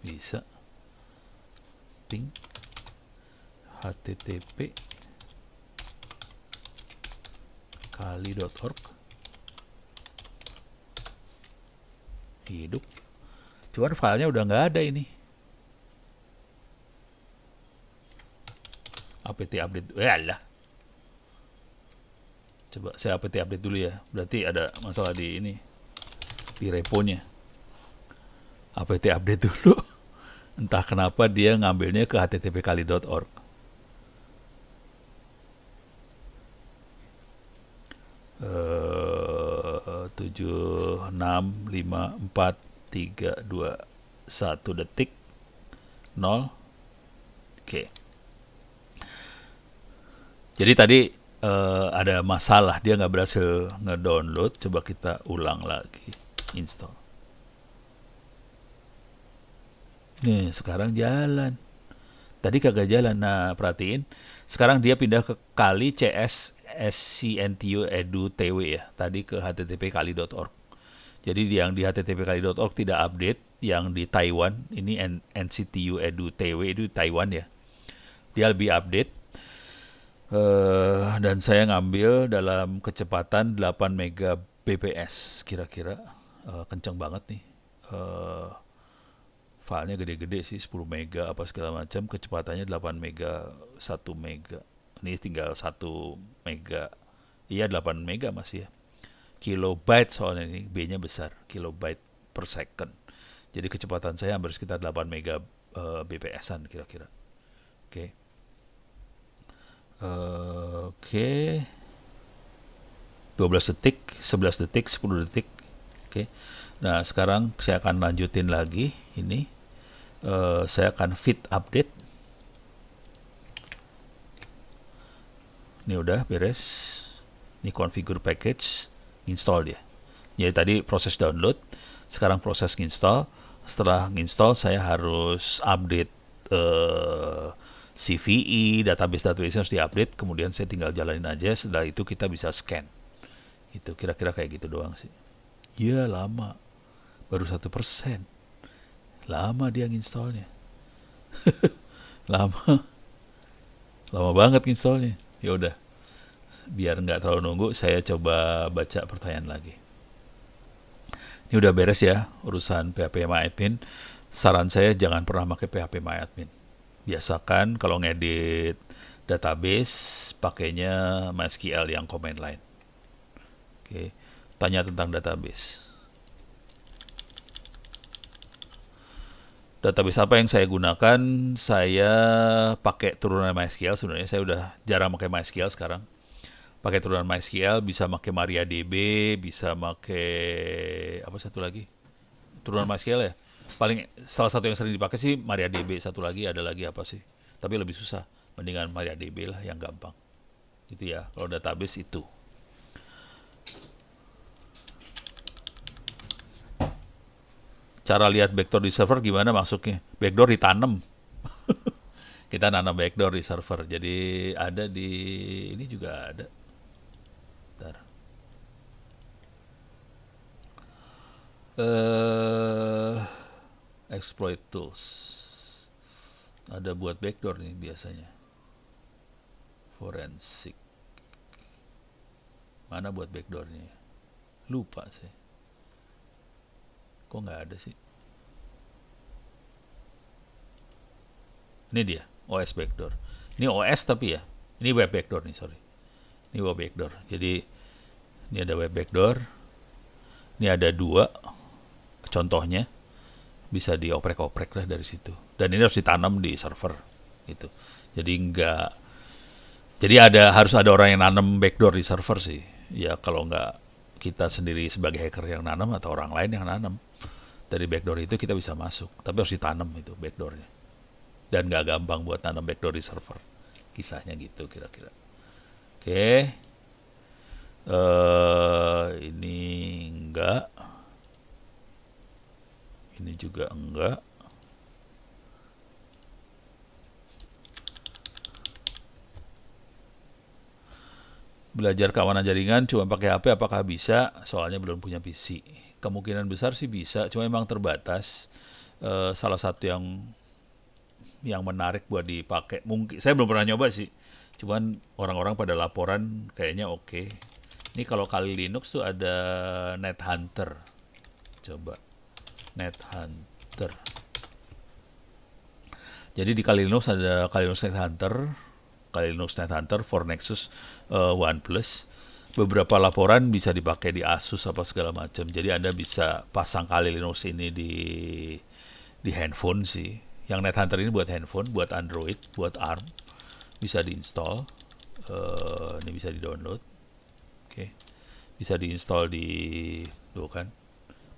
bisa ping http kali.org hidup cuman filenya udah nggak ada ini apt update eh, lah coba saya apt update dulu ya berarti ada masalah di ini di reponya apt update dulu entah kenapa dia ngambilnya ke http kali.org Eh, tujuh enam lima empat tiga dua satu detik nol oke jadi tadi uh, ada masalah dia nggak berhasil ngedownload coba kita ulang lagi install nih sekarang jalan tadi kagak jalan nah perhatiin sekarang dia pindah ke kali cs scntu edu tw ya tadi ke http httpkali.org. Jadi yang di http httpkali.org tidak update, yang di Taiwan ini nctu edu tw itu Taiwan ya. Dia lebih update. Uh, dan saya ngambil dalam kecepatan 8 mega bps kira-kira uh, kenceng banget nih. Uh, filenya gede-gede sih 10 mega apa segala macam kecepatannya 8 mega 1 mega ini tinggal 1 mega iya 8 mega masih ya kilobyte soalnya ini B-nya besar kilobyte per second jadi kecepatan saya hampir sekitar 8 mega uh, eh, BPS-an kira-kira oke okay. uh, oke okay. 12 detik 11 detik 10 detik oke okay. nah sekarang saya akan lanjutin lagi ini uh, saya akan fit update ini udah beres ini configure package install dia jadi tadi proses download sekarang proses install setelah install saya harus update uh, eh, CVE database database harus diupdate kemudian saya tinggal jalanin aja setelah itu kita bisa scan itu kira-kira kayak gitu doang sih ya lama baru satu persen lama dia nginstallnya lama lama banget installnya ya udah biar nggak terlalu nunggu saya coba baca pertanyaan lagi ini udah beres ya urusan PHP MyAdmin saran saya jangan pernah pakai PHP MyAdmin biasakan kalau ngedit database pakainya MySQL yang command line oke tanya tentang database Database apa yang saya gunakan? Saya pakai turunan MySQL sebenarnya. Saya udah jarang pakai MySQL sekarang. Pakai turunan MySQL, bisa pakai MariaDB, bisa pakai apa satu lagi? Turunan MySQL ya. Paling salah satu yang sering dipakai sih MariaDB. Satu lagi ada lagi apa sih? Tapi lebih susah. Mendingan MariaDB lah yang gampang. Gitu ya. Kalau database itu. cara lihat backdoor di server gimana masuknya? Backdoor ditanam. Kita nanam backdoor di server. Jadi ada di ini juga ada. Bentar. Uh, exploit tools. Ada buat backdoor nih biasanya. Forensik. Mana buat backdoornya? Lupa sih. Kok nggak ada sih? Ini dia, OS backdoor. Ini OS tapi ya. Ini web backdoor nih, sorry. Ini web backdoor. Jadi ini ada web backdoor. Ini ada dua contohnya. Bisa dioprek-oprek lah dari situ. Dan ini harus ditanam di server gitu. Jadi nggak jadi ada harus ada orang yang nanam backdoor di server sih. Ya kalau nggak kita sendiri sebagai hacker yang nanam atau orang lain yang nanam dari backdoor itu kita bisa masuk tapi harus ditanam itu backdoornya dan nggak gampang buat tanam backdoor di server kisahnya gitu kira-kira oke okay. uh, eh, ini enggak ini juga enggak belajar keamanan jaringan cuma pakai HP apakah bisa soalnya belum punya PC kemungkinan besar sih bisa, cuma emang terbatas. E, salah satu yang yang menarik buat dipakai mungkin saya belum pernah nyoba sih cuman orang-orang pada laporan kayaknya oke okay. ini kalau kali Linux tuh ada net hunter coba net hunter jadi di kali Linux ada kali Linux net hunter kali Linux net hunter for Nexus uh, eh, Plus beberapa laporan bisa dipakai di Asus apa segala macam. Jadi Anda bisa pasang kali Linux ini di di handphone sih. Yang NetHunter ini buat handphone, buat Android, buat ARM. Bisa diinstall. Uh, ini bisa di-download. Oke. Okay. Bisa diinstall di tuh kan.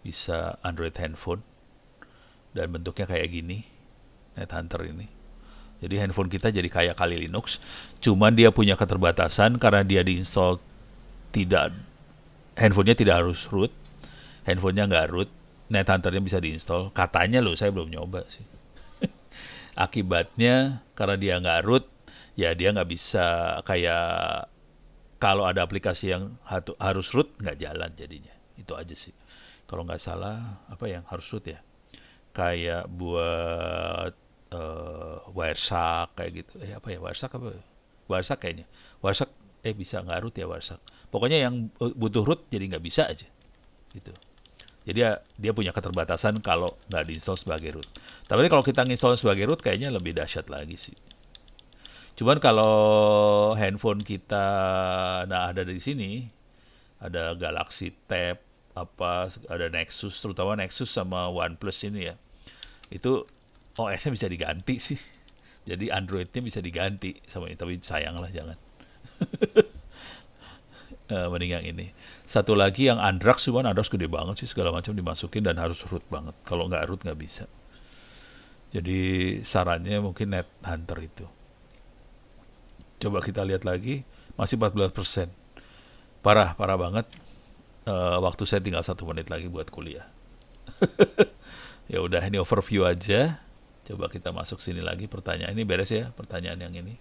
Bisa Android handphone. Dan bentuknya kayak gini. NetHunter ini. Jadi handphone kita jadi kayak kali Linux, cuman dia punya keterbatasan karena dia diinstall tidak handphonenya tidak harus root, handphonenya nggak root, net hunternya bisa diinstal. Katanya loh, saya belum nyoba sih. Akibatnya karena dia nggak root, ya dia nggak bisa kayak kalau ada aplikasi yang harus root nggak jalan jadinya. Itu aja sih. Kalau nggak salah apa yang harus root ya? Kayak buat uh, eh, Wireshark kayak gitu. Eh apa ya Wireshark apa? Warsak kayaknya. Warsak eh bisa nggak root ya Warsak pokoknya yang butuh root jadi nggak bisa aja gitu jadi ya, dia punya keterbatasan kalau nggak diinstal sebagai root. Tapi kalau kita install sebagai root kayaknya lebih dahsyat lagi sih. Cuman kalau handphone kita nah ada di sini ada Galaxy Tab apa ada Nexus terutama Nexus sama OnePlus ini ya. Itu OS-nya bisa diganti sih. Jadi Android-nya bisa diganti sama ini tapi sayang lah jangan. uh, eh, yang ini. Satu lagi yang andrax cuman andrax gede banget sih segala macam dimasukin dan harus root banget. Kalau nggak root nggak bisa. Jadi sarannya mungkin net hunter itu. Coba kita lihat lagi masih 14 persen. Parah parah banget. Uh, waktu saya tinggal satu menit lagi buat kuliah. ya udah ini overview aja. Coba kita masuk sini lagi pertanyaan ini beres ya pertanyaan yang ini.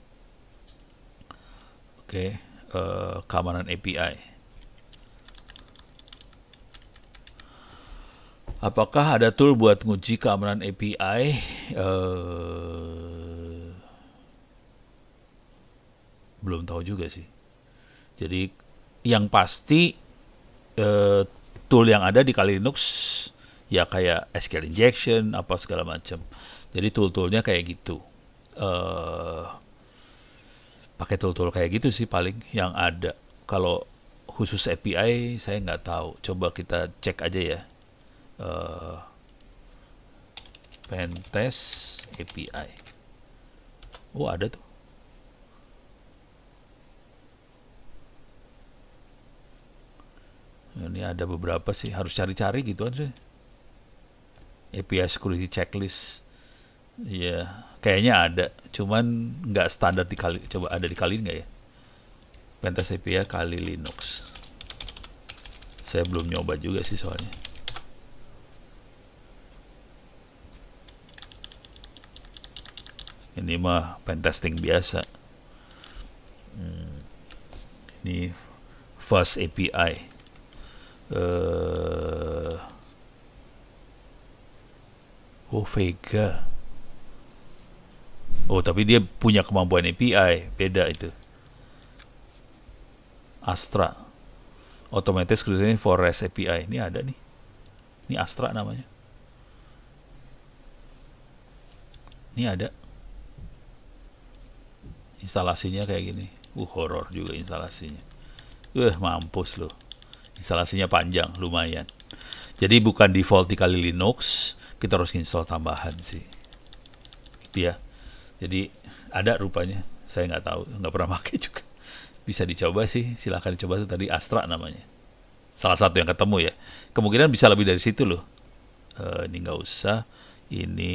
Oke. Okay uh, keamanan API. Apakah ada tool buat nguji keamanan API? Uh, eh, belum tahu juga sih. Jadi yang pasti uh, tool yang ada di Kali Linux ya kayak SQL injection apa segala macam. Jadi tool-toolnya kayak gitu. Uh, pakai tool-tool kayak gitu sih paling yang ada. Kalau khusus API saya nggak tahu. Coba kita cek aja ya. Uh, eh, pentest API. Oh ada tuh. Ini ada beberapa sih harus cari-cari gitu aja. API security checklist. Iya. Yeah. Kayaknya ada, cuman nggak standar di kali. Coba ada di kali nggak ya? Pentas API ya, kali Linux. Saya belum nyoba juga sih soalnya. Ini mah pentesting biasa. Hmm. Ini Fast API. Uh, eh, oh Vega. Oh, tapi dia punya kemampuan API, beda itu. Astra. Otomatis kerjanya for REST API. Ini ada nih. Ini Astra namanya. Ini ada. Instalasinya kayak gini. Uh, horror juga instalasinya. Uh, mampus loh. Instalasinya panjang, lumayan. Jadi bukan default kali Linux, kita harus install tambahan sih. Gitu ya jadi ada rupanya saya nggak tahu nggak pernah pakai juga bisa dicoba sih silahkan dicoba tuh tadi Astra namanya salah satu yang ketemu ya kemungkinan bisa lebih dari situ loh E, ini nggak usah ini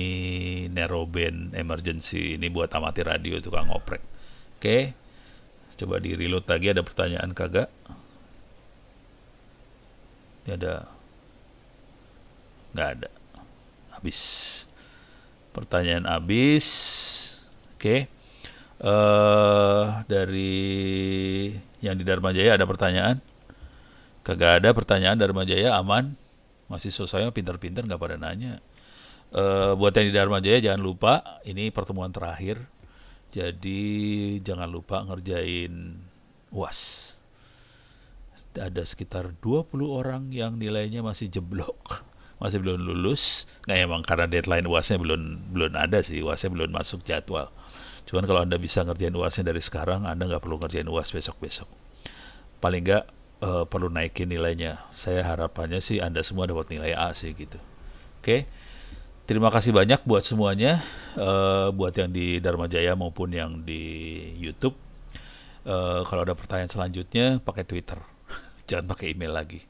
narrowband emergency ini buat amati radio tukang ngoprek. oke coba di reload lagi ada pertanyaan kagak ini ada nggak ada habis pertanyaan habis oke okay. uh, eh, dari yang di Dharma Jaya ada pertanyaan kagak ada pertanyaan Dharma Jaya aman Masih saya pintar-pintar nggak pada nanya uh, buat yang di Dharma Jaya jangan lupa ini pertemuan terakhir jadi jangan lupa ngerjain uas ada sekitar 20 orang yang nilainya masih jeblok masih belum lulus nah emang karena deadline uasnya belum belum ada sih uasnya belum masuk jadwal cuman kalau anda bisa ngerjain uasnya dari sekarang anda nggak perlu ngerjain uas besok besok paling nggak uh, perlu naikin nilainya saya harapannya sih anda semua dapat nilai A sih gitu oke okay? terima kasih banyak buat semuanya uh, buat yang di Dharma Jaya maupun yang di YouTube uh, kalau ada pertanyaan selanjutnya pakai Twitter jangan pakai email lagi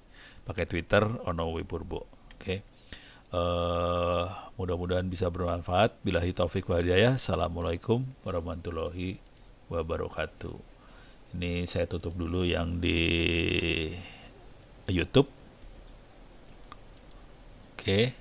pakai Twitter Ono Oke, Uh, mudah-mudahan bisa bermanfaat. Bila taufik wa hidayah. Assalamualaikum warahmatullahi wabarakatuh. Ini saya tutup dulu yang di YouTube. Oke. Okay.